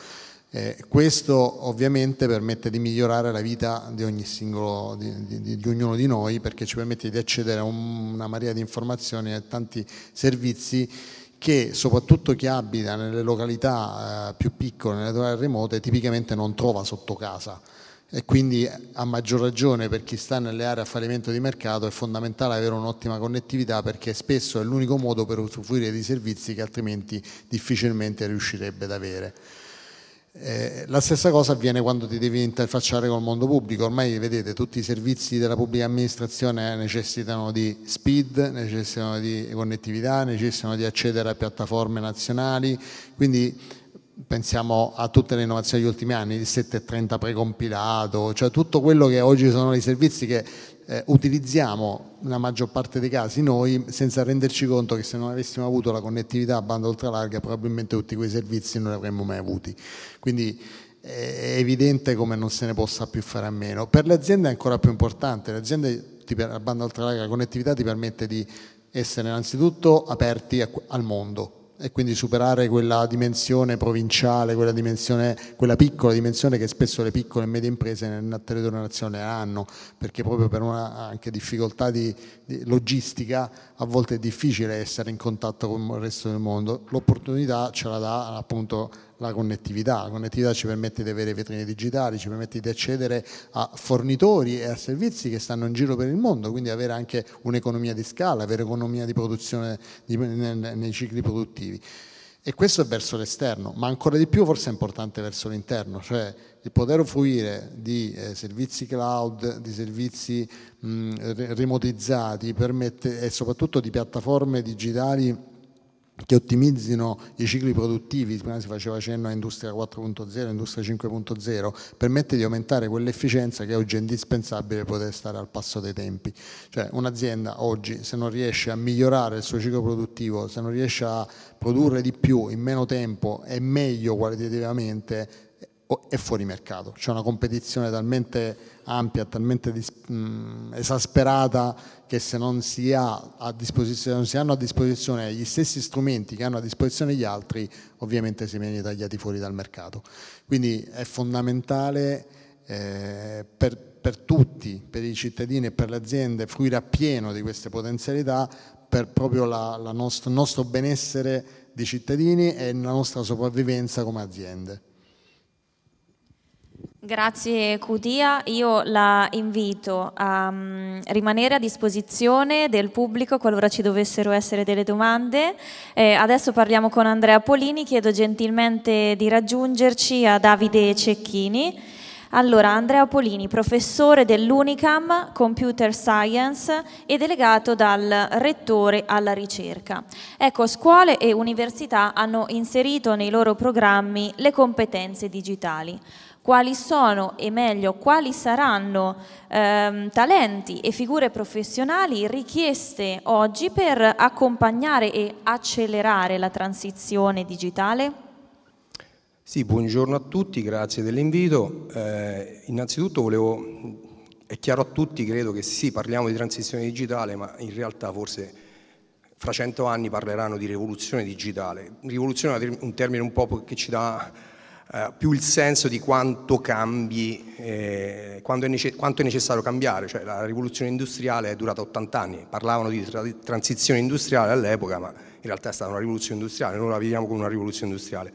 S10: Eh, questo ovviamente permette di migliorare la vita di, ogni singolo, di, di, di ognuno di noi perché ci permette di accedere a un, una marea di informazioni e a tanti servizi che soprattutto chi abita nelle località eh, più piccole, nelle località remote, tipicamente non trova sotto casa e quindi a maggior ragione per chi sta nelle aree a fallimento di mercato è fondamentale avere un'ottima connettività perché spesso è l'unico modo per usufruire di servizi che altrimenti difficilmente riuscirebbe ad avere. Eh, la stessa cosa avviene quando ti devi interfacciare col mondo pubblico, ormai vedete tutti i servizi della pubblica amministrazione necessitano di speed, necessitano di connettività, necessitano di accedere a piattaforme nazionali, quindi pensiamo a tutte le innovazioni degli ultimi anni, il 730 precompilato, cioè tutto quello che oggi sono i servizi che eh, utilizziamo la maggior parte dei casi noi senza renderci conto che se non avessimo avuto la connettività a banda ultralarga probabilmente tutti quei servizi non li avremmo mai avuti. Quindi eh, è evidente come non se ne possa più fare a meno. Per le aziende è ancora più importante, le aziende a banda ultralarga la connettività ti permette di essere innanzitutto aperti al mondo, e quindi superare quella dimensione provinciale, quella, dimensione, quella, piccola dimensione che spesso le piccole e medie imprese nel territorio nazionale hanno, perché proprio per una anche difficoltà di, di logistica a volte è difficile essere in contatto con il resto del mondo. L'opportunità ce la dà appunto la connettività. La connettività ci permette di avere vetrine digitali, ci permette di accedere a fornitori e a servizi che stanno in giro per il mondo, quindi avere anche un'economia di scala, avere economia di produzione di, nei cicli produttivi. E questo è verso l'esterno, ma ancora di più forse è importante verso l'interno, cioè il poter fruire di eh, servizi cloud, di servizi mh, remotizzati permette, e soprattutto di piattaforme digitali che ottimizzino i cicli produttivi, prima si faceva cenno a Industria 4.0, Industria 5.0, permette di aumentare quell'efficienza che oggi è indispensabile per poter stare al passo dei tempi. Cioè un'azienda oggi se non riesce a migliorare il suo ciclo produttivo, se non riesce a produrre di più in meno tempo e meglio qualitativamente, è fuori mercato, c'è una competizione talmente ampia, talmente mh, esasperata che se non si, non si, hanno a disposizione gli stessi strumenti che hanno a disposizione gli altri, ovviamente si viene tagliati fuori dal mercato. Quindi è fondamentale eh, per, per tutti, per i cittadini e per le aziende, fruire appieno di queste potenzialità per proprio il nostro, nostro benessere di cittadini e la nostra sopravvivenza come aziende.
S1: Grazie Cudia, io la invito a um, rimanere a disposizione del pubblico qualora ci dovessero essere delle domande. Eh, adesso parliamo con Andrea Polini, chiedo gentilmente di raggiungerci a Davide Cecchini. Allora, Andrea Polini, professore dell'Unicam Computer Science e delegato dal Rettore alla ricerca. Ecco, scuole e università hanno inserito nei loro programmi le competenze digitali quali sono e meglio quali saranno ehm, talenti e figure professionali richieste oggi per accompagnare e accelerare la transizione digitale?
S12: Sì, buongiorno a tutti, grazie dell'invito. Eh, innanzitutto volevo, è chiaro a tutti credo che sì, parliamo di transizione digitale, ma in realtà forse fra cento anni parleranno di rivoluzione digitale. Rivoluzione è un termine un po' che ci dà eh, più il senso di quanto cambi, eh, quanto, è nece- quanto, è necessario cambiare, cioè la rivoluzione industriale è durata 80 anni, parlavano di tra- transizione industriale all'epoca, ma in realtà è stata una rivoluzione industriale, noi la viviamo come una rivoluzione industriale.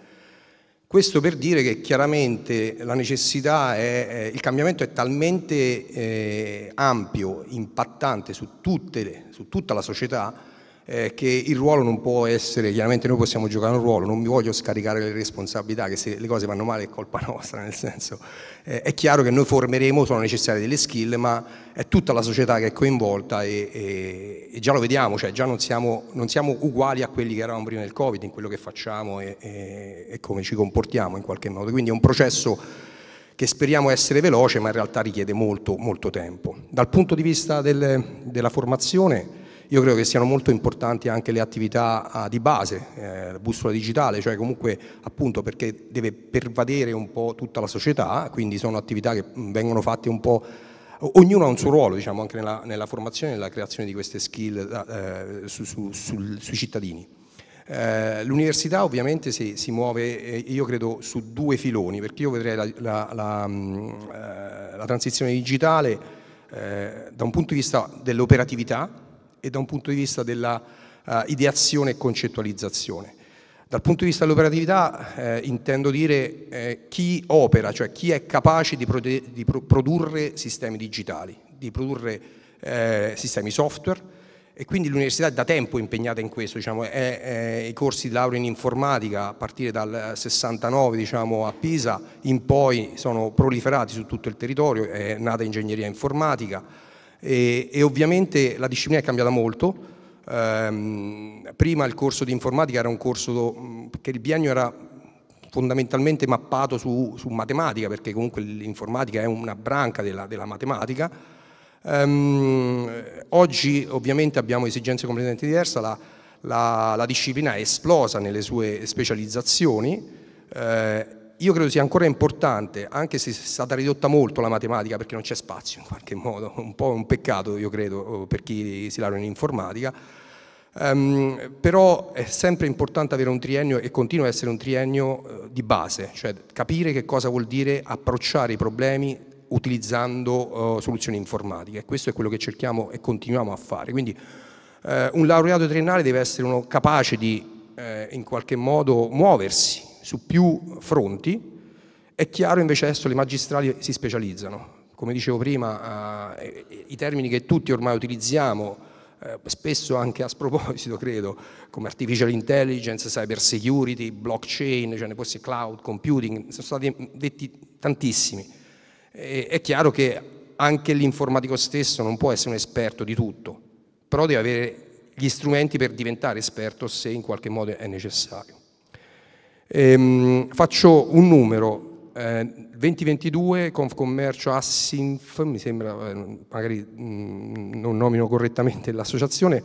S12: Questo per dire che chiaramente la necessità è, eh, il cambiamento è talmente eh, ampio, impattante su, le, su tutta la società, eh, che il ruolo non può essere, chiaramente noi possiamo giocare un ruolo, non mi voglio scaricare le responsabilità, che se le cose vanno male è colpa nostra, nel senso eh, è chiaro che noi formeremo, sono necessarie delle skill, ma è tutta la società che è coinvolta e, e, e già lo vediamo, cioè già non siamo, non siamo, uguali a quelli che eravamo prima del Covid, in quello che facciamo e, e come ci comportiamo in qualche modo, quindi è un processo che speriamo essere veloce ma in realtà richiede molto, molto tempo. Dal punto di vista del, della formazione io credo che siano molto importanti anche le attività ah, di base, eh, bussola digitale, cioè comunque appunto perché deve pervadere un po' tutta la società, quindi sono attività che vengono fatte un po' ognuno ha un suo ruolo diciamo, anche nella, nella formazione e nella creazione di queste skill eh, su, su, sul, sui cittadini. Eh, l'università ovviamente si, si muove, eh, io credo, su due filoni, perché io vedrei la, la, la, eh, la transizione digitale eh, da un punto di vista dell'operatività, e da un punto di vista della uh, ideazione e concettualizzazione. Dal punto di vista dell'operatività eh, intendo dire eh, chi opera, cioè chi è capace di, di pro produrre sistemi digitali, di produrre eh, sistemi software e quindi l'università è da tempo impegnata in questo, diciamo, è, è, i corsi di laurea in informatica a partire dal 69 diciamo, a Pisa in poi sono proliferati su tutto il territorio, è nata ingegneria informatica, e, e ovviamente la disciplina è cambiata molto. Ehm, prima il corso di informatica era un corso mm, che il biennio era fondamentalmente mappato su, su matematica, perché comunque l'informatica è una branca della, della matematica. Ehm, oggi ovviamente abbiamo esigenze completamente diverse, la, la, la disciplina è esplosa nelle sue specializzazioni. Eh, io credo sia ancora importante, anche se è stata ridotta molto la matematica perché non c'è spazio in qualche modo, un po' un peccato io credo per chi si laurea in informatica, um, però è sempre importante avere un triennio e continua ad essere un triennio eh, di base, cioè capire che cosa vuol dire approcciare i problemi utilizzando uh, soluzioni informatiche. Questo è quello che cerchiamo e continuiamo a fare. Quindi uh, un laureato triennale deve essere uno capace di uh, in qualche modo muoversi su più fronti, è chiaro invece adesso le magistrali si specializzano. Come dicevo prima, eh, i termini che tutti ormai utilizziamo, eh, spesso anche a sproposito credo, come artificial intelligence, cyber security, blockchain, cioè ne può cloud, computing, sono stati detti tantissimi. E, è chiaro che anche l'informatico stesso non può essere un esperto di tutto, però deve avere gli strumenti per diventare esperto se in qualche modo è necessario. Ehm, faccio un numero, eh, 2022 Confcommercio Assinf, mi sembra, magari mh, mm, non nomino correttamente l'associazione,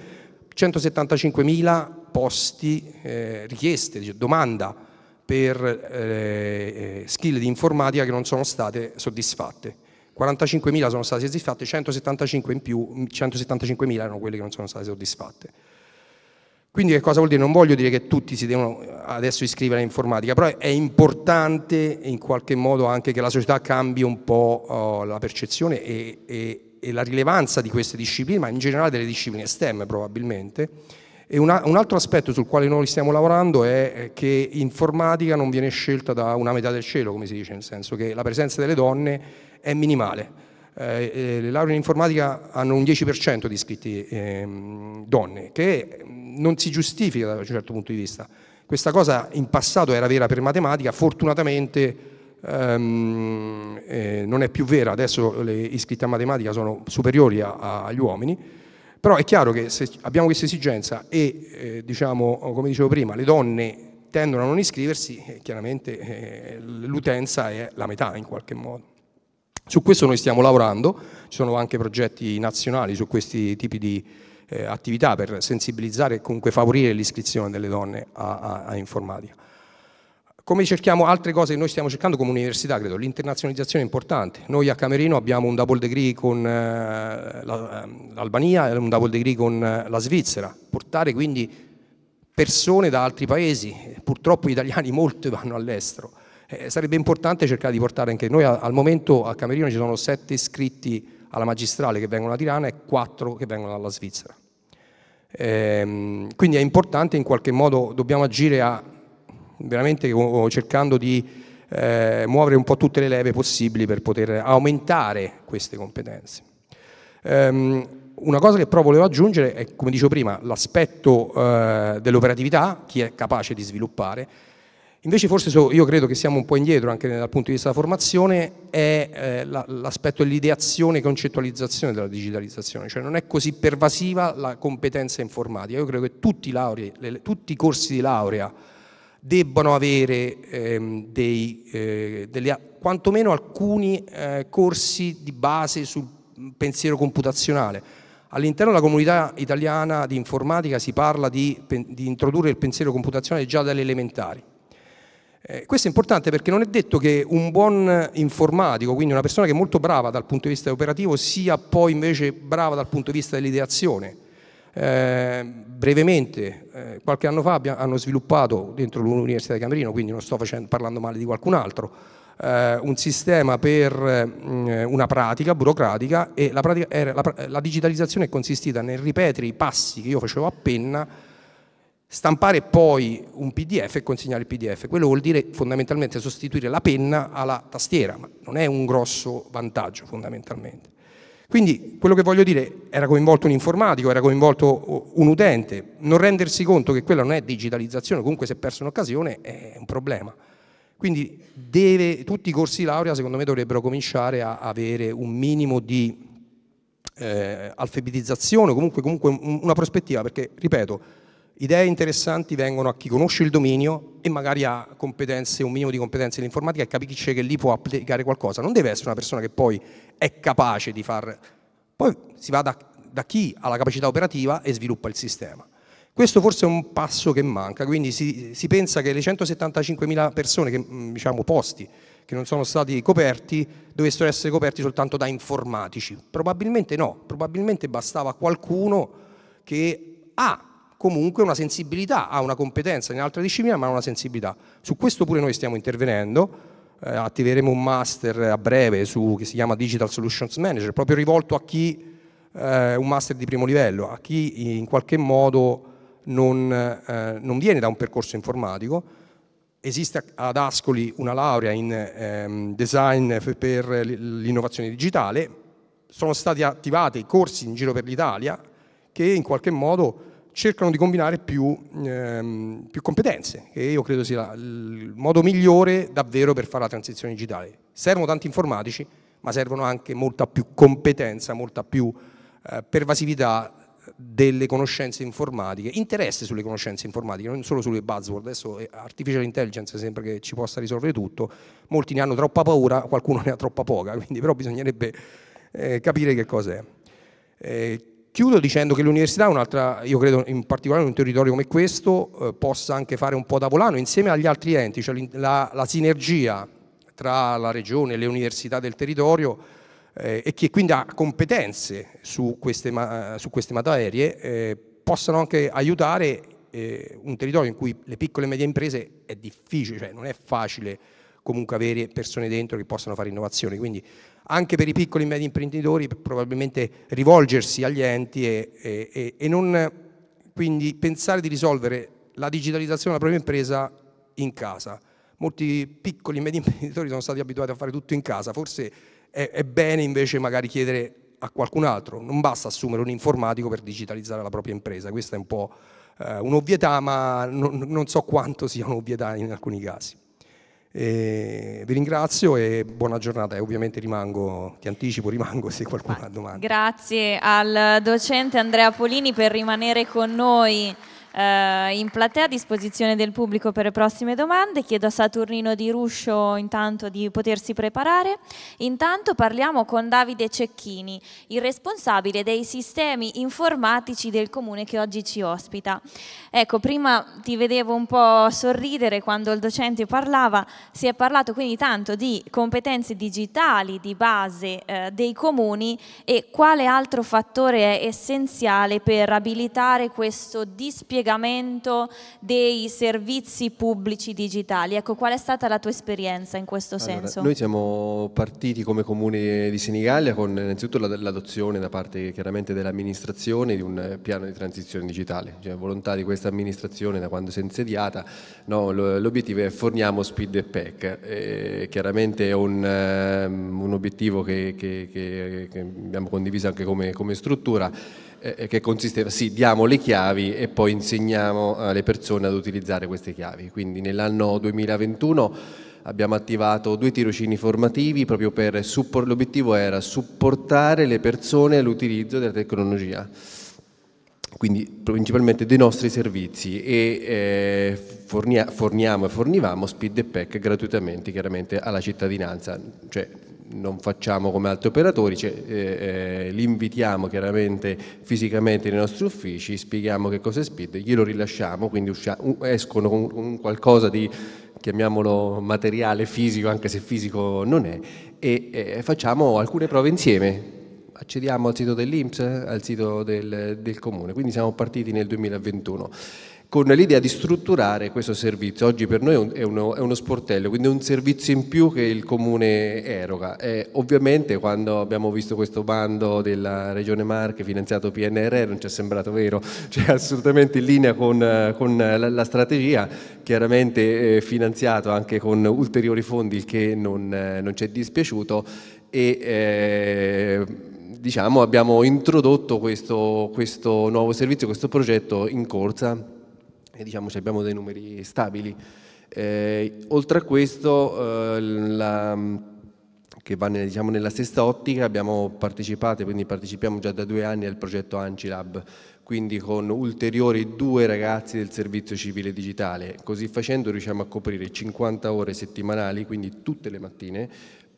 S12: 175.000 posti, eh, richieste, domanda per eh, skill di informatica che non sono state soddisfatte. 45.000 sono state soddisfatte, 175.000 in più, 175.000 erano quelle che non sono state soddisfatte. Quindi che cosa vuol dire? Non voglio dire che tutti si devono adesso iscrivere a informatica, però è importante in qualche modo anche che la società cambi un po' oh, la percezione e, e, e la rilevanza di queste discipline, ma in generale delle discipline STEM probabilmente. E una, un altro aspetto sul quale noi stiamo lavorando è che informatica non viene scelta da una metà del cielo, come si dice, nel senso che la presenza delle donne è minimale. Eh, eh, le lauree in informatica hanno un 10% di iscritti eh, donne, che non si giustifica da un certo punto di vista. Questa cosa in passato era vera per matematica, fortunatamente ehm, eh, non è più vera, adesso le iscritte a matematica sono superiori a, a, agli uomini, però è chiaro che se abbiamo questa esigenza e eh, diciamo, come dicevo prima, le donne tendono a non iscriversi, eh, chiaramente eh, l'utenza è la metà in qualche modo. Su questo noi stiamo lavorando, ci sono anche progetti nazionali su questi tipi di, eh, attività per sensibilizzare e comunque favorire l'iscrizione delle donne a, a, a informatica. Come cerchiamo altre cose che noi stiamo cercando come università, credo, l'internazionalizzazione è importante. Noi a Camerino abbiamo un double degree con eh, ehm, l'Albania e un double degree con eh, la Svizzera. Portare quindi persone da altri paesi, purtroppo gli italiani molti vanno all'estero. Eh, sarebbe importante cercare di portare anche noi, al momento a Camerino ci sono sette iscritti alla magistrale che vengono da Tirana e quattro che vengono dalla Svizzera. Ehm, quindi è importante in qualche modo, dobbiamo agire a, veramente cercando di eh, muovere un po' tutte le leve possibili per poter aumentare queste competenze. Ehm, una cosa che però volevo aggiungere è, come dicevo prima, l'aspetto eh, dell'operatività, chi è capace di sviluppare, Invece forse io credo che siamo un po' indietro anche dal punto di vista della formazione, è eh, l'aspetto dell'ideazione e concettualizzazione della digitalizzazione, cioè non è così pervasiva la competenza informatica. Io credo che tutti, lauree, tutti i corsi di laurea debbano avere ehm, dei, eh, delle, quantomeno alcuni eh, corsi di base sul pensiero computazionale. All'interno della comunità italiana di informatica si parla di, di introdurre il pensiero computazionale già dalle elementari eh, questo è importante perché non è detto che un buon informatico, quindi una persona che è molto brava dal punto di vista operativo, sia poi invece brava dal punto di vista dell'ideazione. Eh, brevemente, eh, qualche anno fa abbiamo, hanno sviluppato dentro l'Università di Camerino, quindi non sto facendo, parlando male di qualcun altro, eh, un sistema per mm, una pratica burocratica e la, pratica era, la, la digitalizzazione è consistita nel ripetere i passi che io facevo a penna Stampare poi un PDF e consegnare il PDF, quello vuol dire fondamentalmente sostituire la penna alla tastiera, ma non è un grosso vantaggio fondamentalmente. Quindi quello che voglio dire, era coinvolto un informatico, era coinvolto un utente, non rendersi conto che quella non è digitalizzazione, comunque se è perso un'occasione è un problema. Quindi deve, tutti i corsi laurea secondo me dovrebbero cominciare a avere un minimo di eh, alfabetizzazione, comunque, comunque una prospettiva, perché ripeto, idee interessanti vengono a chi conosce il dominio e magari ha competenze, un minimo di competenze in informatica e capisce che lì può applicare qualcosa. Non deve essere una persona che poi è capace di far... Poi si va da, da chi ha la capacità operativa e sviluppa il sistema. Questo forse è un passo che manca, quindi si, si pensa che le 175.000 persone, che, diciamo posti, che non sono stati coperti, dovessero essere coperti soltanto da informatici. Probabilmente no, probabilmente bastava qualcuno che ha ah, comunque una sensibilità, ha una competenza in un'altra disciplina ma ha una sensibilità. Su questo pure noi stiamo intervenendo, eh, attiveremo un master a breve su, che si chiama Digital Solutions Manager, proprio rivolto a chi, eh, un master di primo livello, a chi in qualche modo non, eh, non viene da un percorso informatico, Esiste ad Ascoli una laurea in ehm, design per l'innovazione digitale, sono stati attivati corsi in giro per l'Italia che in qualche modo cercano di combinare più, ehm, più competenze, che io credo sia il modo migliore davvero per fare la transizione digitale. Servono tanti informatici, ma servono anche molta più competenza, molta più eh, pervasività delle conoscenze informatiche, interesse sulle conoscenze informatiche, non solo sulle buzzword, adesso eh, artificial intelligence sembra che ci possa risolvere tutto, molti ne hanno troppa paura, qualcuno ne ha troppa poca, quindi però bisognerebbe eh, capire che cos'è. Eh, Chiudo dicendo che l'università è un'altra, io credo in particolare in un territorio come questo, eh, possa anche fare un po' da volano insieme agli altri enti, cioè la, la sinergia tra la regione e le università del territorio eh, e che quindi ha competenze su queste, ma, su queste materie, eh, possano anche aiutare eh, un territorio in cui le piccole e medie imprese è difficile, cioè non è facile comunque avere persone dentro che possano fare innovazione. Quindi anche per i piccoli e medi imprenditori probabilmente rivolgersi agli enti e, e, e non quindi pensare di risolvere la digitalizzazione della propria impresa in casa. Molti piccoli e medi imprenditori sono stati abituati a fare tutto in casa, forse è, è bene invece magari chiedere a qualcun altro, non basta assumere un informatico per digitalizzare la propria impresa, questa è un po' eh, un'ovvietà ma non so quanto sia un'ovvietà in alcuni casi. E vi ringrazio e buona giornata e ovviamente rimango, ti anticipo, rimango se qualcuno ha domande.
S1: Grazie al docente Andrea Polini per rimanere con noi eh, in platea a disposizione del pubblico per le prossime domande. Chiedo a Saturnino Di Ruscio intanto di potersi preparare. Intanto parliamo con Davide Cecchini, il responsabile dei sistemi informatici del comune che oggi ci ospita. Ecco, prima ti vedevo un po' sorridere quando il docente parlava, si è parlato quindi tanto di competenze digitali di base eh, dei comuni e quale altro fattore è essenziale per abilitare questo dispiegamento collegamento dei servizi pubblici digitali. Ecco, qual è stata la tua esperienza in questo allora, senso? Noi
S13: siamo partiti come comune di Senigallia con innanzitutto l'adozione da parte chiaramente dell'amministrazione di un piano di transizione digitale, cioè volontà di questa amministrazione da quando si è insediata, no, l'obiettivo è forniamo speed e pack, e chiaramente è un, ehm, un obiettivo che, che, che, che abbiamo condiviso anche come, come struttura eh, eh, che consisteva, sì, diamo le chiavi e poi insegniamo alle persone ad utilizzare queste chiavi. Quindi nell'anno 2021 abbiamo attivato due tirocini formativi proprio per supportare, l'obiettivo era supportare le persone all'utilizzo della tecnologia quindi principalmente dei nostri servizi e eh, fornia, forniamo e fornivamo Speed e Pack gratuitamente chiaramente alla cittadinanza, cioè non facciamo come altri operatori, cioè, eh, eh, li invitiamo chiaramente fisicamente nei nostri uffici, spieghiamo che cosa è Speed, glielo rilasciamo, quindi usciamo, escono con, un qualcosa di chiamiamolo materiale fisico, anche se fisico non è, e, e facciamo alcune prove insieme. Accediamo al sito dell'Inps, al sito del, del Comune, quindi siamo partiti nel 2021 con l'idea di strutturare questo servizio. Oggi per noi è uno, è uno, sportello, quindi è un servizio in più che il comune eroga. E ovviamente quando abbiamo visto questo bando della Regione Marche finanziato PNRR non ci è sembrato vero, cioè assolutamente in linea con, con la, la, strategia, chiaramente eh, finanziato anche con ulteriori fondi, il che non, eh, non ci è dispiaciuto. E, eh, diciamo abbiamo introdotto questo, questo nuovo servizio, questo progetto in corsa e diciamo cioè abbiamo dei numeri stabili. Eh, oltre a questo, eh, la, che va nel, diciamo, nella stessa ottica, abbiamo partecipato, quindi partecipiamo già da due anni al progetto Ancilab, quindi con ulteriori due ragazzi del servizio civile digitale. Così facendo riusciamo a coprire 50 ore settimanali, quindi tutte le mattine,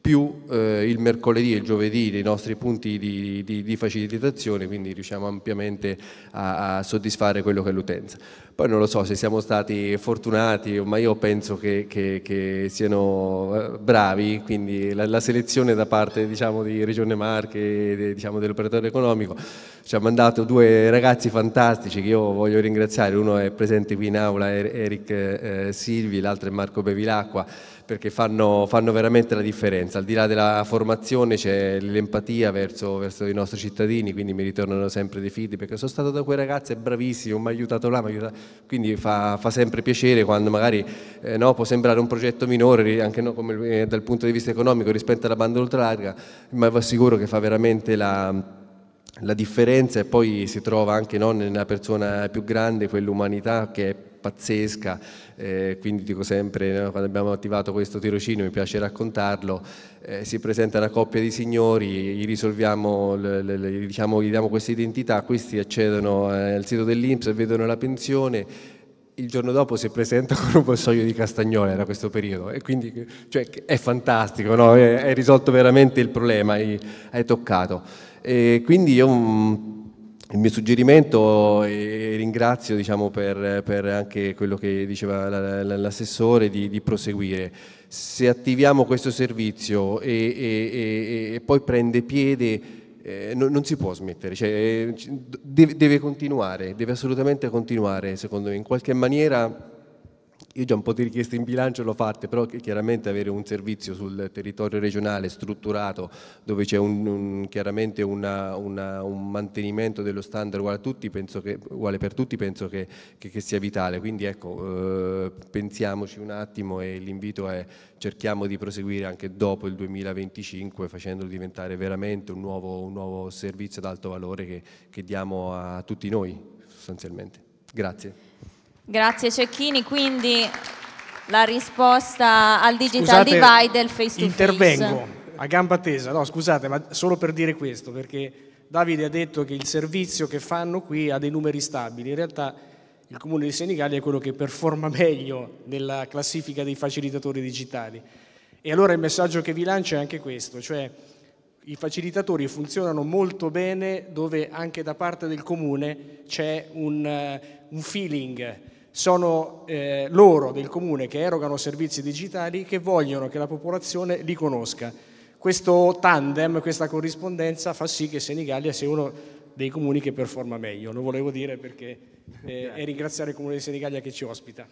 S13: più eh, il mercoledì e il giovedì dei nostri punti di, di, di facilitazione, quindi riusciamo ampiamente a, a soddisfare quello che è l'utenza. Poi non lo so se siamo stati fortunati, ma io penso che, che, che siano eh, bravi, quindi la, la selezione da parte diciamo, di Regione Marche, de, diciamo, dell'operatore economico, ci ha mandato due ragazzi fantastici che io voglio ringraziare, uno è presente qui in aula, er-, Eric eh, Silvi, l'altro è Marco Bevilacqua perché fanno, fanno, veramente la differenza. Al di là della formazione c'è l'empatia verso, verso, i nostri cittadini, quindi mi ritornano sempre dei feedback perché sono stato da quei ragazzi, è bravissimo, mi ha aiutato là, aiutato... quindi fa, fa, sempre piacere quando magari eh, no, può sembrare un progetto minore, anche no, come, eh, dal punto di vista economico rispetto alla banda ultralarga, ma vi assicuro che fa veramente la la differenza e poi si trova anche no, nella persona più grande quell'umanità che è pazzesca, eh, quindi dico sempre, no, eh, quando abbiamo attivato questo tirocinio, mi piace raccontarlo, eh, si presenta una coppia di signori, gli risolviamo, le, le, le, diciamo, gli diamo questa identità, questi accedono eh, al sito dell'Inps e vedono la pensione, il giorno dopo si presenta con un vassoio di castagnola, era questo periodo, e quindi cioè, è fantastico, no? è, è, risolto veramente il problema, hai, hai toccato. E quindi io mm, il mio suggerimento e ringrazio diciamo, per, per, anche quello che diceva l'assessore di, di proseguire. Se attiviamo questo servizio e, e, e, e poi prende piede eh, non, non, si può smettere, cioè, eh, deve, deve continuare, deve assolutamente continuare secondo me, in qualche maniera io già un po' di richieste in bilancio l'ho fatte, però chiaramente avere un servizio sul territorio regionale strutturato, dove c'è un, un, chiaramente una, una, un mantenimento dello standard uguale, tutti, che, uguale per tutti, penso che, che, che, sia vitale. Quindi ecco, eh, pensiamoci un attimo e l'invito è cerchiamo di proseguire anche dopo il 2025 facendolo diventare veramente un nuovo, un nuovo servizio ad alto valore che diamo a tutti noi sostanzialmente. Grazie.
S1: Grazie Cecchini, quindi la risposta al digital scusate, divide e il face to face. intervengo
S13: a gamba tesa,
S7: no scusate ma solo per dire questo perché Davide ha detto che il servizio che fanno qui ha dei numeri stabili, in realtà il comune di Senigallia è quello che performa meglio nella classifica dei facilitatori digitali e allora il messaggio che vi lancio è anche questo, cioè i facilitatori funzionano molto bene dove anche da parte del comune c'è un, eh, un feeling, sono eh, loro del comune che erogano servizi digitali che vogliono che la popolazione li conosca. Questo tandem, questa corrispondenza fa sì che Senigallia sia uno dei comuni che performa meglio. Lo volevo dire perché, eh, e ringraziare il comune di Senigallia che ci ospita.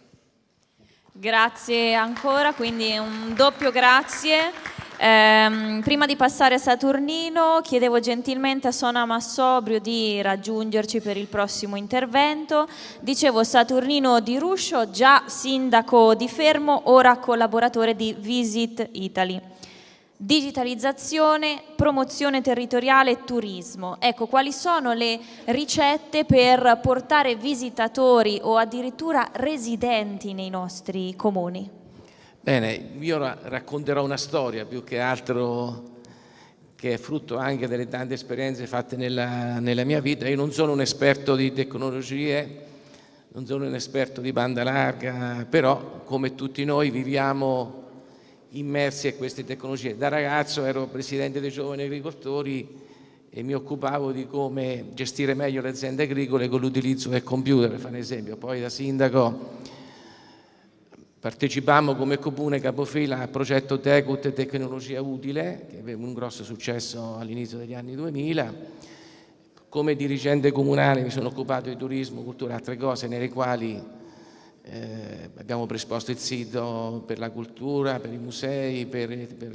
S1: Grazie ancora, quindi un doppio grazie. Eh, prima di passare a Saturnino chiedevo gentilmente a Sona Massobrio di raggiungerci per il prossimo intervento. Dicevo Saturnino Di Ruscio, già sindaco di Fermo, ora collaboratore di Visit Italy. Digitalizzazione, promozione territoriale e turismo. Ecco, quali sono le ricette per portare visitatori o addirittura residenti nei nostri comuni?
S14: Bene, io racconterò una storia più che altro che è frutto anche delle tante esperienze fatte nella, nella mia vita. Io non sono un esperto di tecnologie, non sono un esperto di banda larga, però come tutti noi viviamo immersi a queste tecnologie. Da ragazzo ero presidente dei giovani agricoltori e mi occupavo di come gestire meglio le aziende agricole con l'utilizzo del computer, per fare un esempio. Poi da sindaco partecipammo come comune capofila al progetto Tecut Tecnologia Utile, che aveva un grosso successo all'inizio degli anni 2000. Come dirigente comunale mi sono occupato di turismo, cultura, e altre cose, nelle quali eh, abbiamo presposto il sito per la cultura, per i musei, per, per,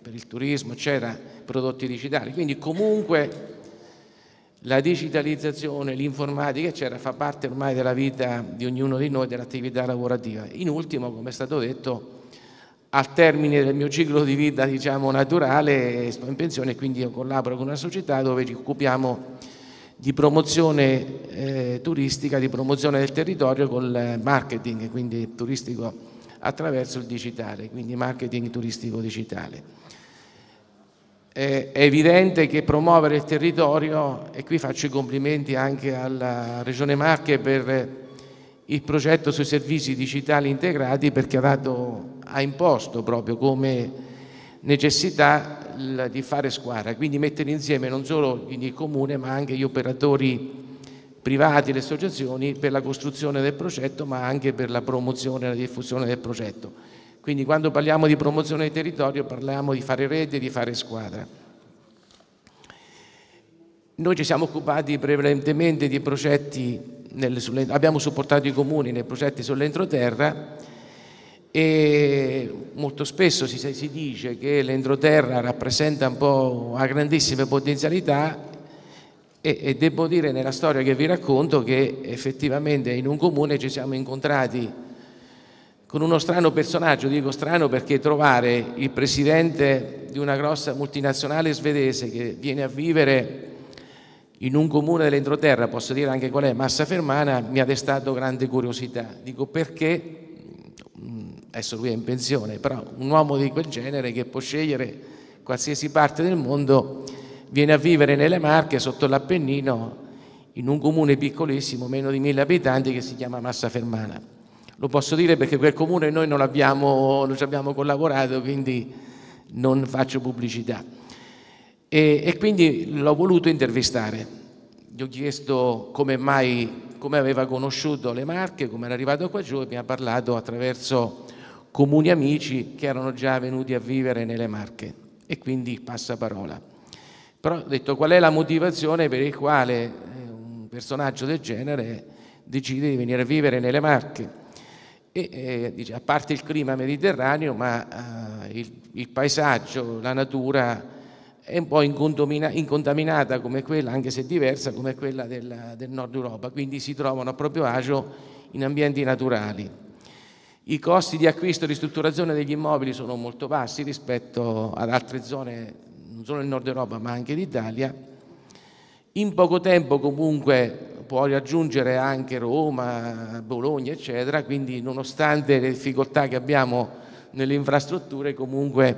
S14: per il turismo, c'era prodotti digitali, quindi comunque la digitalizzazione, l'informatica, eccetera, fa parte ormai della vita di ognuno di noi, dell'attività lavorativa. In ultimo, come è stato detto, al termine del mio ciclo di vita diciamo, naturale sto in pensione e quindi io collaboro con una società dove ci occupiamo di promozione eh, turistica, di promozione del territorio col eh, marketing, quindi turistico attraverso il digitale, quindi marketing turistico digitale. Eh, è evidente che promuovere il territorio, e qui faccio i complimenti anche alla Regione Marche per il progetto sui servizi digitali integrati perché ha, dato, ha imposto proprio come necessità di fare squadra, quindi mettere insieme non solo il comune ma anche gli operatori privati, le associazioni per la costruzione del progetto ma anche per la promozione e la diffusione del progetto. Quindi quando parliamo di promozione del territorio parliamo di fare rete e di fare squadra. Noi ci siamo occupati prevalentemente di progetti, nelle, abbiamo supportato i comuni nei progetti sull'entroterra e molto spesso si, si dice che l'entroterra rappresenta un po' una grandissima potenzialità e, e, devo dire nella storia che vi racconto che effettivamente in un comune ci siamo incontrati con uno strano personaggio, dico strano perché trovare il presidente di una grossa multinazionale svedese che viene a vivere in un comune dell'entroterra, posso dire anche qual è, Massa Fermana, mi ha destato grande curiosità. Dico perché adesso lui è in pensione, però un uomo di quel genere che può scegliere qualsiasi parte del mondo, viene a vivere nelle Marche, sotto l'Appennino, in un comune piccolissimo, meno di mille abitanti, che si chiama Massafermana. Lo posso dire perché quel comune noi non, abbiamo, non ci abbiamo collaborato, quindi non faccio pubblicità. E, e quindi l'ho voluto intervistare. Gli ho chiesto come mai, come aveva conosciuto le Marche, come era arrivato qua giù e mi ha parlato attraverso comuni amici che erano già venuti a vivere nelle Marche e quindi passa parola. Però ho detto qual è la motivazione per il quale eh, un personaggio del genere decide di venire a vivere nelle Marche. E, eh, dice, a parte il clima mediterraneo, ma eh, il, il, paesaggio, la natura è un po' incontaminata come quella, anche se diversa, come quella del, del nord Europa, quindi si trovano a proprio agio in ambienti naturali. I costi di acquisto e ristrutturazione degli immobili sono molto bassi rispetto ad altre zone, non solo nel nord Europa ma anche d'Italia. In poco tempo comunque può raggiungere anche Roma, Bologna, eccetera, quindi nonostante le difficoltà che abbiamo nelle infrastrutture, comunque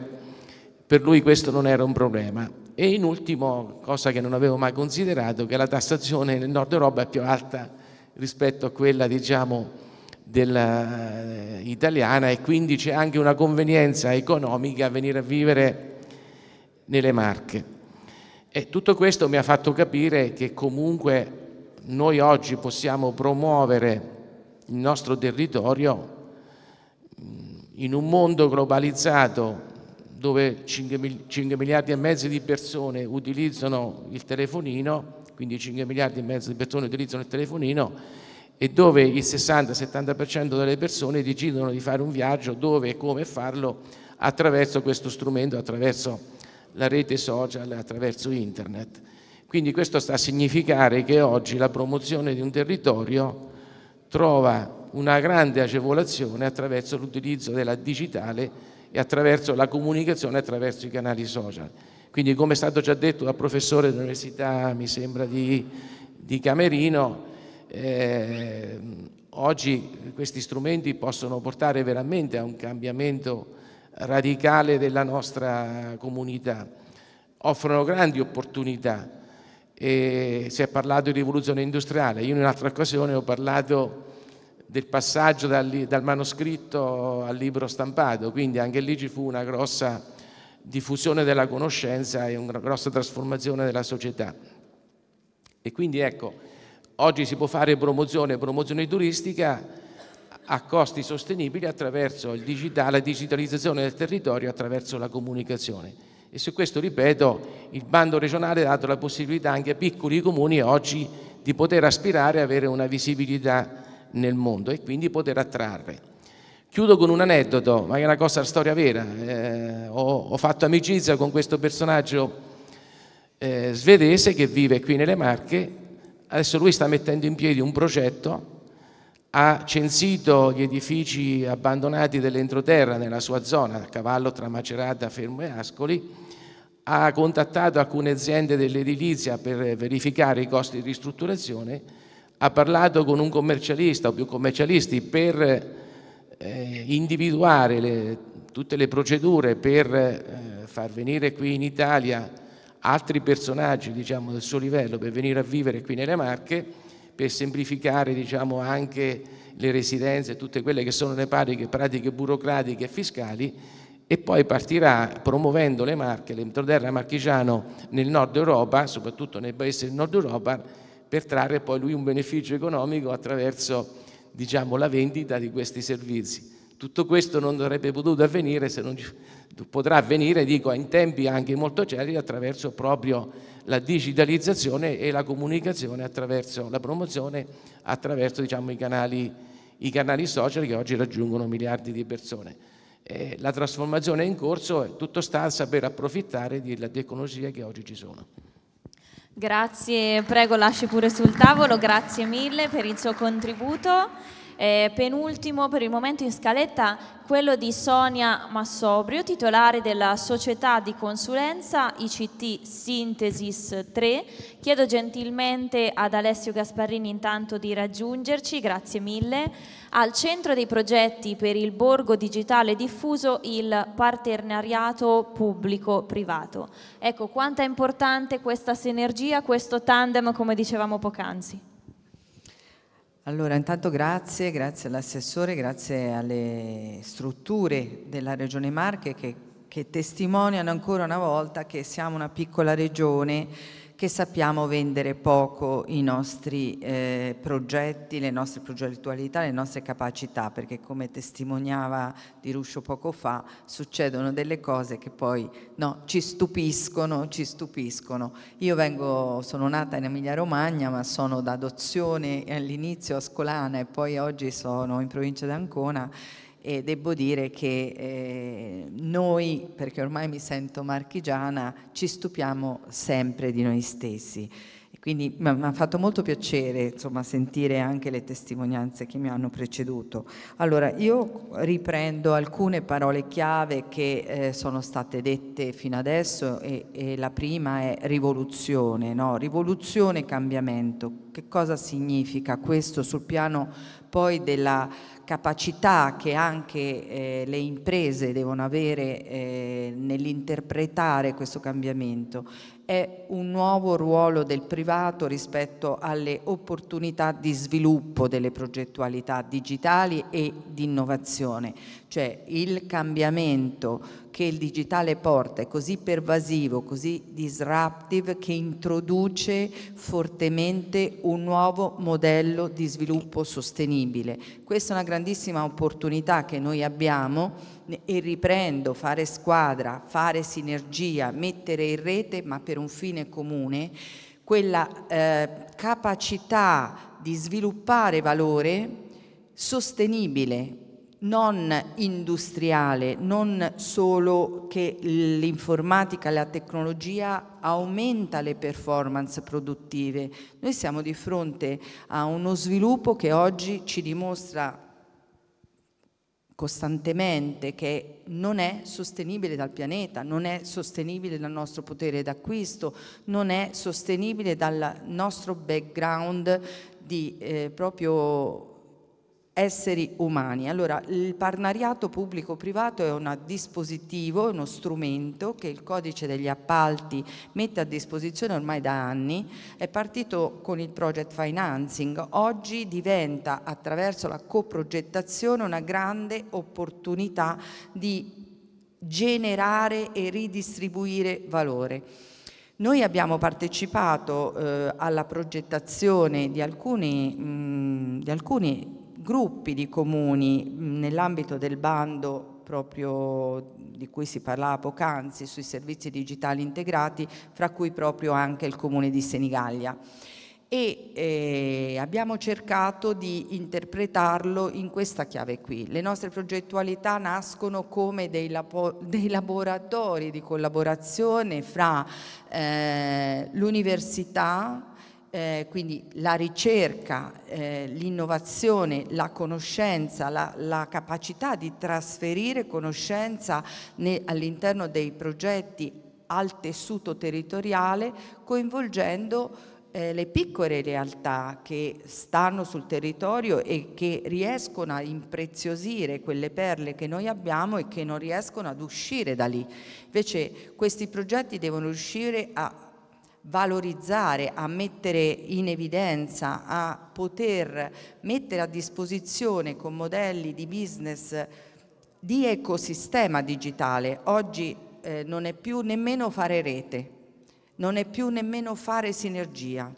S14: per lui questo non era un problema. E in ultimo, cosa che non avevo mai considerato, che la tassazione nel nord Europa è più alta rispetto a quella diciamo, della, eh, italiana e quindi c'è anche una convenienza economica a venire a vivere nelle Marche. E tutto questo mi ha fatto capire che comunque noi oggi possiamo promuovere il nostro territorio mm, in un mondo globalizzato dove 5, miliardi e mezzo di persone utilizzano il telefonino, quindi 5 miliardi e mezzo di persone utilizzano il telefonino, e dove il 60-70% delle persone decidono di fare un viaggio, dove e come farlo attraverso questo strumento, attraverso la rete social, attraverso internet. Quindi questo sta a significare che oggi la promozione di un territorio trova una grande agevolazione attraverso l'utilizzo della digitale e attraverso la comunicazione attraverso i canali social. Quindi come è stato già detto dal professore dell'Università, mi sembra, di, di Camerino, eh, oggi questi strumenti possono portare veramente a un cambiamento radicale della nostra comunità, offrono grandi opportunità. E si è parlato di rivoluzione industriale, io in un'altra occasione ho parlato del passaggio dal, dal, manoscritto al libro stampato, quindi anche lì ci fu una grossa diffusione della conoscenza e una grossa trasformazione della società. E quindi ecco, Oggi si può fare promozione, promozione turistica a costi sostenibili attraverso il digitale, la digitalizzazione del territorio, attraverso la comunicazione. E su questo, ripeto, il bando regionale ha dato la possibilità anche a piccoli comuni oggi di poter aspirare a avere una visibilità nel mondo e quindi poter attrarre. Chiudo con un aneddoto, ma è una cosa storia vera. Eh, ho, ho, fatto amicizia con questo personaggio eh, svedese che vive qui nelle Marche Adesso lui sta mettendo in piedi un progetto, ha censito gli edifici abbandonati dell'entroterra nella sua zona, a cavallo tra Macerata, Fermo e Ascoli, ha contattato alcune aziende dell'edilizia per verificare i costi di ristrutturazione, ha parlato con un commercialista o più commercialisti per eh, individuare le, tutte le procedure per eh, far venire qui in Italia altri personaggi diciamo, del suo livello per venire a vivere qui nelle Marche, per semplificare diciamo, anche le residenze tutte quelle che sono le pratiche, pratiche burocratiche e fiscali e poi partirà promuovendo le Marche, l'entroterra marchigiano nel nord Europa, soprattutto nei paesi del nord Europa, per trarre poi lui un beneficio economico attraverso diciamo, la vendita di questi servizi. Tutto questo non avrebbe potuto avvenire se non potrà avvenire, dico, in tempi anche molto celeri attraverso proprio la digitalizzazione e la comunicazione attraverso la promozione, attraverso diciamo, i, canali, i, canali, social che oggi raggiungono miliardi di persone. E la trasformazione è in corso, tutto sta a saper approfittare della tecnologia che oggi ci sono.
S1: Grazie, prego lasci pure sul tavolo, grazie mille per il suo contributo. Eh, penultimo per il momento in scaletta quello di Sonia Massobrio, titolare della società di consulenza ICT Synthesis 3. Chiedo gentilmente ad Alessio Gasparrini intanto di raggiungerci, grazie mille. Al centro dei progetti per il borgo digitale diffuso il partenariato pubblico-privato. Ecco, quanto è importante questa sinergia, questo tandem come dicevamo poc'anzi.
S15: Allora, intanto grazie, grazie all'assessore, grazie alle strutture della Regione Marche che, che testimoniano ancora una volta che siamo una piccola regione che sappiamo vendere poco i nostri eh, progetti, le nostre progettualità, le nostre capacità, perché come testimoniava Di Ruscio poco fa, succedono delle cose che poi no, ci stupiscono, ci stupiscono. Io vengo, sono nata in Emilia Romagna, ma sono d'adozione all'inizio a Scolana e poi oggi sono in provincia d'Ancona e devo dire che eh, noi, perché ormai mi sento marchigiana, ci stupiamo sempre di noi stessi. E quindi mi ha fatto molto piacere insomma, sentire anche le testimonianze che mi hanno preceduto. Allora, io riprendo alcune parole chiave che eh, sono state dette fino adesso e, e la prima è rivoluzione, no? rivoluzione e cambiamento. Che cosa significa questo sul piano poi della capacità che anche eh, le imprese devono avere eh, nell'interpretare questo cambiamento è un nuovo ruolo del privato rispetto alle opportunità di sviluppo delle progettualità digitali e di innovazione cioè il cambiamento che il digitale porta è così pervasivo, così disruptive che introduce fortemente un nuovo modello di sviluppo sostenibile. Questa è una grandissima opportunità che noi abbiamo e riprendo, fare squadra, fare sinergia, mettere in rete ma per un fine comune quella eh, capacità di sviluppare valore sostenibile non industriale, non solo che l'informatica, la tecnologia aumenta le performance produttive. Noi siamo di fronte a uno sviluppo che oggi ci dimostra costantemente che non è sostenibile dal pianeta, non è sostenibile dal nostro potere d'acquisto, non è sostenibile dal nostro background di eh, proprio esseri umani. Allora, il partenariato pubblico-privato è un dispositivo, uno strumento che il codice degli appalti mette a disposizione ormai da anni, è partito con il project financing, oggi diventa attraverso la coprogettazione una grande opportunità di generare e ridistribuire valore. Noi abbiamo partecipato eh, alla progettazione di alcuni, mh, mm, di alcuni gruppi di comuni mm, nell'ambito del bando proprio di cui si parlava poc'anzi sui servizi digitali integrati, fra cui proprio anche il comune di Senigallia. E eh, abbiamo cercato di interpretarlo in questa chiave qui. Le nostre progettualità nascono come dei, labo dei laboratori di collaborazione fra eh, l'università, eh, quindi la ricerca, eh, l'innovazione, la conoscenza, la, la, capacità di trasferire conoscenza all'interno dei progetti al tessuto territoriale coinvolgendo eh, le piccole realtà che stanno sul territorio e che riescono a impreziosire quelle perle che noi abbiamo e che non riescono ad uscire da lì. Invece questi progetti devono riuscire a valorizzare, a mettere in evidenza, a poter mettere a disposizione con modelli di business di ecosistema digitale. Oggi eh, non è più nemmeno fare rete, non è più nemmeno fare sinergia,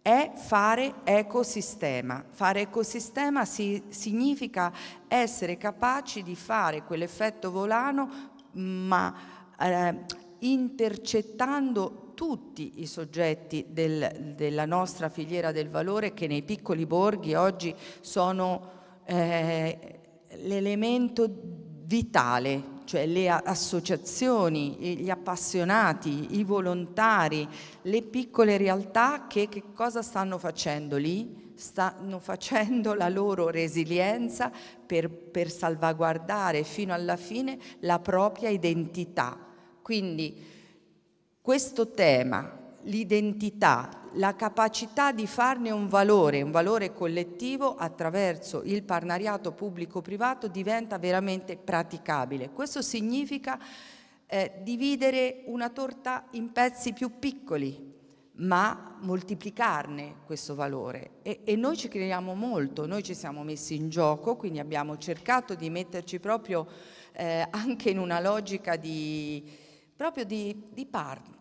S15: è fare ecosistema. Fare ecosistema si, significa essere capaci di fare quell'effetto volano, ma eh, intercettando tutti i soggetti del, della nostra filiera del valore che nei piccoli borghi oggi sono eh, l'elemento vitale cioè le associazioni, gli appassionati, i volontari, le piccole realtà che, che cosa stanno facendo lì? Stanno facendo la loro resilienza per, per salvaguardare fino alla fine la propria identità quindi questo tema, l'identità, la capacità di farne un valore, un valore collettivo attraverso il partenariato pubblico-privato diventa veramente praticabile. Questo significa eh, dividere una torta in pezzi più piccoli, ma moltiplicarne questo valore. E, e, noi ci crediamo molto, noi ci siamo messi in gioco, quindi abbiamo cercato di metterci proprio eh, anche in una logica di proprio di, di partner,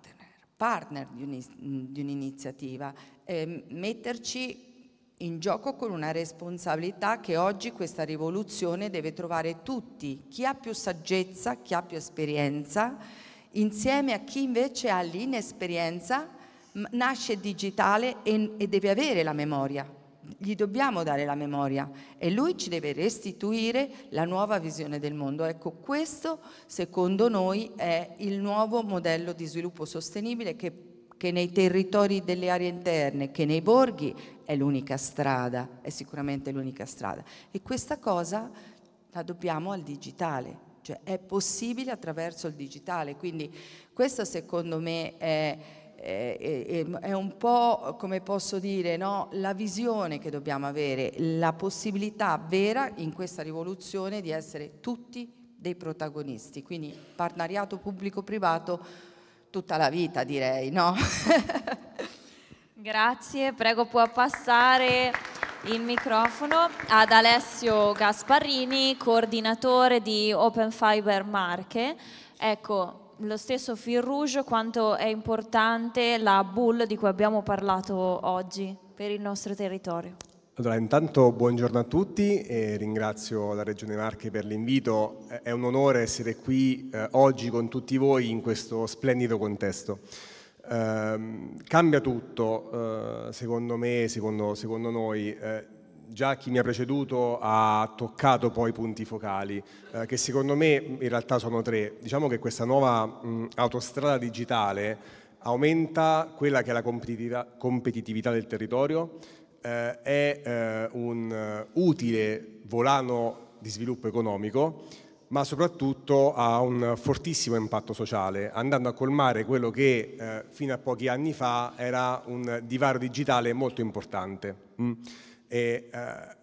S15: partner di, un, di un'iniziativa, eh, metterci in gioco con una responsabilità che oggi questa rivoluzione deve trovare tutti, chi ha più saggezza, chi ha più esperienza, insieme a chi invece ha l'inesperienza, nasce digitale e, e deve avere la memoria gli dobbiamo dare la memoria e lui ci deve restituire la nuova visione del mondo. Ecco, questo secondo noi è il nuovo modello di sviluppo sostenibile che, che nei territori delle aree interne, che nei borghi è l'unica strada, è sicuramente l'unica strada. E questa cosa la dobbiamo al digitale, cioè è possibile attraverso il digitale. Quindi questo secondo me è è un po' come posso dire no? la visione che dobbiamo avere, la possibilità vera in questa rivoluzione di essere tutti dei protagonisti, quindi partenariato pubblico-privato tutta la vita direi. No?
S1: Grazie, prego può passare il microfono ad Alessio Gasparrini, coordinatore di Open Fiber Marche. Ecco, lo stesso fil rouge quanto è importante la bull di cui abbiamo parlato oggi per il nostro territorio.
S16: Allora, intanto buongiorno a tutti e ringrazio la Regione Marche per l'invito. È un onore essere qui eh, oggi con tutti voi in questo splendido contesto. Eh, cambia tutto, eh, secondo me, secondo, secondo noi. Eh, già chi mi ha preceduto ha toccato poi i punti focali, eh, che secondo me in realtà sono tre. Diciamo che questa nuova mh, autostrada digitale aumenta quella che è la competitività, competitività del territorio, eh, è eh, un eh, utile volano di sviluppo economico, ma soprattutto ha un fortissimo impatto sociale, andando a colmare quello che eh, fino a pochi anni fa era un divario digitale molto importante. Mm. E, eh,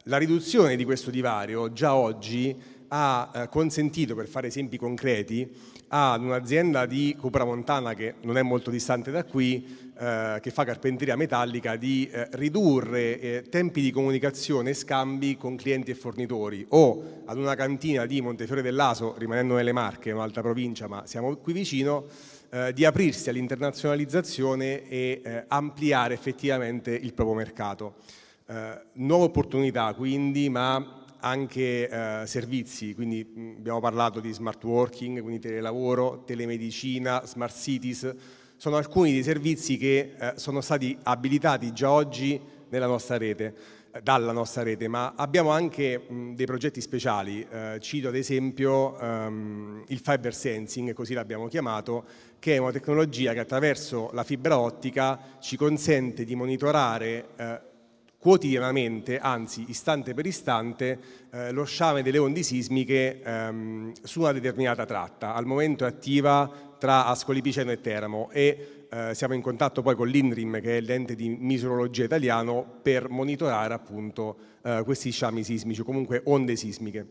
S16: la riduzione di questo divario già oggi ha eh, consentito, per fare esempi concreti, ad un'azienda di Cupramontana che non è molto distante da qui, eh, che fa carpenteria metallica, di eh, ridurre eh, tempi di comunicazione e scambi con clienti e fornitori o ad una cantina di Montefiore dell'Aso, rimanendo nelle Marche, un'altra provincia, ma siamo qui vicino, eh, di aprirsi all'internazionalizzazione e ampliare effettivamente il proprio mercato. Eh, nuove opportunità quindi, ma anche eh, servizi, quindi mh, mm, abbiamo parlato di smart working, quindi telelavoro, telemedicina, smart cities, sono alcuni dei servizi che eh, sono stati abilitati già oggi nella nostra rete, eh, dalla nostra rete, ma abbiamo anche mh, mm, dei progetti speciali, eh, cito ad esempio ehm, il fiber sensing, così l'abbiamo chiamato, che è una tecnologia che attraverso la fibra ottica ci consente di monitorare quotidianamente, anzi istante per istante, eh, lo sciame delle onde sismiche ehm, su una determinata tratta. Al momento è attiva tra Ascoli Piceno e Teramo e eh, siamo in contatto poi con l'INRIM, che è l'ente di misurologia italiano, per monitorare appunto eh, questi sciami sismici, comunque onde sismiche.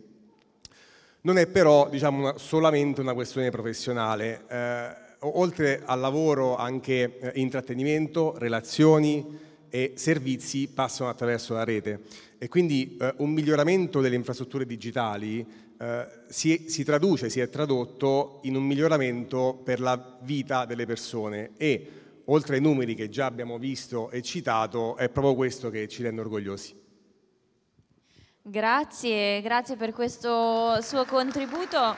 S16: Non è però diciamo, una, solamente una questione professionale, eh, oltre al lavoro anche eh, intrattenimento, relazioni, e servizi passano attraverso la rete e quindi eh, un miglioramento delle infrastrutture digitali eh, si, si, traduce, si è tradotto in un miglioramento per la vita delle persone e oltre ai numeri che già abbiamo visto e citato è proprio questo che ci rende orgogliosi.
S1: Grazie, grazie per questo suo contributo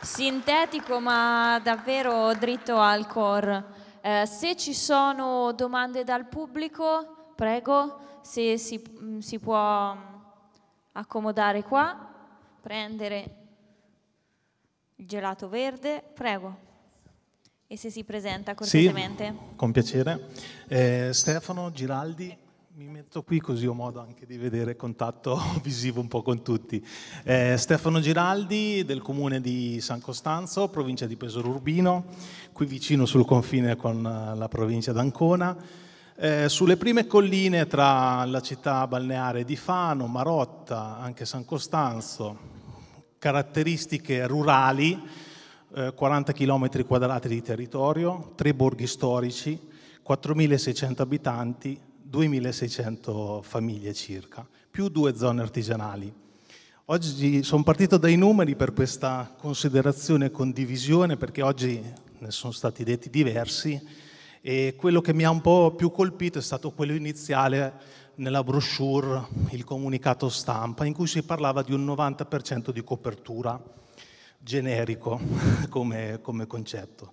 S1: sintetico ma davvero dritto al core. Eh, se ci sono domande dal pubblico, prego, se si, mm, si può mm, accomodare qua, prendere il gelato verde, prego e se si presenta cortesemente. Sì,
S17: con piacere. Eh, Stefano Giraldi, mi metto qui così ho modo anche di vedere contatto visivo un po' con tutti. Eh, Stefano Giraldi del comune di San Costanzo, provincia di Pesaro Urbino, qui vicino sul confine con eh, la provincia d'Ancona. Eh, sulle prime colline tra la città balneare di Fano, Marotta, anche San Costanzo, caratteristiche rurali, eh, 40 km quadrati di territorio, tre borghi storici, 4.600 abitanti, 2.600 famiglie circa, più due zone artigianali. Oggi sono partito dai numeri per questa considerazione e condivisione, perché oggi ne sono stati detti diversi, e quello che mi ha un po' più colpito è stato quello iniziale nella brochure, il comunicato stampa, in cui si parlava di un 90% di copertura generico come, come concetto.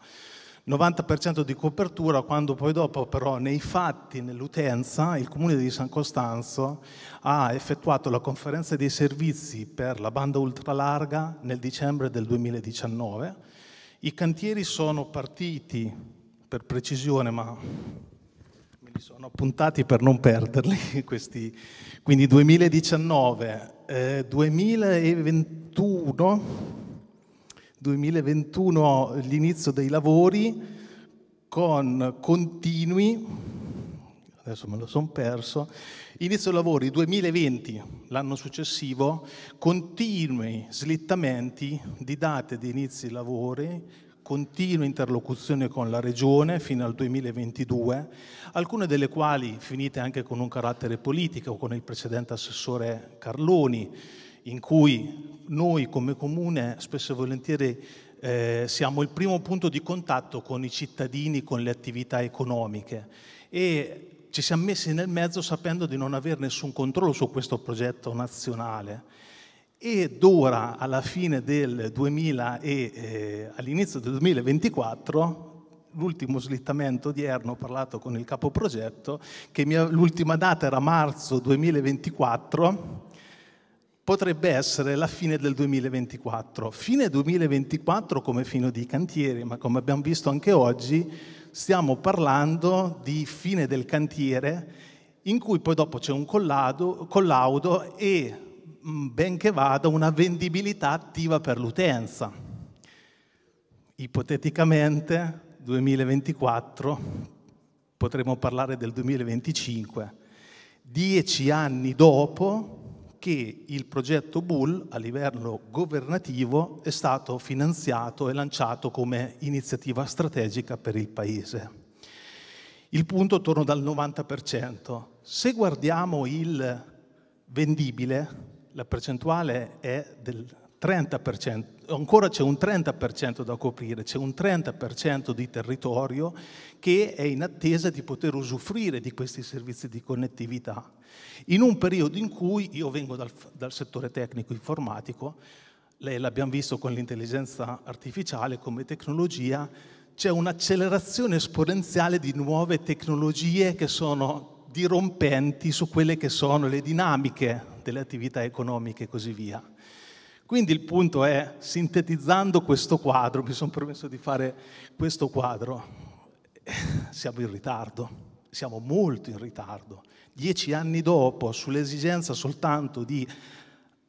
S17: 90% di copertura, quando poi dopo però nei fatti, nell'utenza, il comune di San Costanzo ha effettuato la conferenza dei servizi per la banda ultralarga nel dicembre del 2019. I cantieri sono partiti, per precisione, ma me li sono appuntati per non perderli, questi. quindi 2019, eh, 2021 2021 l'inizio dei lavori con continui, adesso me lo sono perso, inizio lavori 2020, l'anno successivo, continui slittamenti di date di inizio lavori, continua interlocuzione con la Regione fino al 2022, alcune delle quali finite anche con un carattere politico, con il precedente assessore Carloni, in cui noi come comune spesso e volentieri eh, siamo il primo punto di contatto con i cittadini, con le attività economiche e ci siamo messi nel mezzo sapendo di non avere nessun controllo su questo progetto nazionale ed ora alla fine del 2000 e eh, all'inizio del 2024 l'ultimo slittamento odierno ho parlato con il capo progetto, che mia, l'ultima data era marzo 2024 potrebbe essere la fine del 2024. Fine 2024 come fino dei cantieri, ma come abbiamo visto anche oggi, stiamo parlando di fine del cantiere in cui poi dopo c'è un collaudo, collaudo e, mm, ben che vada, una vendibilità attiva per l'utenza. Ipoteticamente 2024, potremmo parlare del 2025. Dieci anni dopo che il progetto Bull a livello governativo è stato finanziato e lanciato come iniziativa strategica per il Paese. Il punto torna dal 90%. Se guardiamo il vendibile, la percentuale è del 30%, ancora c'è un 30% da coprire, c'è un 30% di territorio che è in attesa di poter usufruire di questi servizi di connettività in un periodo in cui io vengo dal, dal settore tecnico informatico, lei l'abbiamo visto con l'intelligenza artificiale come tecnologia, c'è un'accelerazione esponenziale di nuove tecnologie che sono dirompenti su quelle che sono le dinamiche delle attività economiche e così via. Quindi il punto è, sintetizzando questo quadro, mi sono permesso di fare questo quadro, siamo in ritardo, siamo molto in ritardo dieci anni dopo sull'esigenza soltanto di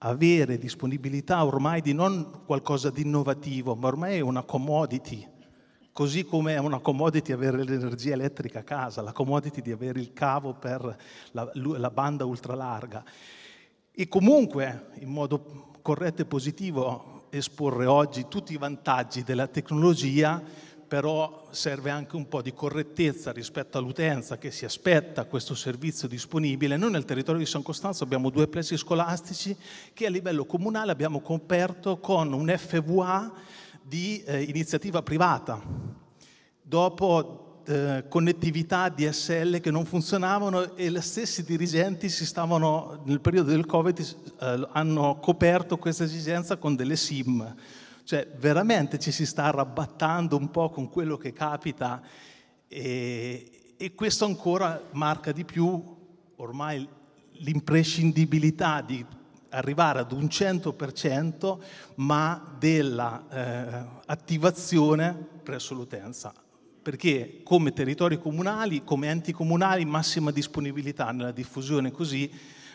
S17: avere disponibilità ormai di non qualcosa di innovativo, ma ormai è una commodity, così come è una commodity avere l'energia elettrica a casa, la commodity di avere il cavo per la, la banda ultralarga. E comunque, in modo corretto e positivo, esporre oggi tutti i vantaggi della tecnologia però serve anche un po' di correttezza rispetto all'utenza che si aspetta questo servizio disponibile. Noi nel territorio di San Costanzo abbiamo due plessi scolastici che a livello comunale abbiamo coperto con un FVA di eh, iniziativa privata. Dopo eh, connettività DSL che non funzionavano e gli stessi dirigenti si stavano, nel periodo del Covid, eh, hanno coperto questa esigenza con delle SIM cioè, veramente ci si sta arrabbattando un po' con quello che capita e, e questo ancora marca di più ormai l'imprescindibilità di arrivare ad un 100% ma della eh, presso l'utenza perché come territori comunali, come enti comunali massima disponibilità nella diffusione così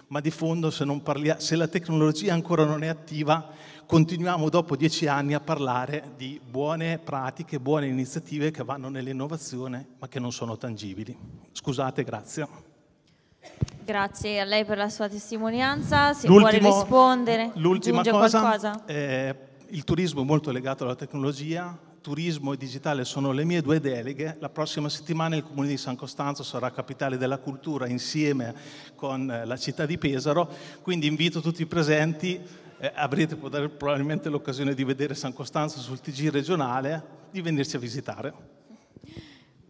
S17: ma di fondo se, parlia, se la tecnologia ancora non è attiva, continuiamo dopo dieci anni a parlare di buone pratiche, buone iniziative che vanno nell'innovazione, ma che non sono tangibili. Scusate, grazie.
S1: Grazie a lei per la sua testimonianza. Se vuole rispondere, l'ultima cosa, qualcosa.
S17: Eh, il turismo è molto legato alla tecnologia, turismo e digitale sono le mie due deleghe. La prossima settimana il Comune di San Costanzo sarà capitale della cultura insieme con eh, la città di Pesaro, quindi invito tutti i presenti, eh, avrete probabilmente l'occasione di vedere San Costanzo sul TG regionale, di venirci a visitare.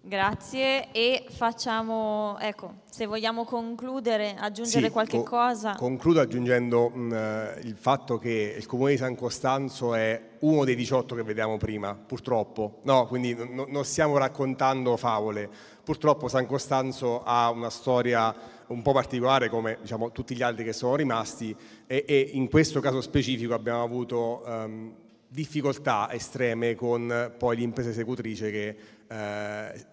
S1: Grazie e facciamo, ecco, se vogliamo concludere, aggiungere sì, qualche co cosa.
S16: Concludo aggiungendo mh, mm, eh, il fatto che il comune di San Costanzo è uno dei 18 che vediamo prima, purtroppo. No, quindi no, non stiamo raccontando favole. Purtroppo San Costanzo ha una storia un po' particolare come diciamo, tutti gli altri che sono rimasti e, e in questo caso specifico abbiamo avuto... Um, difficoltà estreme con eh, poi l'impresa esecutrice che eh,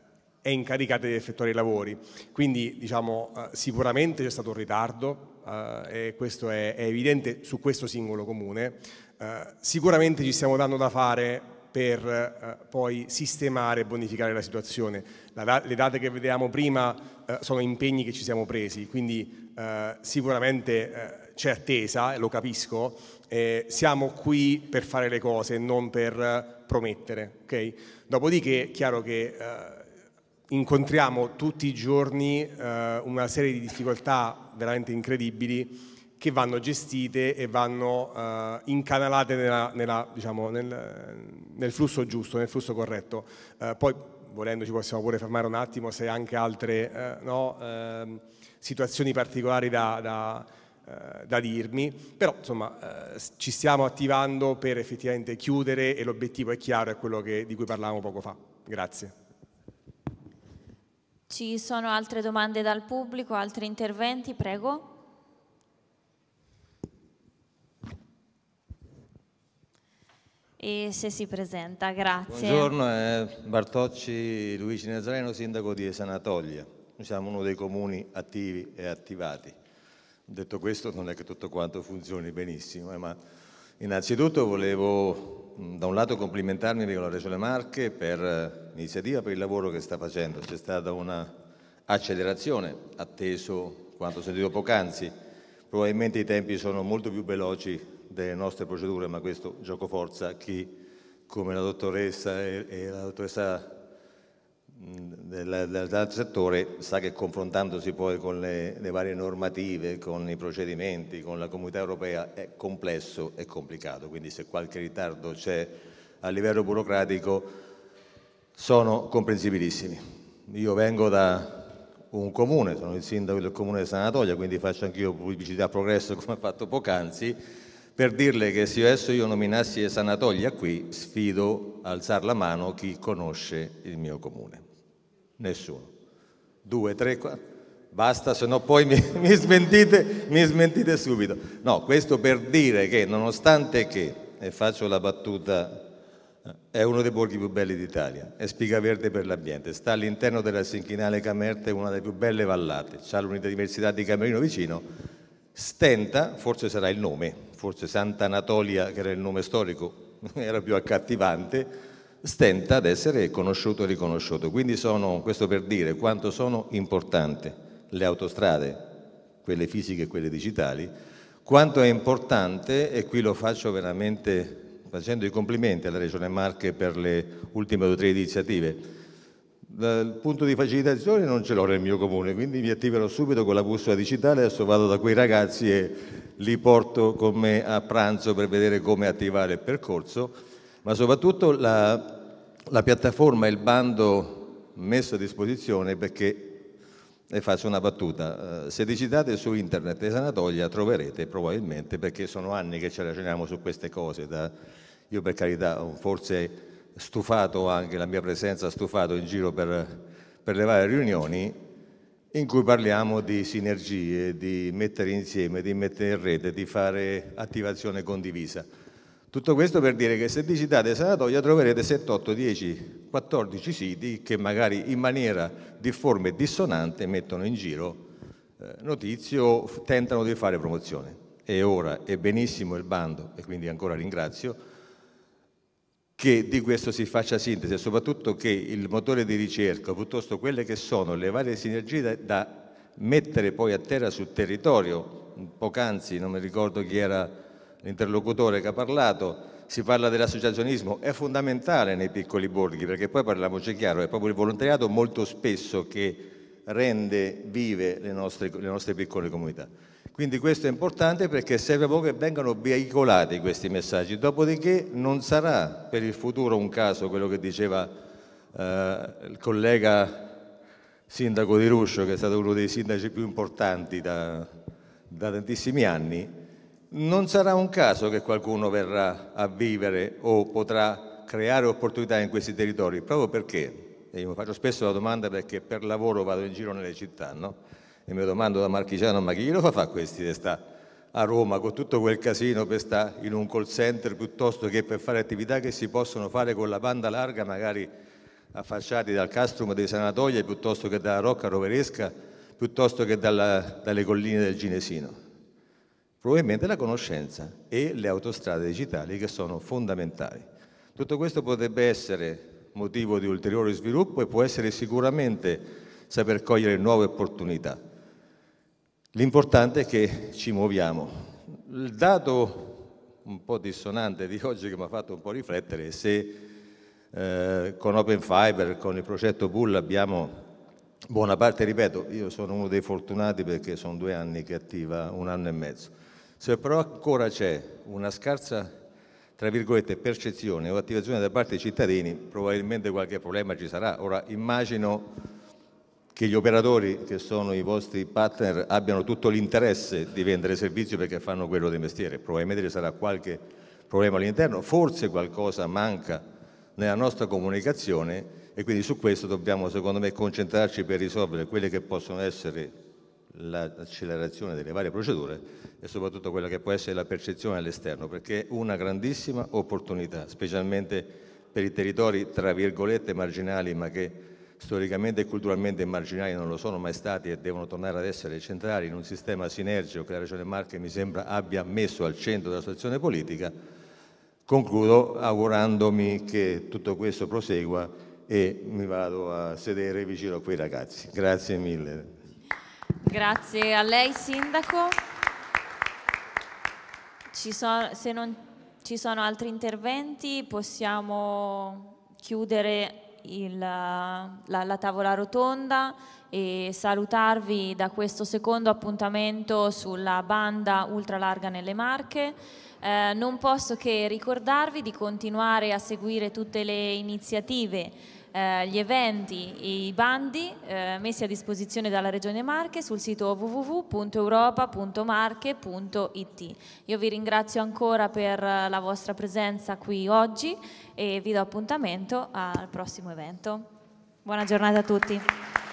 S16: è incaricata di effettuare i lavori. Quindi diciamo, eh, sicuramente c'è stato un ritardo eh, e questo è, è, evidente su questo singolo comune. Eh, sicuramente ci stiamo dando da fare per eh, poi sistemare e bonificare la situazione. La, le date che vedevamo prima eh, sono impegni che ci siamo presi, quindi eh, sicuramente c'è attesa, lo capisco, siamo qui per fare le cose, non per promettere. Okay? Dopodiché è chiaro che incontriamo tutti i giorni eh, una serie di difficoltà veramente incredibili che vanno gestite e vanno eh, incanalate nella, nella, diciamo, nel, nel, flusso giusto, nel flusso corretto. Eh, poi, volendo, ci possiamo pure fermare un attimo se anche altre eh, no, ehm, situazioni particolari da, da eh, da dirmi, però insomma eh, ci stiamo attivando per effettivamente chiudere e l'obiettivo è chiaro, è quello che, di cui parlavamo poco fa. Grazie.
S1: Ci sono altre domande dal pubblico, altri interventi? Prego. E se si presenta, grazie. Buongiorno,
S8: eh, Bartocci Luigi Nazareno, sindaco di Esanatoglia. Noi siamo uno dei comuni attivi e attivati. Detto questo, non è che tutto quanto funzioni benissimo, eh, ma innanzitutto volevo da un lato complimentarmi con la Regione Marche per eh, iniziativa, per il lavoro che sta facendo. C'è stata un'accelerazione, atteso quanto sentito poc'anzi. Probabilmente i tempi sono molto più veloci delle nostre procedure, ma questo gioco forza chi come la dottoressa e, e la dottoressa dell'altro settore sa che confrontandosi poi con le, le, varie normative, con i procedimenti, con la comunità europea è complesso e complicato, quindi se qualche ritardo c'è a livello burocratico sono comprensibilissimi. Io vengo da un comune, sono il sindaco del comune di Sanatoria, quindi faccio anch'io pubblicità a progresso come ha fatto poc'anzi, per dirle che se adesso io nominassi Sanatoria qui, sfido a alzare la mano chi conosce il mio comune. Nessuno. Due, tre, quattro. Basta, se no poi mi, mi, smentite, mi smentite subito. No, questo per dire che nonostante che, e faccio la battuta eh, è uno dei borghi più belli d'Italia, è verde per l'ambiente, sta all'interno della Sinchinale Camerte, una delle più belle vallate, ha diversità di Camerino vicino, stenta, forse sarà il nome, forse Santa Anatolia che era il nome storico, era più accattivante, stenta ad essere conosciuto e riconosciuto. Quindi sono, questo per dire quanto sono importanti le autostrade, quelle fisiche e quelle digitali, quanto è importante, e qui lo faccio veramente facendo i complimenti alla Regione Marche per le ultime due o tre iniziative. Il punto di facilitazione non ce l'ho nel mio comune, quindi mi attiverò subito con la bussola digitale, adesso vado da quei ragazzi e li porto con me a pranzo per vedere come attivare il percorso, ma soprattutto la, la piattaforma e il bando messo a disposizione perché e faccio una battuta, eh, se digitate su internet e Esanatolia troverete probabilmente, perché sono anni che ci ragioniamo su queste cose, da io per carità forse stufato anche, la mia presenza stufato in giro per, per le varie riunioni in cui parliamo di sinergie, di mettere insieme, di mettere in rete, di fare attivazione condivisa. Tutto questo per dire che se digitate sanatoria troverete 7, 8, 10, 14 siti che magari in maniera difforme e dissonante mettono in giro eh, notizie o tentano di fare promozione. E ora è benissimo il bando, e quindi ancora ringrazio, che di questo si faccia sintesi e soprattutto che il motore di ricerca, piuttosto quelle che sono le varie sinergie da, mettere poi a terra sul territorio, poc'anzi non mi ricordo chi era l'interlocutore che ha parlato, si parla dell'associazionismo, è fondamentale nei piccoli borghi perché poi parliamoci chiaro, è proprio il volontariato molto spesso che rende vive le nostre, le nostre piccole comunità. Quindi questo è importante perché serve proprio che vengano veicolati questi messaggi, dopodiché non sarà per il futuro un caso quello che diceva eh, il collega sindaco di Ruscio, che è stato uno dei sindaci più importanti da, da tantissimi anni, non sarà un caso che qualcuno verrà a vivere o potrà creare opportunità in questi territori, proprio perché, e io faccio spesso la domanda perché per lavoro vado in giro nelle città, no? E mi domando da marchigiano, ma chi lo fa fare questi che stare a Roma con tutto quel casino per stare in un call center piuttosto che per fare attività che si possono fare con la banda larga, magari affacciati dal castrum dei Sanatoia piuttosto che dalla Rocca Roveresca, piuttosto che dalla, dalle colline del Ginesino. Probabilmente la conoscenza e le autostrade digitali che sono fondamentali. Tutto questo potrebbe essere motivo di ulteriore sviluppo e può essere sicuramente saper cogliere nuove opportunità. L'importante è che ci muoviamo. Il dato un po' dissonante di oggi che mi ha fatto un po' riflettere è se eh, con Open Fiber, con il progetto Bull abbiamo buona parte, ripeto, io sono uno dei fortunati perché sono due anni che attiva, un anno e mezzo. Se però ancora c'è una scarsa tra virgolette, percezione o attivazione da parte dei cittadini, probabilmente qualche problema ci sarà. Ora immagino che gli operatori, che sono i vostri partner, abbiano tutto l'interesse di vendere servizio perché fanno quello di mestiere. Probabilmente ci sarà qualche problema all'interno, forse qualcosa manca nella nostra comunicazione e quindi su questo dobbiamo secondo me concentrarci per risolvere quelle che possono essere l'accelerazione delle varie procedure e soprattutto quella che può essere la percezione all'esterno, perché è una grandissima opportunità, specialmente per i territori tra virgolette marginali ma che storicamente e culturalmente marginali non lo sono mai stati e devono tornare ad essere centrali in un sistema sinergico che la Regione Marche mi sembra abbia messo al centro della situazione politica, concludo augurandomi che tutto questo prosegua e mi vado a sedere vicino a quei ragazzi. Grazie mille.
S1: Grazie a lei Sindaco. Sono, se non ci sono altri interventi possiamo chiudere il, la, la tavola rotonda e salutarvi da questo secondo appuntamento sulla banda ultralarga nelle Marche. Eh, non posso che ricordarvi di continuare a seguire tutte le iniziative eh, gli eventi e i bandi eh, messi a disposizione dalla Regione Marche sul sito www.europa.marche.it. Io vi ringrazio ancora per eh, la vostra presenza qui oggi e vi do appuntamento al prossimo evento. Buona giornata a tutti.